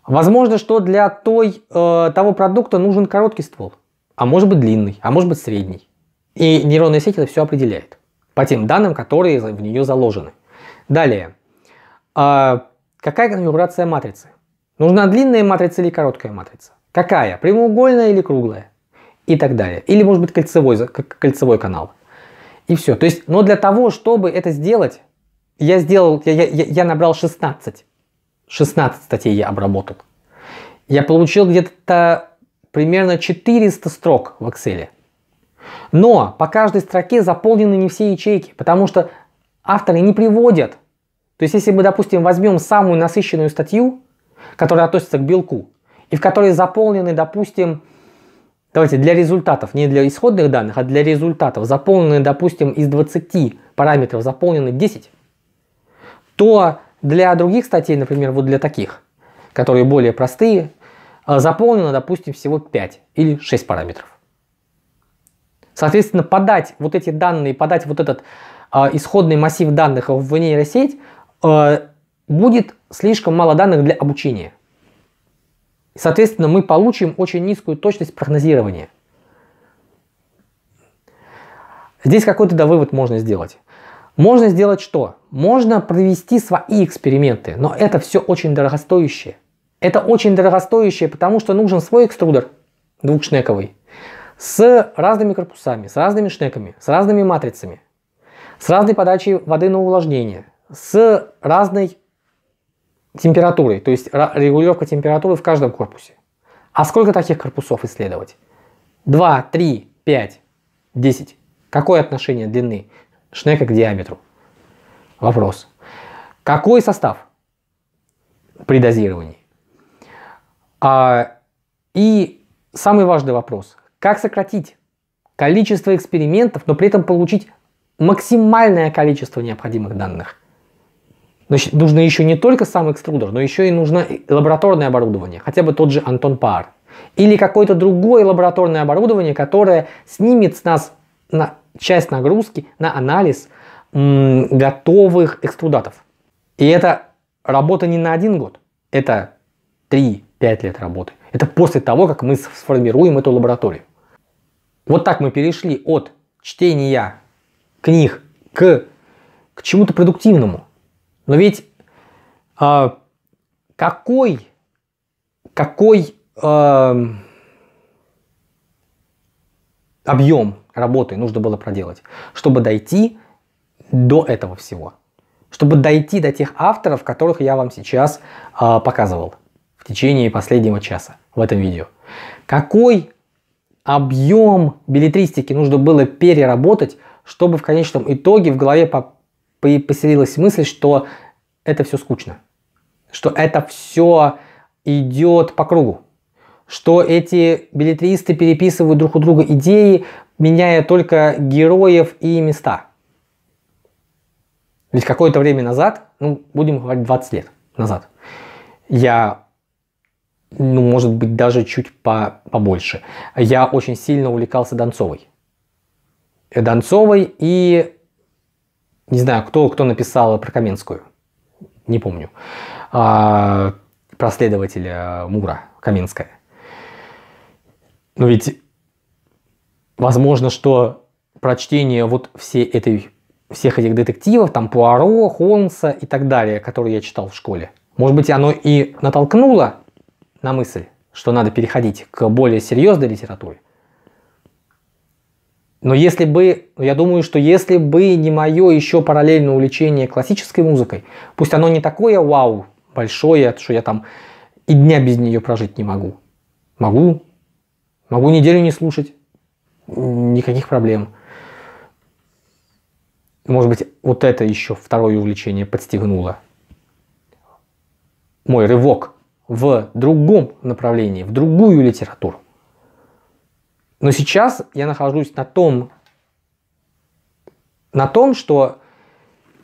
Возможно, что для той, э, того продукта нужен короткий ствол, а может быть длинный, а может быть средний. И нейронная сеть это все определяет по тем данным, которые в нее заложены. Далее. Э, какая конфигурация матрицы? Нужна длинная матрица или короткая матрица? Какая? Прямоугольная или круглая? И так далее. Или может быть кольцевой, кольцевой канал. И все. То есть, но для того, чтобы это сделать, я сделал, я, я, я набрал 16. 16 статей я обработал. Я получил где-то примерно 400 строк в Excel. Но по каждой строке заполнены не все ячейки, потому что авторы не приводят. То есть, если мы, допустим, возьмем самую насыщенную статью, которые относятся к белку, и в которые заполнены, допустим, давайте для результатов, не для исходных данных, а для результатов, заполнены, допустим, из 20 параметров заполнены 10, то для других статей, например, вот для таких, которые более простые, э, заполнено, допустим, всего 5 или 6 параметров. Соответственно, подать вот эти данные, подать вот этот э, исходный массив данных в нейросеть э, будет слишком мало данных для обучения. Соответственно, мы получим очень низкую точность прогнозирования. Здесь какой-то да вывод можно сделать. Можно сделать что? Можно провести свои эксперименты, но это все очень дорогостоящее. Это очень дорогостоящее, потому что нужен свой экструдер двухшнековый с разными корпусами, с разными шнеками, с разными матрицами, с разной подачей воды на увлажнение, с разной температурой, то есть регулировка температуры в каждом корпусе. А сколько таких корпусов исследовать? 2, 3, 5, 10. Какое отношение длины шнека к диаметру? Вопрос. Какой состав при дозировании? А, и самый важный вопрос. Как сократить количество экспериментов, но при этом получить максимальное количество необходимых данных? нужно еще не только сам экструдер, но еще и нужно лабораторное оборудование, хотя бы тот же Антон Пар. Или какое-то другое лабораторное оборудование, которое снимет с нас на часть нагрузки на анализ готовых экструдатов. И это работа не на один год, это 3-5 лет работы. Это после того, как мы сформируем эту лабораторию. Вот так мы перешли от чтения книг к, к чему-то продуктивному. Но ведь э, какой, какой э, объем работы нужно было проделать, чтобы дойти до этого всего, чтобы дойти до тех авторов, которых я вам сейчас э, показывал в течение последнего часа в этом видео. Какой объем билетристики нужно было переработать, чтобы в конечном итоге в голове поселилась мысль, что это все скучно, что это все идет по кругу, что эти билетристы переписывают друг у друга идеи, меняя только героев и места. Ведь какое-то время назад, ну, будем говорить 20 лет назад, я, ну, может быть, даже чуть по, побольше, я очень сильно увлекался Донцовой. Донцовой и не знаю, кто, кто написал про Каменскую, не помню, а, про следователя э, Мура, Каменская. Но ну ведь возможно, что прочтение вот всей этой, всех этих детективов, там Пуаро, Холмса и так далее, которые я читал в школе, может быть, оно и натолкнуло на мысль, что надо переходить к более серьезной литературе. Но если бы, я думаю, что если бы не мое еще параллельное увлечение классической музыкой, пусть оно не такое вау большое, что я там и дня без нее прожить не могу. Могу, могу неделю не слушать, никаких проблем. Может быть, вот это еще второе увлечение подстегнуло. Мой рывок в другом направлении, в другую литературу. Но сейчас я нахожусь на том, на том, что,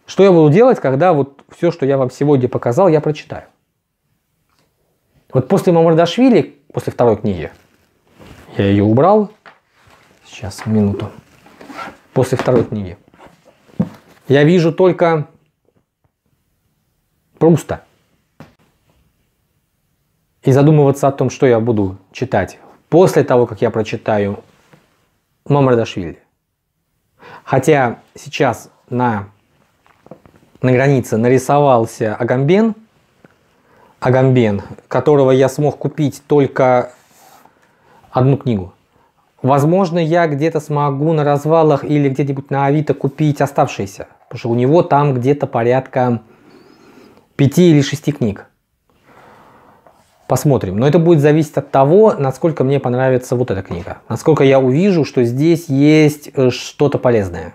что я буду делать, когда вот все, что я вам сегодня показал, я прочитаю. Вот после Мамардашвили, после второй книги, я ее убрал, сейчас, минуту, после второй книги, я вижу только Пруста. И задумываться о том, что я буду читать после того, как я прочитаю Мамардашвили. Хотя сейчас на, на границе нарисовался Агамбен, Агамбен, которого я смог купить только одну книгу. Возможно, я где-то смогу на развалах или где-нибудь на Авито купить оставшиеся. Потому что у него там где-то порядка пяти или шести книг посмотрим. Но это будет зависеть от того, насколько мне понравится вот эта книга. Насколько я увижу, что здесь есть э, что-то полезное.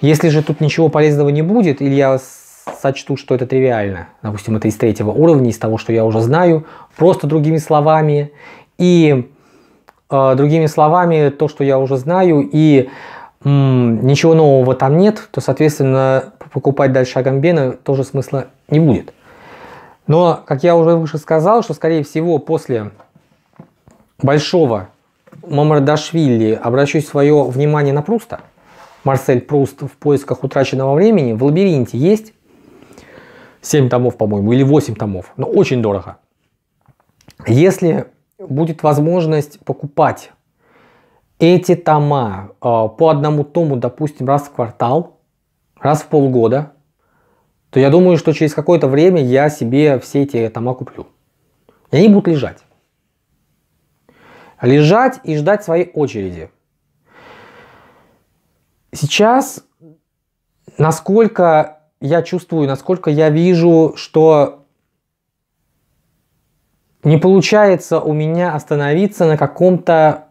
Если же тут ничего полезного не будет, или я сочту, что это тривиально, допустим, это из третьего уровня, из того, что я уже знаю, просто другими словами, и э, другими словами то, что я уже знаю, и м, ничего нового там нет, то, соответственно, покупать дальше Агамбена тоже смысла не будет. Но, как я уже выше сказал, что, скорее всего, после большого Мамардашвили обращу свое внимание на Пруста. Марсель Пруст в поисках утраченного времени в лабиринте есть 7 томов, по-моему, или 8 томов, но очень дорого. Если будет возможность покупать эти тома э, по одному тому, допустим, раз в квартал, раз в полгода, то я думаю, что через какое-то время я себе все эти тома куплю. И они будут лежать. Лежать и ждать своей очереди. Сейчас, насколько я чувствую, насколько я вижу, что не получается у меня остановиться на каком-то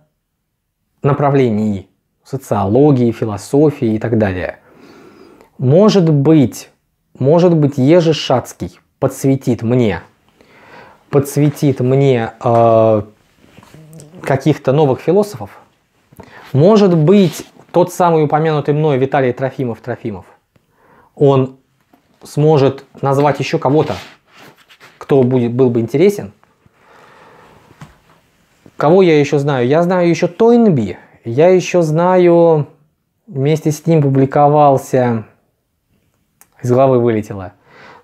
направлении социологии, философии и так далее. Может быть, может быть, Ежи Шацкий подсветит мне, подсветит мне э, каких-то новых философов. Может быть, тот самый упомянутый мной Виталий Трофимов Трофимов, он сможет назвать еще кого-то, кто будет, был бы интересен. Кого я еще знаю? Я знаю еще Тойнби. Я еще знаю, вместе с ним публиковался из головы вылетело.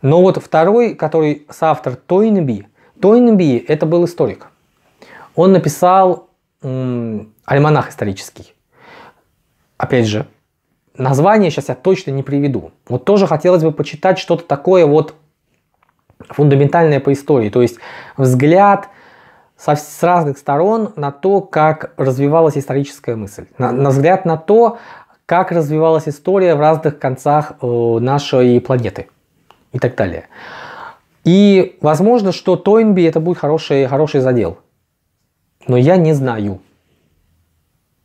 Но вот второй, который соавтор Тойнби, Тойнби это был историк. Он написал м, альманах исторический. Опять же, название сейчас я точно не приведу. Вот тоже хотелось бы почитать что-то такое вот фундаментальное по истории. То есть взгляд со, с разных сторон на то, как развивалась историческая мысль. На, на взгляд на то, как развивалась история в разных концах э, нашей планеты и так далее. И возможно, что Тойнби это будет хороший, хороший задел. Но я не знаю.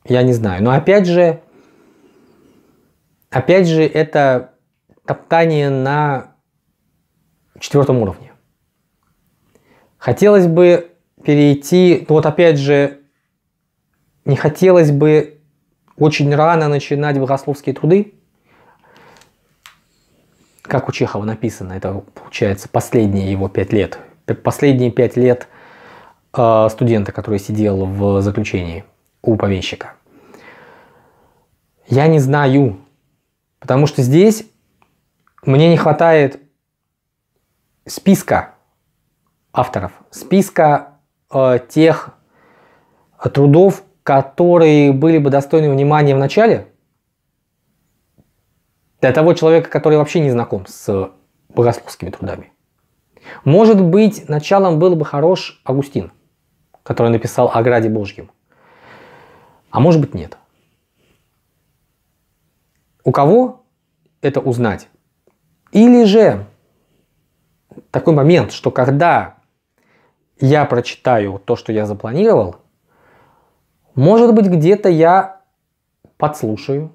Я не знаю. Но опять же, опять же, это топтание на четвертом уровне. Хотелось бы перейти, ну вот опять же, не хотелось бы очень рано начинать богословские труды, как у Чехова написано, это получается последние его пять лет, последние пять лет э, студента, который сидел в заключении у помещика. Я не знаю, потому что здесь мне не хватает списка авторов, списка э, тех э, трудов, которые были бы достойны внимания в начале, для того человека, который вообще не знаком с богословскими трудами. Может быть, началом был бы хорош Августин, который написал о Граде Божьем. А может быть, нет. У кого это узнать? Или же такой момент, что когда я прочитаю то, что я запланировал – может быть, где-то я подслушаю.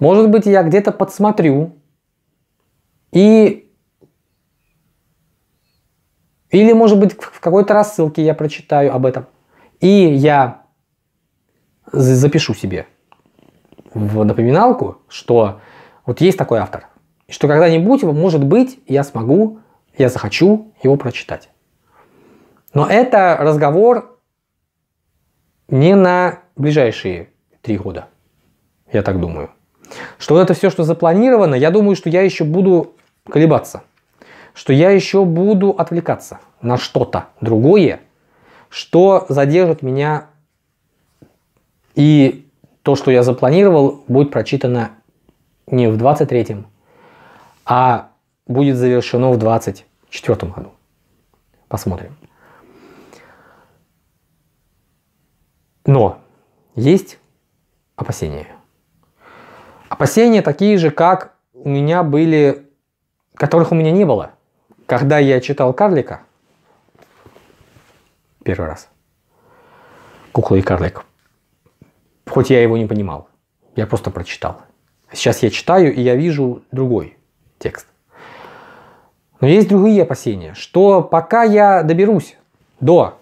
Может быть, я где-то подсмотрю. И... Или, может быть, в какой-то рассылке я прочитаю об этом. И я запишу себе в напоминалку, что вот есть такой автор. И что когда-нибудь, может быть, я смогу, я захочу его прочитать. Но это разговор не на ближайшие три года, я так думаю. Что вот это все, что запланировано, я думаю, что я еще буду колебаться. Что я еще буду отвлекаться на что-то другое, что задержит меня и то, что я запланировал, будет прочитано не в 23-м, а будет завершено в 24 году. Посмотрим. Но есть опасения. Опасения такие же, как у меня были, которых у меня не было, когда я читал «Карлика» первый раз. «Кукла и карлик». Хоть я его не понимал, я просто прочитал. Сейчас я читаю, и я вижу другой текст. Но есть другие опасения, что пока я доберусь до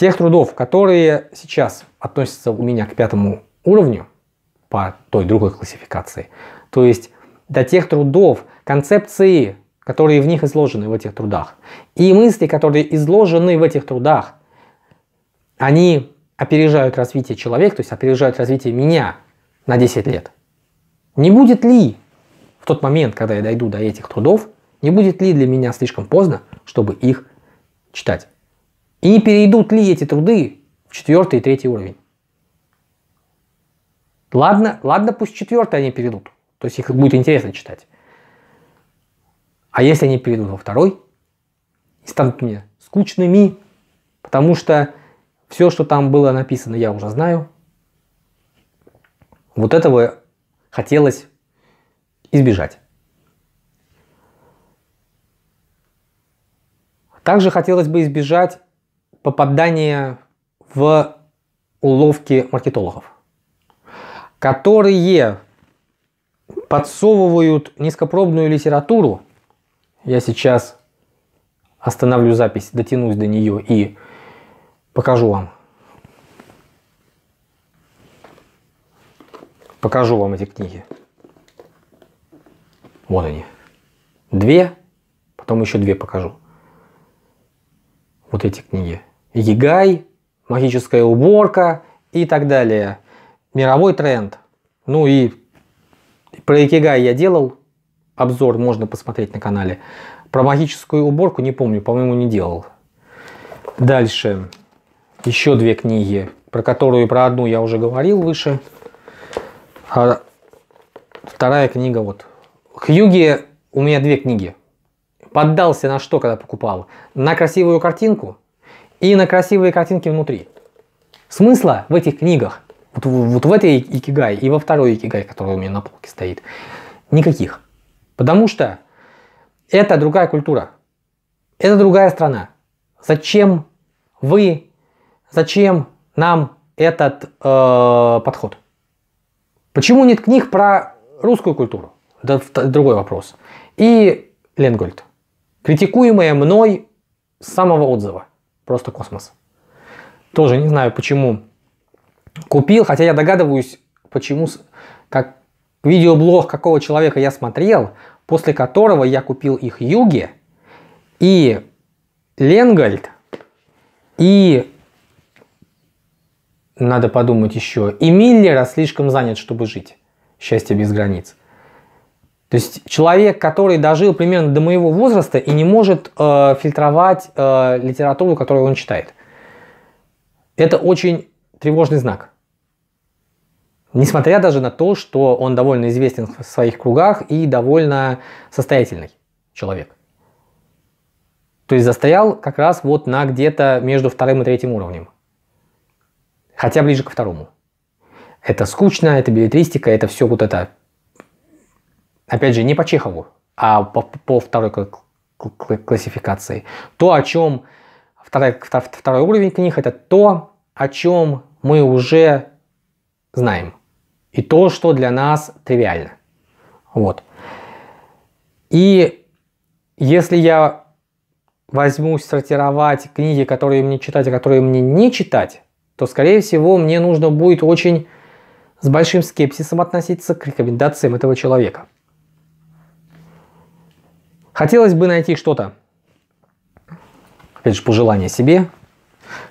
Тех трудов, которые сейчас относятся у меня к пятому уровню по той другой классификации, то есть до тех трудов, концепции, которые в них изложены в этих трудах, и мысли, которые изложены в этих трудах, они опережают развитие человека, то есть опережают развитие меня на 10 лет. Не будет ли в тот момент, когда я дойду до этих трудов, не будет ли для меня слишком поздно, чтобы их читать? И перейдут ли эти труды в четвертый и третий уровень? Ладно, ладно, пусть четвертый они перейдут. То есть их будет интересно читать. А если они перейдут во второй и станут мне скучными, потому что все, что там было написано, я уже знаю. Вот этого хотелось избежать. Также хотелось бы избежать попадание в уловки маркетологов, которые подсовывают низкопробную литературу. Я сейчас остановлю запись, дотянусь до нее и покажу вам. Покажу вам эти книги. Вот они. Две, потом еще две покажу. Вот эти книги. Егай, магическая уборка и так далее. Мировой тренд. Ну и про Икигай я делал обзор, можно посмотреть на канале. Про магическую уборку не помню, по-моему, не делал. Дальше. Еще две книги, про которую, про одну я уже говорил выше. А вторая книга вот. Хьюги, у меня две книги. Поддался на что, когда покупал? На красивую картинку – и на красивые картинки внутри. Смысла в этих книгах, вот, вот в этой икигай и во второй икигай, которая у меня на полке стоит, никаких. Потому что это другая культура, это другая страна. Зачем вы, зачем нам этот э, подход? Почему нет книг про русскую культуру? Да, другой вопрос. И Ленгольд. Критикуемая мной с самого отзыва. Просто космос. Тоже не знаю, почему купил, хотя я догадываюсь, почему, как видеоблог какого человека я смотрел, после которого я купил их Юги и Ленгольд, и надо подумать еще, и Миллера слишком занят, чтобы жить. Счастье без границ. То есть человек, который дожил примерно до моего возраста и не может э, фильтровать э, литературу, которую он читает. Это очень тревожный знак. Несмотря даже на то, что он довольно известен в своих кругах и довольно состоятельный человек. То есть застоял как раз вот на где-то между вторым и третьим уровнем. Хотя ближе ко второму. Это скучно, это билетристика, это все вот это опять же, не по Чехову, а по, по второй классификации. То, о чем второй, второй уровень книг, это то, о чем мы уже знаем. И то, что для нас тривиально. Вот. И если я возьмусь сортировать книги, которые мне читать, а которые мне не читать, то, скорее всего, мне нужно будет очень с большим скепсисом относиться к рекомендациям этого человека. Хотелось бы найти что-то, опять же, пожелание себе.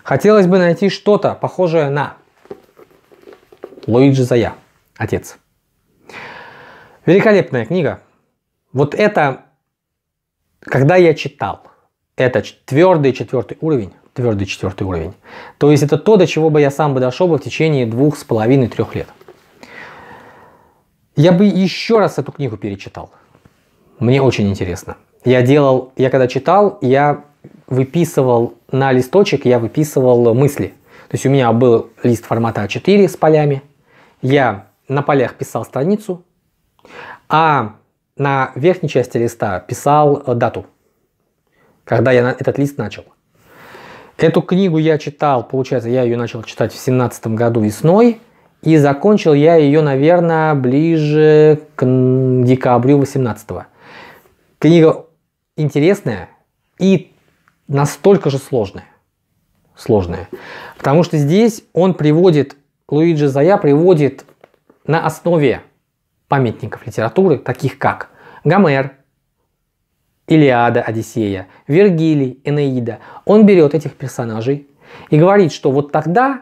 Хотелось бы найти что-то похожее на Луиджи Зая, отец. Великолепная книга. Вот это, когда я читал, это твердый четвертый уровень, твердый четвертый уровень. То есть это то, до чего бы я сам бы дошел бы в течение двух с половиной-трех лет. Я бы еще раз эту книгу перечитал. Мне очень интересно. Я делал, я когда читал, я выписывал на листочек, я выписывал мысли. То есть у меня был лист формата А4 с полями. Я на полях писал страницу, а на верхней части листа писал э, дату, когда я этот лист начал. Эту книгу я читал, получается, я ее начал читать в семнадцатом году весной, и закончил я ее, наверное, ближе к декабрю 18 Книга интересная и настолько же сложная. Сложная. Потому что здесь он приводит, Луиджи Зая приводит на основе памятников литературы, таких как Гомер, Илиада, Одиссея, Вергилий, Энеида. Он берет этих персонажей и говорит, что вот тогда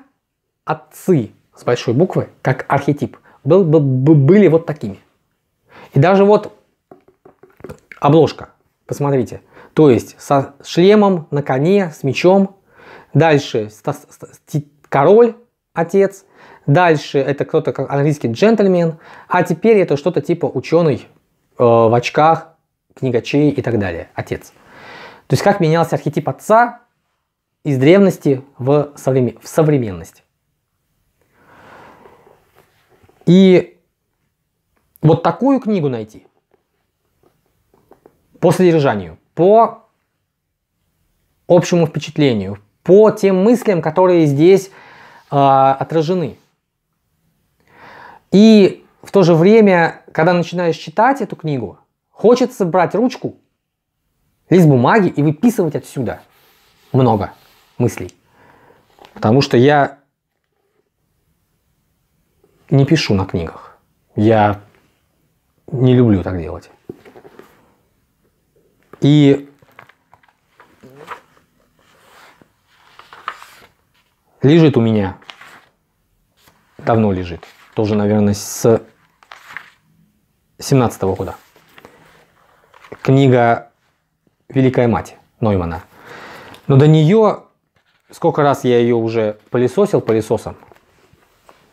отцы с большой буквы, как архетип, был, был, были вот такими. И даже вот обложка. Посмотрите. То есть со шлемом, на коне, с мечом. Дальше король, отец. Дальше это кто-то как английский джентльмен. А теперь это что-то типа ученый э, в очках, книгачей и так далее. Отец. То есть как менялся архетип отца из древности в, современ... в современность. И вот такую книгу найти по содержанию, по общему впечатлению, по тем мыслям, которые здесь э, отражены. И в то же время, когда начинаешь читать эту книгу, хочется брать ручку, лист бумаги и выписывать отсюда много мыслей. Потому что я не пишу на книгах. Я не люблю так делать. И лежит у меня. Давно лежит. Тоже, наверное, с 17 года. Книга «Великая мать» Ноймана. Но до нее, сколько раз я ее уже пылесосил пылесосом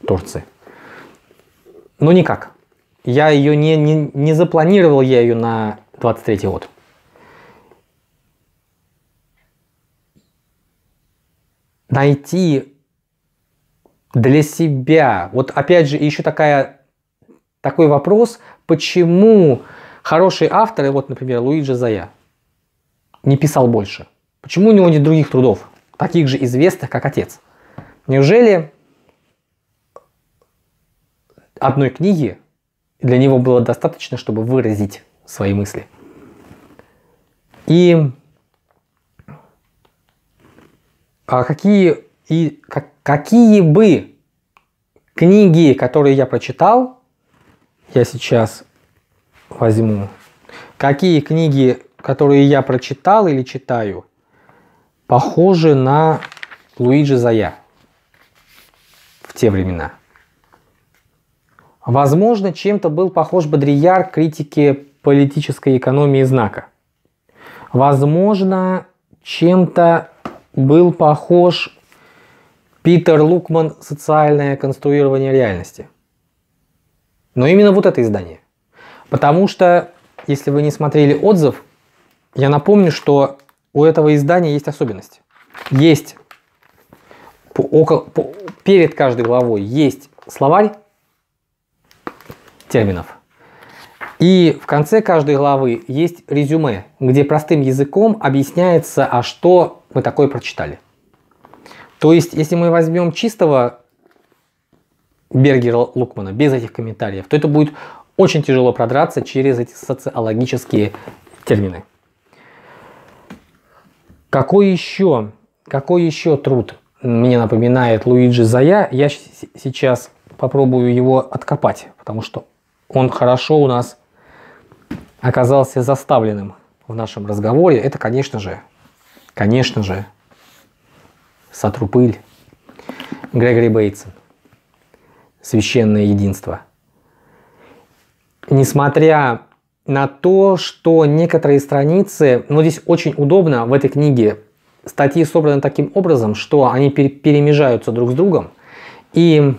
Турции, но никак. Я ее не, не, не запланировал я ее на 23 год. найти для себя. Вот опять же, еще такая, такой вопрос, почему хорошие авторы, вот, например, Луиджи Зая, не писал больше? Почему у него нет других трудов, таких же известных, как отец? Неужели одной книги для него было достаточно, чтобы выразить свои мысли? И а какие, и, как, какие бы книги, которые я прочитал, я сейчас возьму, какие книги, которые я прочитал или читаю, похожи на Луиджи Зая в те времена. Возможно, чем-то был похож Бодрияр критике политической экономии знака. Возможно, чем-то был похож Питер Лукман «Социальное конструирование реальности». Но именно вот это издание. Потому что, если вы не смотрели отзыв, я напомню, что у этого издания есть особенность. Есть по, около, по, перед каждой главой есть словарь терминов. И в конце каждой главы есть резюме, где простым языком объясняется, а что мы такое прочитали. То есть, если мы возьмем чистого Бергера Лукмана без этих комментариев, то это будет очень тяжело продраться через эти социологические термины. Какой еще, какой еще труд мне напоминает Луиджи Зая? Я сейчас попробую его откопать, потому что он хорошо у нас оказался заставленным в нашем разговоре. Это, конечно же, Конечно же, сотру пыль. Грегори Бейтсон. Священное единство. Несмотря на то, что некоторые страницы, но ну, здесь очень удобно в этой книге, статьи собраны таким образом, что они перемежаются друг с другом, и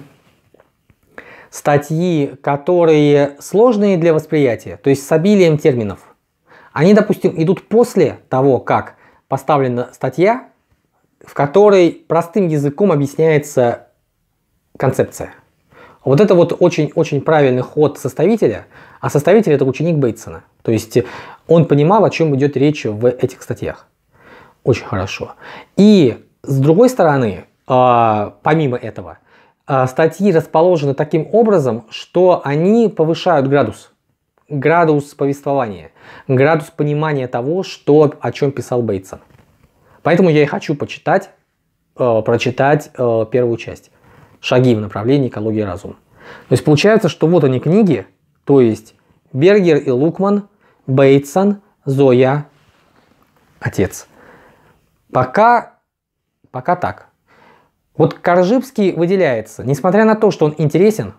статьи, которые сложные для восприятия, то есть с обилием терминов, они, допустим, идут после того, как поставлена статья, в которой простым языком объясняется концепция. Вот это вот очень-очень правильный ход составителя, а составитель это ученик Бейтсона. То есть он понимал, о чем идет речь в этих статьях. Очень хорошо. И с другой стороны, а, помимо этого, а, статьи расположены таким образом, что они повышают градус градус повествования, градус понимания того, что, о чем писал Бейтсон. Поэтому я и хочу почитать, э, прочитать э, первую часть «Шаги в направлении экологии разума». То есть получается, что вот они книги, то есть Бергер и Лукман, Бейтсон, Зоя, отец. Пока, пока так. Вот Коржибский выделяется, несмотря на то, что он интересен,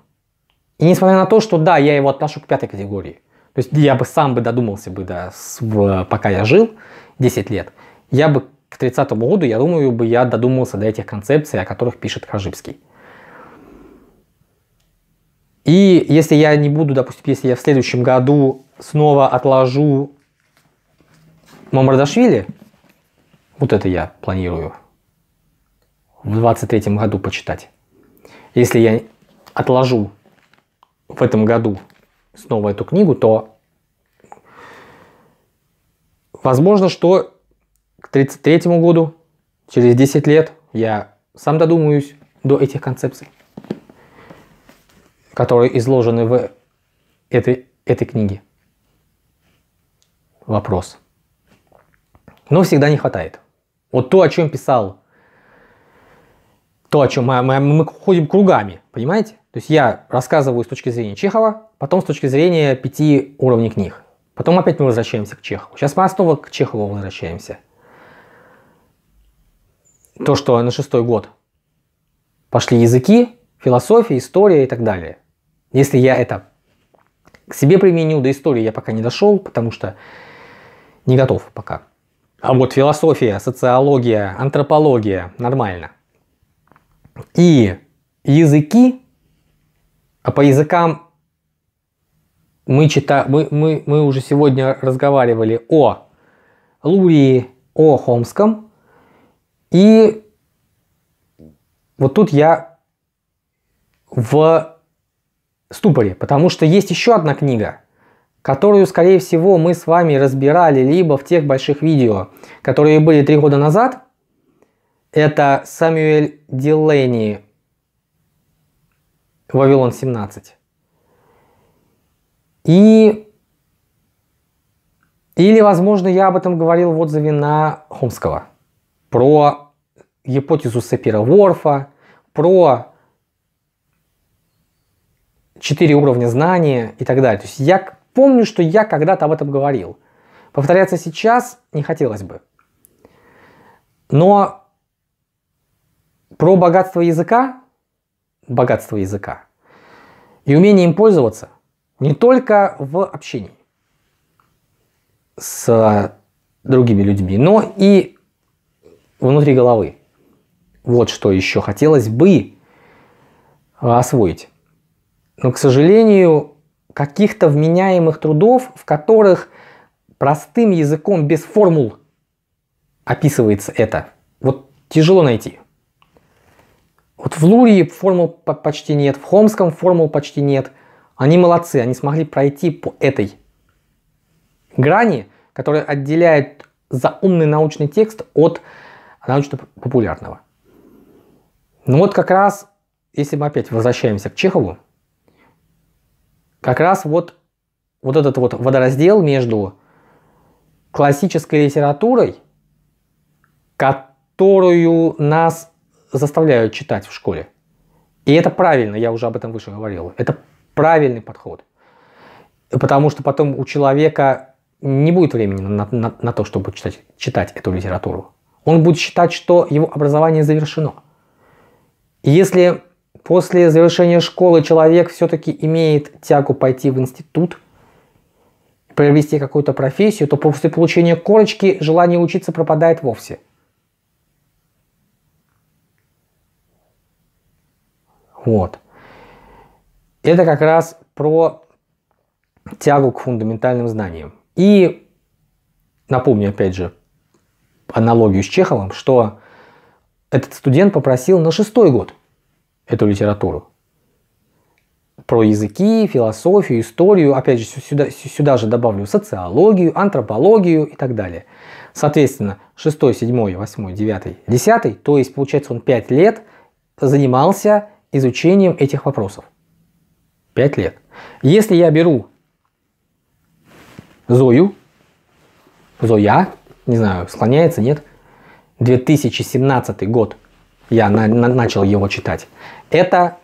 и несмотря на то, что да, я его отношу к пятой категории, то есть я бы сам бы додумался бы, да, с, в, пока я жил 10 лет, я бы к 30 году, я думаю, бы я додумался до этих концепций, о которых пишет Хажибский. И если я не буду, допустим, если я в следующем году снова отложу Мамардашвили, вот это я планирую в 23 году почитать. Если я отложу в этом году снова эту книгу, то возможно, что к 33 году, через 10 лет, я сам додумаюсь до этих концепций, которые изложены в этой, этой книге. Вопрос. Но всегда не хватает. Вот то, о чем писал, то, о чем мы, мы, мы ходим кругами, понимаете? То есть я рассказываю с точки зрения Чехова, потом с точки зрения пяти уровней книг. Потом опять мы возвращаемся к Чехову. Сейчас мы снова к Чехову возвращаемся. То, что на шестой год пошли языки, философия, история и так далее. Если я это к себе применю, до истории я пока не дошел, потому что не готов пока. А вот философия, социология, антропология, нормально. И языки а по языкам мы, чита... мы, мы, мы уже сегодня разговаривали о Лурии, о Хомском. И вот тут я в ступоре, потому что есть еще одна книга, которую, скорее всего, мы с вами разбирали либо в тех больших видео, которые были три года назад. Это Самюэль Дилейни Вавилон 17. И... Или, возможно, я об этом говорил в отзыве на Хомского. Про гипотезу Сапира-Ворфа, про четыре уровня знания и так далее. То есть я помню, что я когда-то об этом говорил. Повторяться сейчас не хотелось бы. Но про богатство языка богатство языка и умение им пользоваться не только в общении с другими людьми, но и внутри головы. Вот что еще хотелось бы а, освоить. Но, к сожалению, каких-то вменяемых трудов, в которых простым языком без формул описывается это, вот тяжело найти – вот в Лурии формул почти нет, в Хомском формул почти нет. Они молодцы, они смогли пройти по этой грани, которая отделяет заумный научный текст от научно-популярного. Ну вот как раз, если мы опять возвращаемся к Чехову, как раз вот, вот этот вот водораздел между классической литературой, которую нас заставляют читать в школе. И это правильно, я уже об этом выше говорил. Это правильный подход. Потому что потом у человека не будет времени на, на, на то, чтобы читать, читать эту литературу. Он будет считать, что его образование завершено. Если после завершения школы человек все-таки имеет тягу пойти в институт, приобрести какую-то профессию, то после получения корочки желание учиться пропадает вовсе. Вот. Это как раз про тягу к фундаментальным знаниям. И напомню, опять же, аналогию с Чеховым, что этот студент попросил на шестой год эту литературу. Про языки, философию, историю, опять же, сюда, сюда же добавлю социологию, антропологию и так далее. Соответственно, 6, 7, 8, 9, 10, то есть, получается, он 5 лет занимался изучением этих вопросов. пять лет. Если я беру Зою, Зоя, не знаю, склоняется, нет, 2017 год, я на, на, начал его читать, это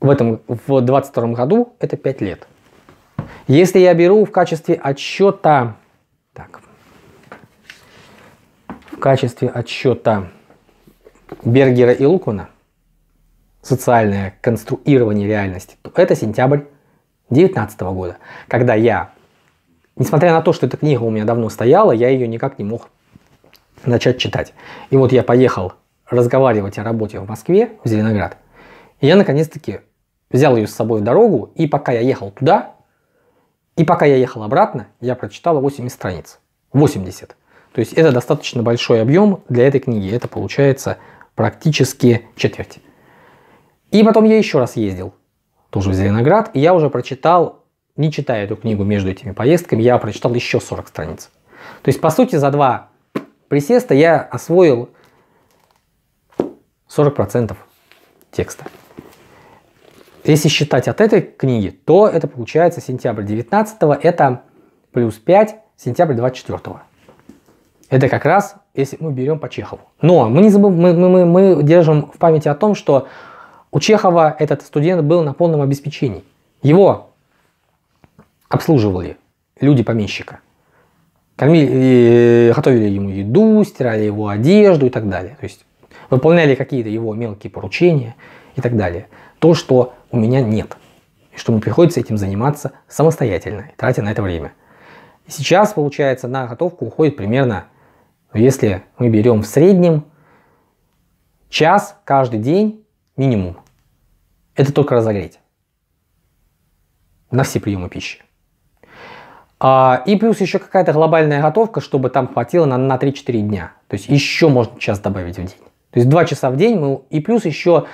в этом, в 22 году, это 5 лет. Если я беру в качестве отсчета, так, в качестве отсчета Бергера и Лукуна, социальное конструирование реальности, то это сентябрь 2019 года, когда я, несмотря на то, что эта книга у меня давно стояла, я ее никак не мог начать читать. И вот я поехал разговаривать о работе в Москве, в Зеленоград, и я наконец-таки взял ее с собой в дорогу, и пока я ехал туда, и пока я ехал обратно, я прочитал 80 страниц. 80. То есть это достаточно большой объем для этой книги. Это получается практически четверть. И потом я еще раз ездил, тоже в Зеленоград, и я уже прочитал, не читая эту книгу между этими поездками, я прочитал еще 40 страниц. То есть, по сути, за два присеста я освоил 40% текста. Если считать от этой книги, то это получается сентябрь 19 это плюс 5, сентябрь 24 -го. Это как раз, если мы берем по Чехову. Но мы, не забыв, мы, мы, мы держим в памяти о том, что у Чехова этот студент был на полном обеспечении. Его обслуживали люди помещика. Кормили, готовили ему еду, стирали его одежду и так далее. То есть выполняли какие-то его мелкие поручения и так далее. То, что у меня нет. И что мне приходится этим заниматься самостоятельно, тратя на это время. Сейчас, получается, на готовку уходит примерно, ну, если мы берем в среднем, час каждый день минимум это только разогреть на все приемы пищи. А, и плюс еще какая-то глобальная готовка, чтобы там хватило на, на 3-4 дня. То есть еще можно час добавить в день. То есть 2 часа в день мы, и плюс еще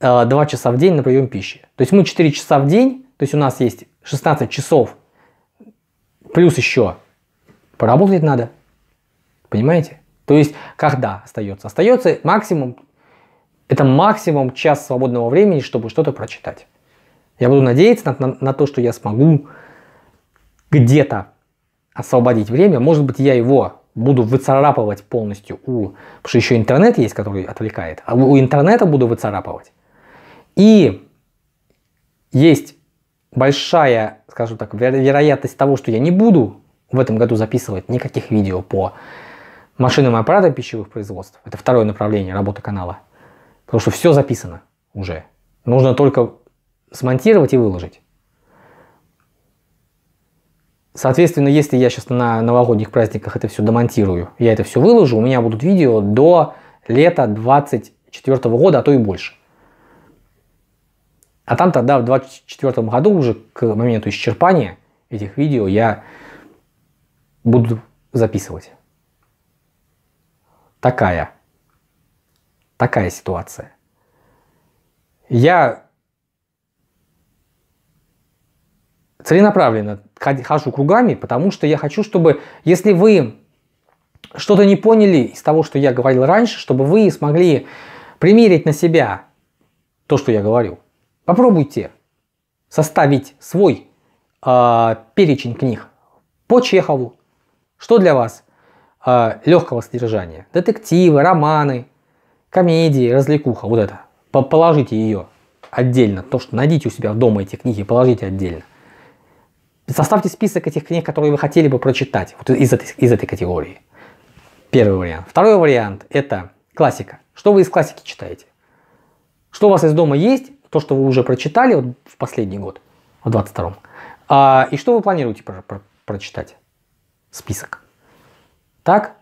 э, 2 часа в день на прием пищи. То есть мы 4 часа в день, то есть у нас есть 16 часов, плюс еще поработать надо. Понимаете? То есть когда остается? Остается максимум это максимум час свободного времени, чтобы что-то прочитать. Я буду надеяться на, на, на то, что я смогу где-то освободить время. Может быть, я его буду выцарапывать полностью у... Потому что еще интернет есть, который отвлекает. А у интернета буду выцарапывать. И есть большая, скажем так, вероятность того, что я не буду в этом году записывать никаких видео по машинам и аппаратам пищевых производств. Это второе направление работы канала. Потому что все записано уже. Нужно только смонтировать и выложить. Соответственно, если я сейчас на новогодних праздниках это все домонтирую, я это все выложу, у меня будут видео до лета 24 года, а то и больше. А там тогда в 2024 году уже к моменту исчерпания этих видео я буду записывать. Такая такая ситуация. Я целенаправленно хожу кругами, потому что я хочу, чтобы, если вы что-то не поняли из того, что я говорил раньше, чтобы вы смогли примерить на себя то, что я говорю. Попробуйте составить свой э, перечень книг по Чехову. Что для вас э, а, легкого содержания? Детективы, романы, комедии, развлекуха, вот это. Положите ее отдельно. То, что найдите у себя дома эти книги, положите отдельно. Составьте список этих книг, которые вы хотели бы прочитать вот из, этой, из этой категории. Первый вариант. Второй вариант – это классика. Что вы из классики читаете? Что у вас из дома есть, то, что вы уже прочитали вот, в последний год, в 22-м. А, и что вы планируете про про прочитать? Список. Так?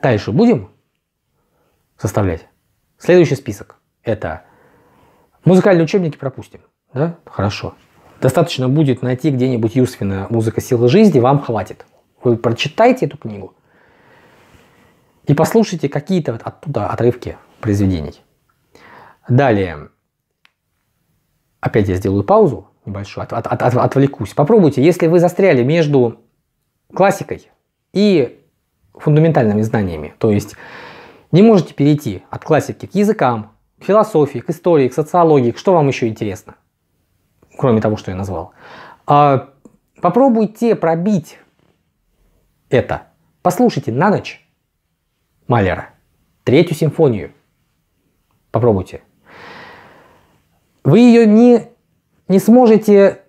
Дальше будем? составлять. Следующий список – это музыкальные учебники пропустим. Да? Хорошо. Достаточно будет найти где-нибудь Юсфина «Музыка силы жизни», вам хватит. Вы прочитайте эту книгу и послушайте какие-то вот оттуда отрывки произведений. Далее. Опять я сделаю паузу небольшую, от, от, от, отвлекусь. Попробуйте, если вы застряли между классикой и фундаментальными знаниями, то есть не можете перейти от классики к языкам, к философии, к истории, к социологии, к что вам еще интересно, кроме того, что я назвал. А, попробуйте пробить это. Послушайте на ночь Малера, третью симфонию. Попробуйте. Вы ее не, не сможете,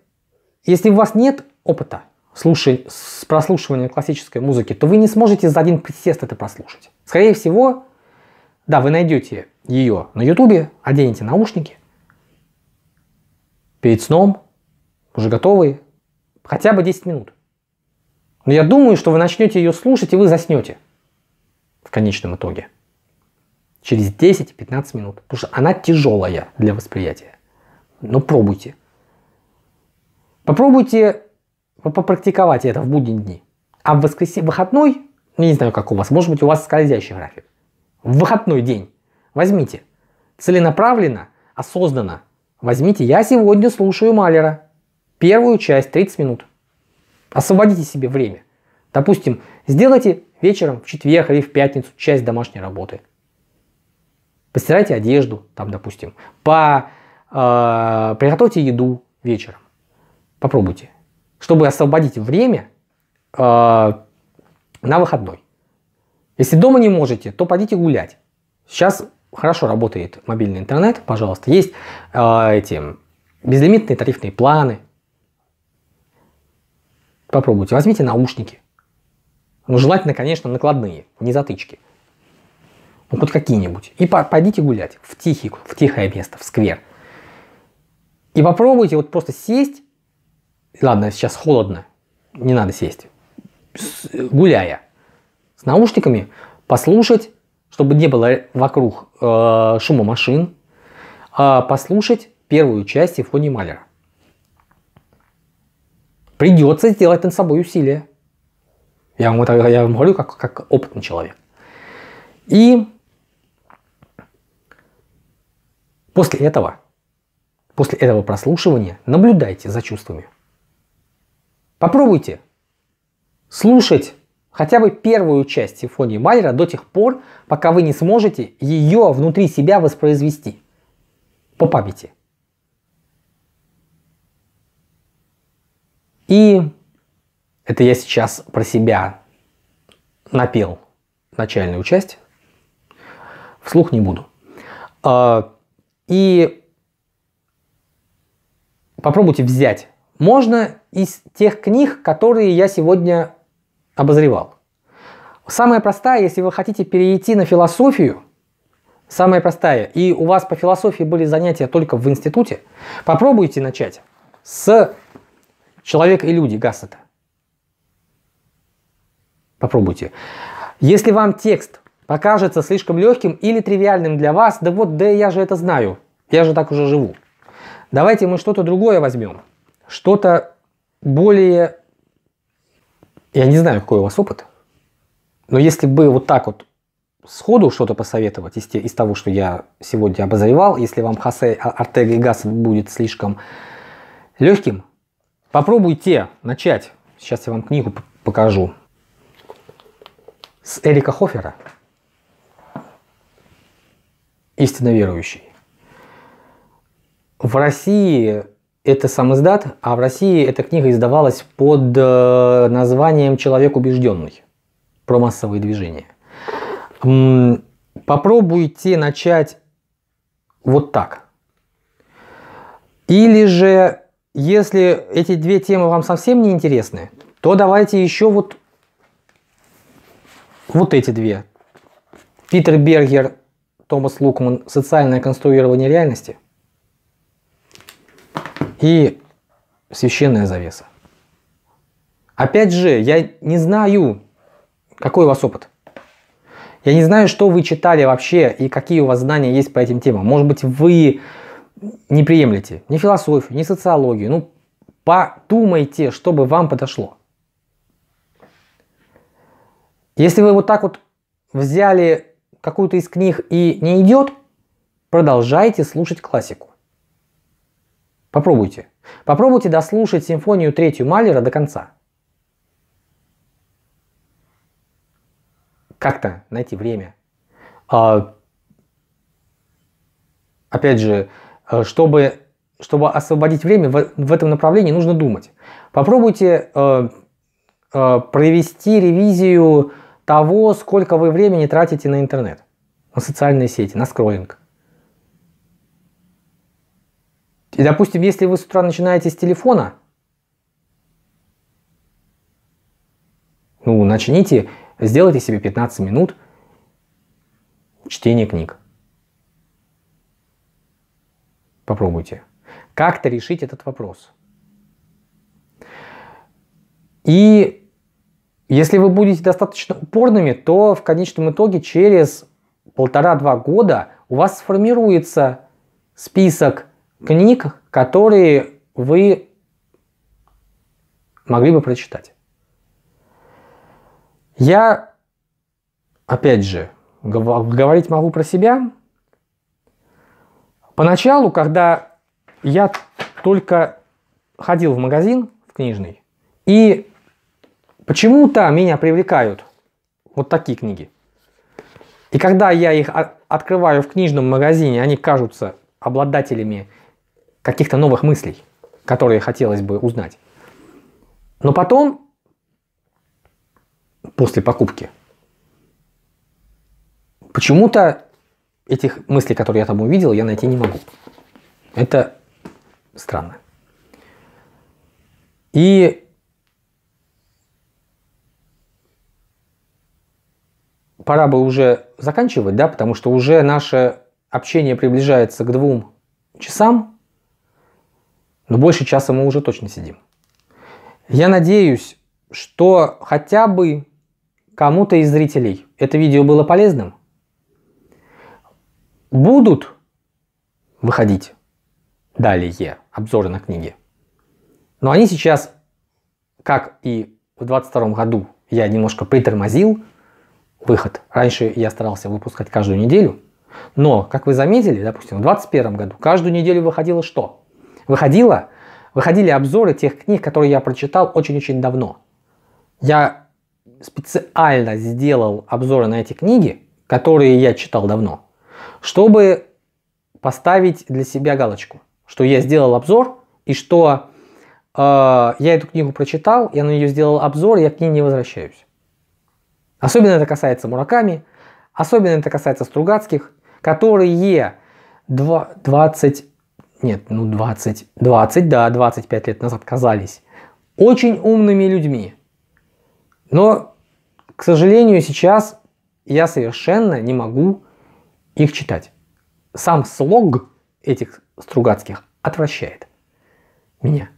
если у вас нет опыта, слушай, с прослушиванием классической музыки, то вы не сможете за один присест это прослушать. Скорее всего, да, вы найдете ее на ютубе, оденете наушники, перед сном, уже готовые, хотя бы 10 минут. Но я думаю, что вы начнете ее слушать, и вы заснете в конечном итоге. Через 10-15 минут. Потому что она тяжелая для восприятия. Но пробуйте. Попробуйте вы попрактиковать это в будние дни. А в воскресенье, выходной, ну, не знаю, как у вас, может быть, у вас скользящий график. В выходной день возьмите целенаправленно, осознанно. Возьмите, я сегодня слушаю Малера. Первую часть, 30 минут. Освободите себе время. Допустим, сделайте вечером в четверг или в пятницу часть домашней работы. Постирайте одежду, там, допустим. По, э, приготовьте еду вечером. Попробуйте чтобы освободить время э, на выходной. Если дома не можете, то пойдите гулять. Сейчас хорошо работает мобильный интернет, пожалуйста. Есть э, эти безлимитные тарифные планы. Попробуйте, возьмите наушники. Ну, желательно, конечно, накладные, не затычки. Ну, хоть какие-нибудь. И по пойдите гулять в, тихий, в тихое место, в сквер. И попробуйте вот просто сесть ладно, сейчас холодно, не надо сесть, с, гуляя, с наушниками послушать, чтобы не было вокруг э, шума машин, э, послушать первую часть симфонии Малера. Придется сделать над собой усилие. Я вам, я вам говорю как, как опытный человек. И после этого, после этого прослушивания наблюдайте за чувствами. Попробуйте слушать хотя бы первую часть симфонии Майера до тех пор, пока вы не сможете ее внутри себя воспроизвести по памяти. И это я сейчас про себя напел начальную часть. Вслух не буду. А, и попробуйте взять можно из тех книг, которые я сегодня обозревал. Самая простая, если вы хотите перейти на философию, самая простая, и у вас по философии были занятия только в институте, попробуйте начать с «Человек и люди» Гассета. Попробуйте. Если вам текст покажется слишком легким или тривиальным для вас, да вот, да я же это знаю, я же так уже живу. Давайте мы что-то другое возьмем что-то более... Я не знаю, какой у вас опыт, но если бы вот так вот сходу что-то посоветовать из, из того, что я сегодня обозревал, если вам Хосе а, Артега и Гас будет слишком легким, попробуйте начать. Сейчас я вам книгу покажу. С Эрика Хофера. Истинно верующий. В России это сам издат, а в России эта книга издавалась под э, названием «Человек убежденный» про массовые движения. Попробуйте начать вот так. Или же, если эти две темы вам совсем не интересны, то давайте еще вот, вот эти две. Питер Бергер, Томас Лукман «Социальное конструирование реальности» – и священная завеса. Опять же, я не знаю, какой у вас опыт. Я не знаю, что вы читали вообще и какие у вас знания есть по этим темам. Может быть, вы не приемлете ни философию, ни социологию. Ну, подумайте, чтобы вам подошло. Если вы вот так вот взяли какую-то из книг и не идет, продолжайте слушать классику. Попробуйте. Попробуйте дослушать симфонию третью Малера до конца. Как-то найти время. А, опять же, э, чтобы, чтобы освободить время в, в этом направлении, нужно думать. Попробуйте э, э, провести ревизию того, сколько вы времени тратите на интернет, на социальные сети, на скроллинг. И, допустим, если вы с утра начинаете с телефона, ну, начните, сделайте себе 15 минут чтения книг. Попробуйте. Как-то решить этот вопрос. И если вы будете достаточно упорными, то в конечном итоге через полтора-два года у вас сформируется список книг, которые вы могли бы прочитать. Я, опять же, говорить могу про себя. Поначалу, когда я только ходил в магазин, в книжный, и почему-то меня привлекают вот такие книги. И когда я их открываю в книжном магазине, они кажутся обладателями каких-то новых мыслей, которые хотелось бы узнать. Но потом, после покупки, почему-то этих мыслей, которые я там увидел, я найти не могу. Это странно. И пора бы уже заканчивать, да, потому что уже наше общение приближается к двум часам. Но больше часа мы уже точно сидим. Я надеюсь, что хотя бы кому-то из зрителей это видео было полезным. Будут выходить далее обзоры на книги. Но они сейчас, как и в 2022 году, я немножко притормозил выход. Раньше я старался выпускать каждую неделю. Но, как вы заметили, допустим, в 2021 году каждую неделю выходило что? выходило, выходили обзоры тех книг, которые я прочитал очень-очень давно. Я специально сделал обзоры на эти книги, которые я читал давно, чтобы поставить для себя галочку, что я сделал обзор и что э, я эту книгу прочитал, я на нее сделал обзор, я к ней не возвращаюсь. Особенно это касается Мураками, особенно это касается Стругацких, которые 20 нет, ну 20, 20, да, 25 лет назад казались очень умными людьми. Но, к сожалению, сейчас я совершенно не могу их читать. Сам слог этих Стругацких отвращает меня.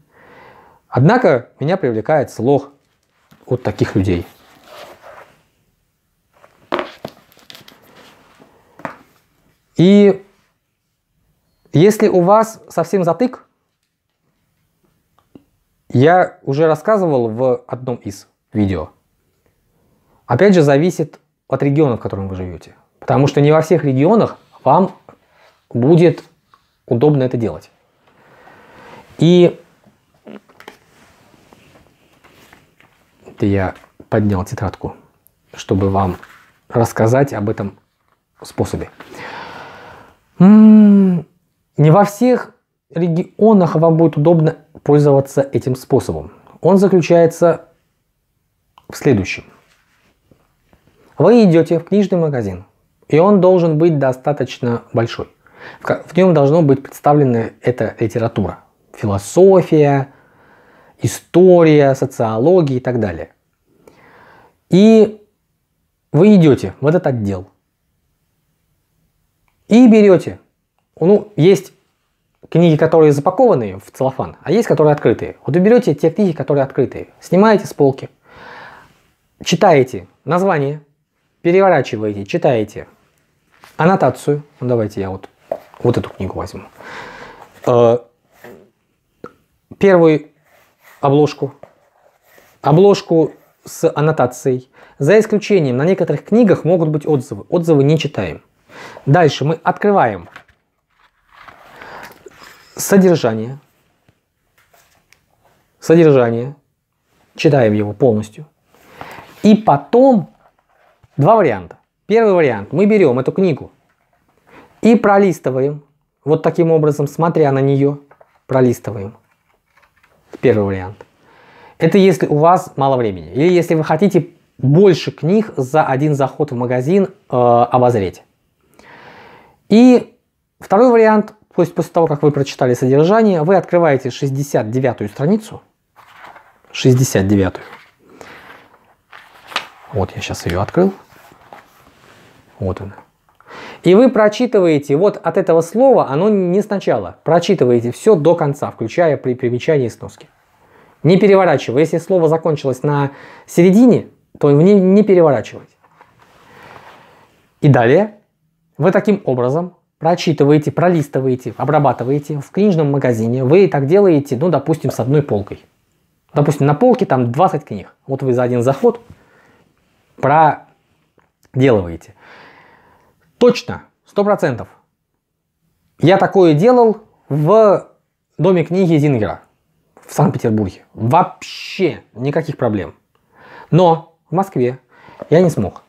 Однако меня привлекает слог вот таких людей. И если у вас совсем затык, я уже рассказывал в одном из видео. Опять же, зависит от региона, в котором вы живете. Потому что не во всех регионах вам будет удобно это делать. И это я поднял тетрадку, чтобы вам рассказать об этом способе. М-м, не во всех регионах вам будет удобно пользоваться этим способом. Он заключается в следующем. Вы идете в книжный магазин, и он должен быть достаточно большой. В нем должно быть представлена эта литература. Философия, история, социология и так далее. И вы идете в этот отдел и берете ну, есть книги, которые запакованы в целлофан, а есть, которые открытые. Вот вы берете те книги, которые открытые, снимаете с полки, читаете название, переворачиваете, читаете аннотацию. Ну, давайте я вот, вот эту книгу возьму. Э, первую обложку, обложку с аннотацией. За исключением, на некоторых книгах могут быть отзывы. Отзывы не читаем. Дальше мы открываем Содержание. Содержание. Читаем его полностью. И потом два варианта. Первый вариант. Мы берем эту книгу и пролистываем. Вот таким образом, смотря на нее, пролистываем. Первый вариант. Это если у вас мало времени. Или если вы хотите больше книг за один заход в магазин э, обозреть. И второй вариант то есть после того, как вы прочитали содержание, вы открываете 69-ю страницу. 69-ю. Вот я сейчас ее открыл. Вот она. И вы прочитываете вот от этого слова, оно не сначала. Прочитываете все до конца, включая при примечании сноски. Не переворачивая. Если слово закончилось на середине, то не, не переворачивайте. И далее вы таким образом прочитываете, пролистываете, обрабатываете в книжном магазине, вы так делаете, ну, допустим, с одной полкой. Допустим, на полке там 20 книг. Вот вы за один заход проделываете. Точно, 100%. Я такое делал в доме книги Зингера в Санкт-Петербурге. Вообще никаких проблем. Но в Москве я не смог.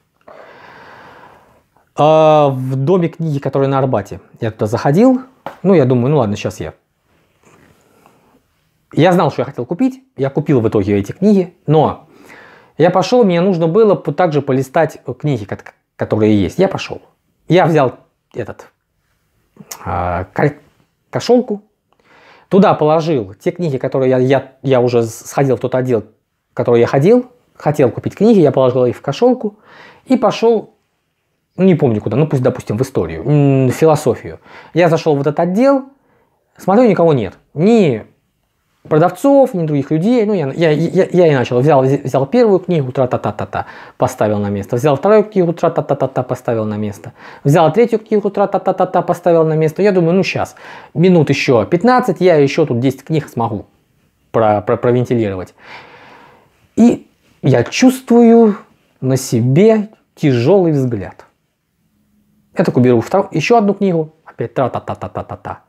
А, в доме книги, который на Арбате. Я туда заходил. Ну, я думаю, ну ладно, сейчас я. Я знал, что я хотел купить. Я купил в итоге эти книги. Но я пошел, мне нужно было также полистать э, книги, которые есть. Я пошел. Я взял этот э, кошелку. Туда положил те книги, которые я, я, я уже сходил в тот отдел, в который я ходил. Хотел купить книги, я положил их в кошелку. И пошел ну, не помню куда, ну пусть, допустим, в историю, в философию. Я зашел в этот отдел, смотрю, никого нет. Ни продавцов, ни других людей. Ну, я, я, я, я и начал. Взял, взял первую книгу, тра-та-та-та-та, поставил на место. Взял вторую книгу, тра-та-та-та-та, поставил на место. Взял третью книгу, тра-та-та-та-та, поставил на место. Я думаю, ну сейчас, минут еще 15, я еще тут 10 книг смогу про, про, провентилировать. И я чувствую на себе тяжелый взгляд. Я такой беру втор... еще одну книгу, опять та-та-та-та-та-та-та.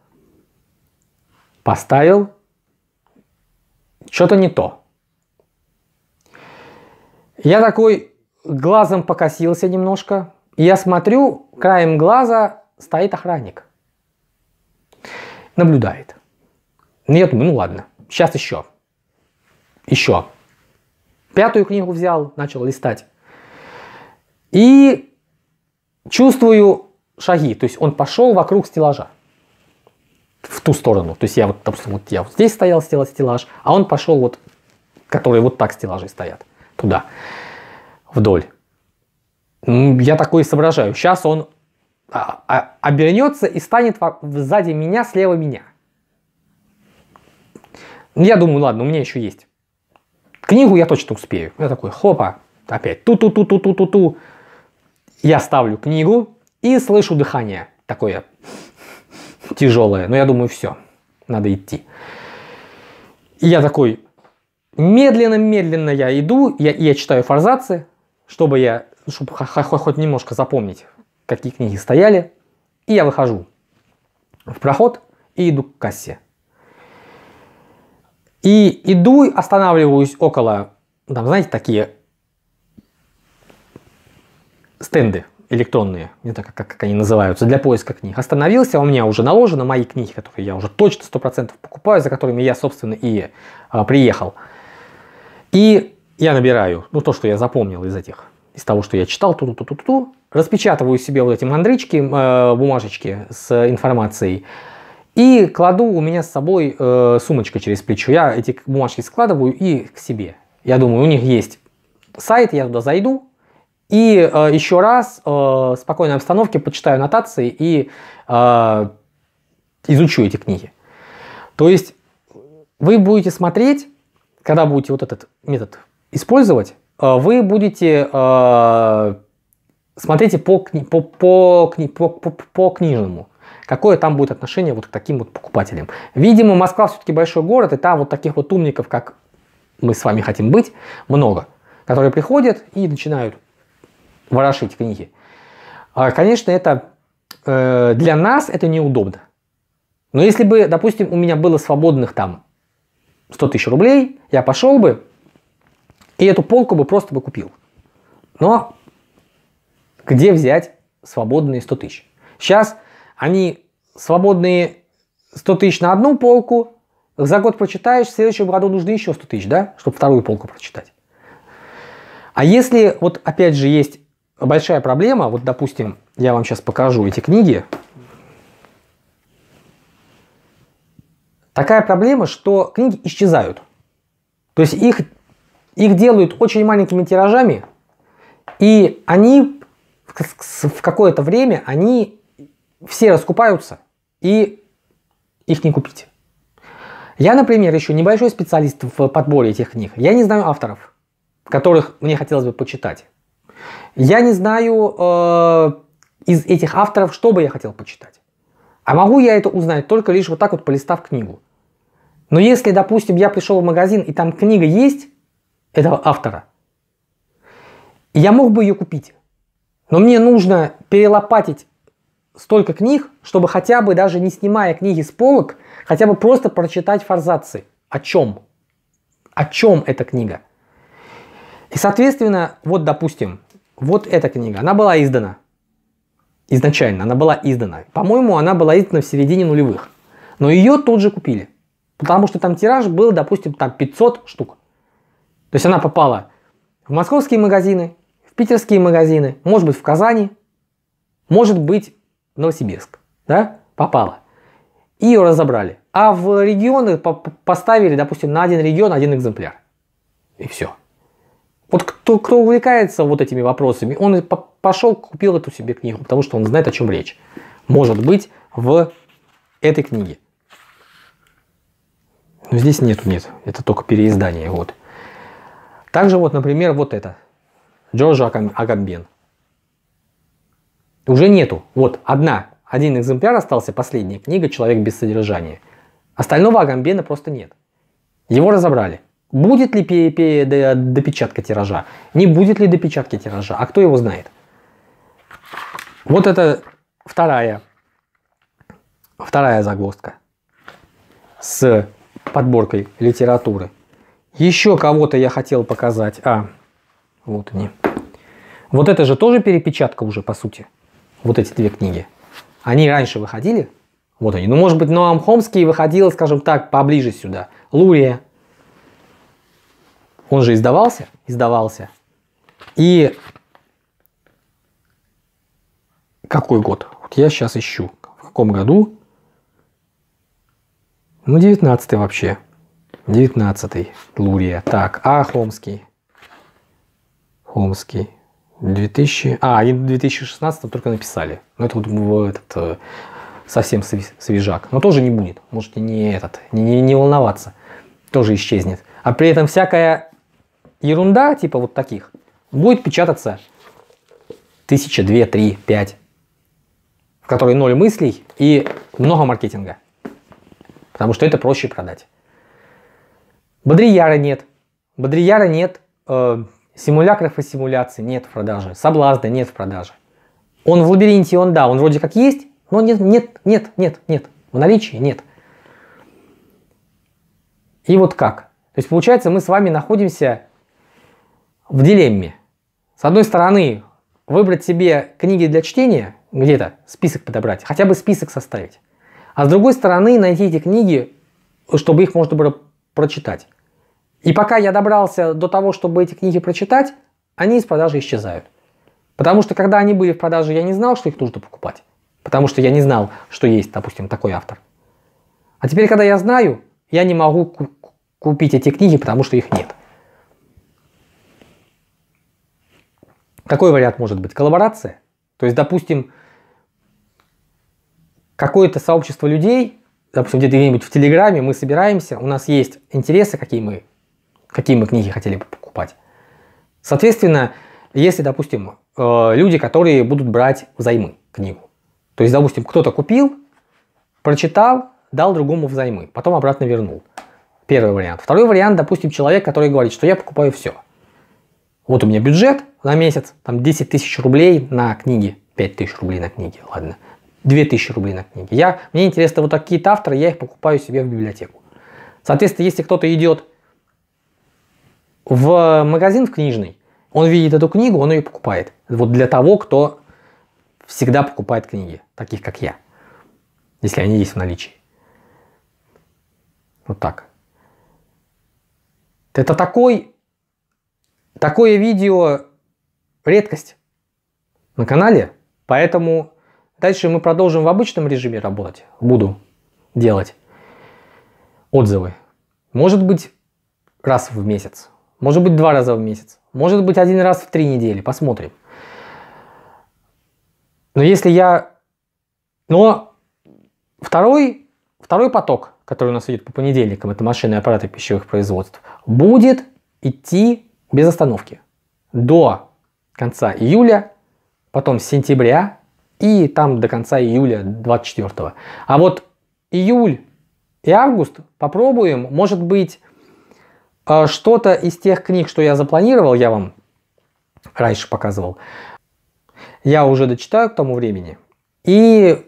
Поставил, что-то не то. Я такой глазом покосился немножко, я смотрю, краем глаза стоит охранник. Наблюдает. Ну, я думаю, ну ладно, сейчас еще. Еще. Пятую книгу взял, начал листать. И чувствую шаги, то есть он пошел вокруг стеллажа в ту сторону. То есть я вот, допустим, вот я вот здесь стоял, стеллаж, а он пошел вот, которые вот так стеллажи стоят, туда, вдоль. Я такое соображаю. Сейчас он а, а, обернется и станет сзади меня, слева меня. Ну, я думаю, ладно, у меня еще есть. Книгу я точно успею. Я такой, хопа, опять ту-ту-ту-ту-ту-ту-ту я ставлю книгу и слышу дыхание такое тяжелое. Но я думаю, все, надо идти. И я такой, медленно-медленно я иду, я, я читаю форзацы, чтобы я, чтобы хоть немножко запомнить, какие книги стояли. И я выхожу в проход и иду к кассе. И иду, останавливаюсь около, там, знаете, такие стенды электронные, не знаю, как, как они называются, для поиска книг. Остановился, у меня уже наложено мои книги, которые я уже точно 100% покупаю, за которыми я, собственно, и а, приехал. И я набираю, ну, то, что я запомнил из этих, из того, что я читал, ту ту ту ту ту распечатываю себе вот эти мандрички, э, бумажечки с информацией, и кладу у меня с собой э, сумочка через плечо. Я эти бумажки складываю и к себе. Я думаю, у них есть сайт, я туда зайду, и э, еще раз э, в спокойной обстановке почитаю аннотации и э, изучу эти книги. То есть вы будете смотреть, когда будете вот этот метод использовать, э, вы будете э, смотрите по, кни, по, по, кни, по, по, по книжному. Какое там будет отношение вот к таким вот покупателям. Видимо, Москва все-таки большой город, и там вот таких вот умников, как мы с вами хотим быть, много, которые приходят и начинают ворошить книги. А, конечно, это э, для нас это неудобно. Но если бы, допустим, у меня было свободных там 100 тысяч рублей, я пошел бы и эту полку бы просто бы купил. Но где взять свободные 100 тысяч? Сейчас они свободные 100 тысяч на одну полку, за год прочитаешь, в следующем году нужны еще 100 тысяч, да, чтобы вторую полку прочитать. А если, вот опять же, есть большая проблема, вот, допустим, я вам сейчас покажу эти книги. Такая проблема, что книги исчезают. То есть их, их делают очень маленькими тиражами, и они в какое-то время, они все раскупаются, и их не купить. Я, например, еще небольшой специалист в подборе этих книг. Я не знаю авторов, которых мне хотелось бы почитать. Я не знаю э, из этих авторов, что бы я хотел почитать. А могу я это узнать только лишь вот так вот полистав книгу. Но если, допустим, я пришел в магазин и там книга есть этого автора, я мог бы ее купить. Но мне нужно перелопатить столько книг, чтобы хотя бы даже не снимая книги с полок, хотя бы просто прочитать форзации. О чем? О чем эта книга? И, соответственно, вот, допустим, вот эта книга, она была издана. Изначально она была издана. По-моему, она была издана в середине нулевых. Но ее тут же купили. Потому что там тираж был, допустим, там 500 штук. То есть она попала в московские магазины, в питерские магазины, может быть, в Казани, может быть, в Новосибирск. Да? Попала. И ее разобрали. А в регионы поставили, допустим, на один регион один экземпляр. И все. Вот кто, кто увлекается вот этими вопросами, он пошел, купил эту себе книгу, потому что он знает, о чем речь. Может быть, в этой книге. Но здесь нет, нет. Это только переиздание. Вот. Также вот, например, вот это. Джорджа Агамбен. Уже нету. Вот одна, один экземпляр остался, последняя книга «Человек без содержания». Остального Агамбена просто нет. Его разобрали. Будет ли допечатка тиража? Не будет ли допечатки тиража? А кто его знает? Вот это вторая, вторая загвоздка с подборкой литературы. Еще кого-то я хотел показать. А, вот они. Вот это же тоже перепечатка уже, по сути. Вот эти две книги. Они раньше выходили. Вот они. Ну, может быть, Ноам Хомский выходил, скажем так, поближе сюда. Лурия он же издавался? Издавался. И какой год? Вот я сейчас ищу. В каком году? Ну, 19 вообще. 19 Лурия. Так, а Хомский? Хомский. 2000... А, они в 2016 только написали. Но ну, это вот этот, э, совсем свежак. Но тоже не будет. Можете не, этот, не, не, не волноваться. Тоже исчезнет. А при этом всякая ерунда типа вот таких будет печататься тысяча, две, три, пять, в которой ноль мыслей и много маркетинга. Потому что это проще продать. Бодрияра нет. Бодрияра нет. Э, симулякров и симуляций нет в продаже. Соблазна нет в продаже. Он в лабиринте, он да, он вроде как есть, но нет, нет, нет, нет, нет. В наличии нет. И вот как. То есть получается мы с вами находимся в дилемме. С одной стороны, выбрать себе книги для чтения, где-то список подобрать, хотя бы список составить. А с другой стороны, найти эти книги, чтобы их можно было прочитать. И пока я добрался до того, чтобы эти книги прочитать, они из продажи исчезают. Потому что когда они были в продаже, я не знал, что их нужно покупать. Потому что я не знал, что есть, допустим, такой автор. А теперь, когда я знаю, я не могу купить эти книги, потому что их нет. Какой вариант может быть? Коллаборация. То есть, допустим, какое-то сообщество людей, допустим, где-то где-нибудь в Телеграме мы собираемся, у нас есть интересы, какие мы, какие мы книги хотели бы покупать. Соответственно, если, допустим, э, люди, которые будут брать взаймы книгу. То есть, допустим, кто-то купил, прочитал, дал другому взаймы, потом обратно вернул. Первый вариант. Второй вариант, допустим, человек, который говорит, что я покупаю все – вот у меня бюджет на месяц, там 10 тысяч рублей на книги, 5 тысяч рублей на книги, ладно, 2 тысячи рублей на книги. Я, мне интересно вот такие-то авторы, я их покупаю себе в библиотеку. Соответственно, если кто-то идет в магазин в книжный, он видит эту книгу, он ее покупает. Вот для того, кто всегда покупает книги, таких как я, если они есть в наличии. Вот так. Это такой Такое видео редкость на канале, поэтому дальше мы продолжим в обычном режиме работать. Буду делать отзывы. Может быть раз в месяц, может быть два раза в месяц, может быть один раз в три недели, посмотрим. Но если я... Но второй, второй поток, который у нас идет по понедельникам, это машины и аппараты пищевых производств, будет идти без остановки до конца июля, потом с сентября и там до конца июля 24. А вот июль и август попробуем, может быть, э, что-то из тех книг, что я запланировал, я вам раньше показывал, я уже дочитаю к тому времени. И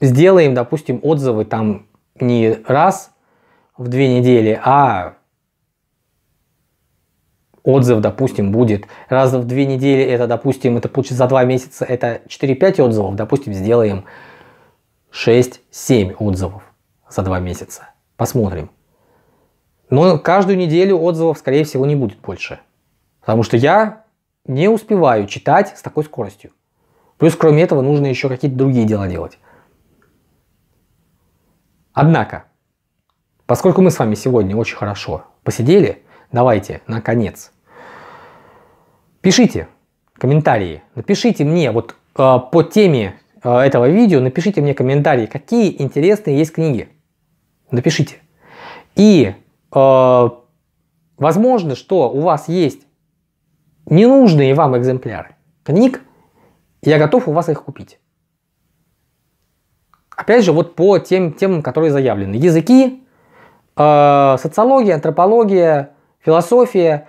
сделаем, допустим, отзывы там не раз в две недели, а отзыв, допустим, будет раз в две недели, это, допустим, это получится за два месяца, это 4-5 отзывов, допустим, сделаем 6-7 отзывов за два месяца. Посмотрим. Но каждую неделю отзывов, скорее всего, не будет больше. Потому что я не успеваю читать с такой скоростью. Плюс, кроме этого, нужно еще какие-то другие дела делать. Однако, поскольку мы с вами сегодня очень хорошо посидели, Давайте, наконец. Пишите комментарии. Напишите мне вот э, по теме э, этого видео, напишите мне комментарии, какие интересные есть книги. Напишите. И э, возможно, что у вас есть ненужные вам экземпляры книг, я готов у вас их купить. Опять же, вот по тем темам, которые заявлены. Языки, э, социология, антропология, Философия,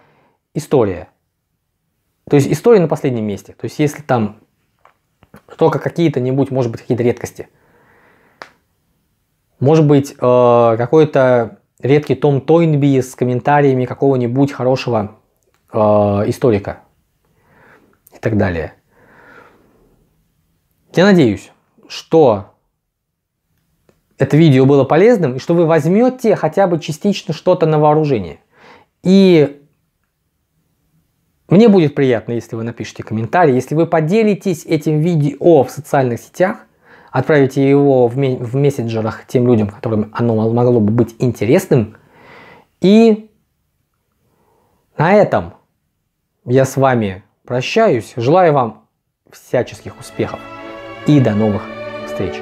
история. То есть история на последнем месте. То есть если там только какие-то нибудь, может быть, какие-то редкости. Может быть, э, какой-то редкий том Тойнби с комментариями какого-нибудь хорошего э, историка и так далее. Я надеюсь, что это видео было полезным и что вы возьмете хотя бы частично что-то на вооружение – и мне будет приятно, если вы напишите комментарий, если вы поделитесь этим видео в социальных сетях, отправите его в, в мессенджерах тем людям, которым оно могло бы быть интересным. И на этом я с вами прощаюсь. Желаю вам всяческих успехов и до новых встреч.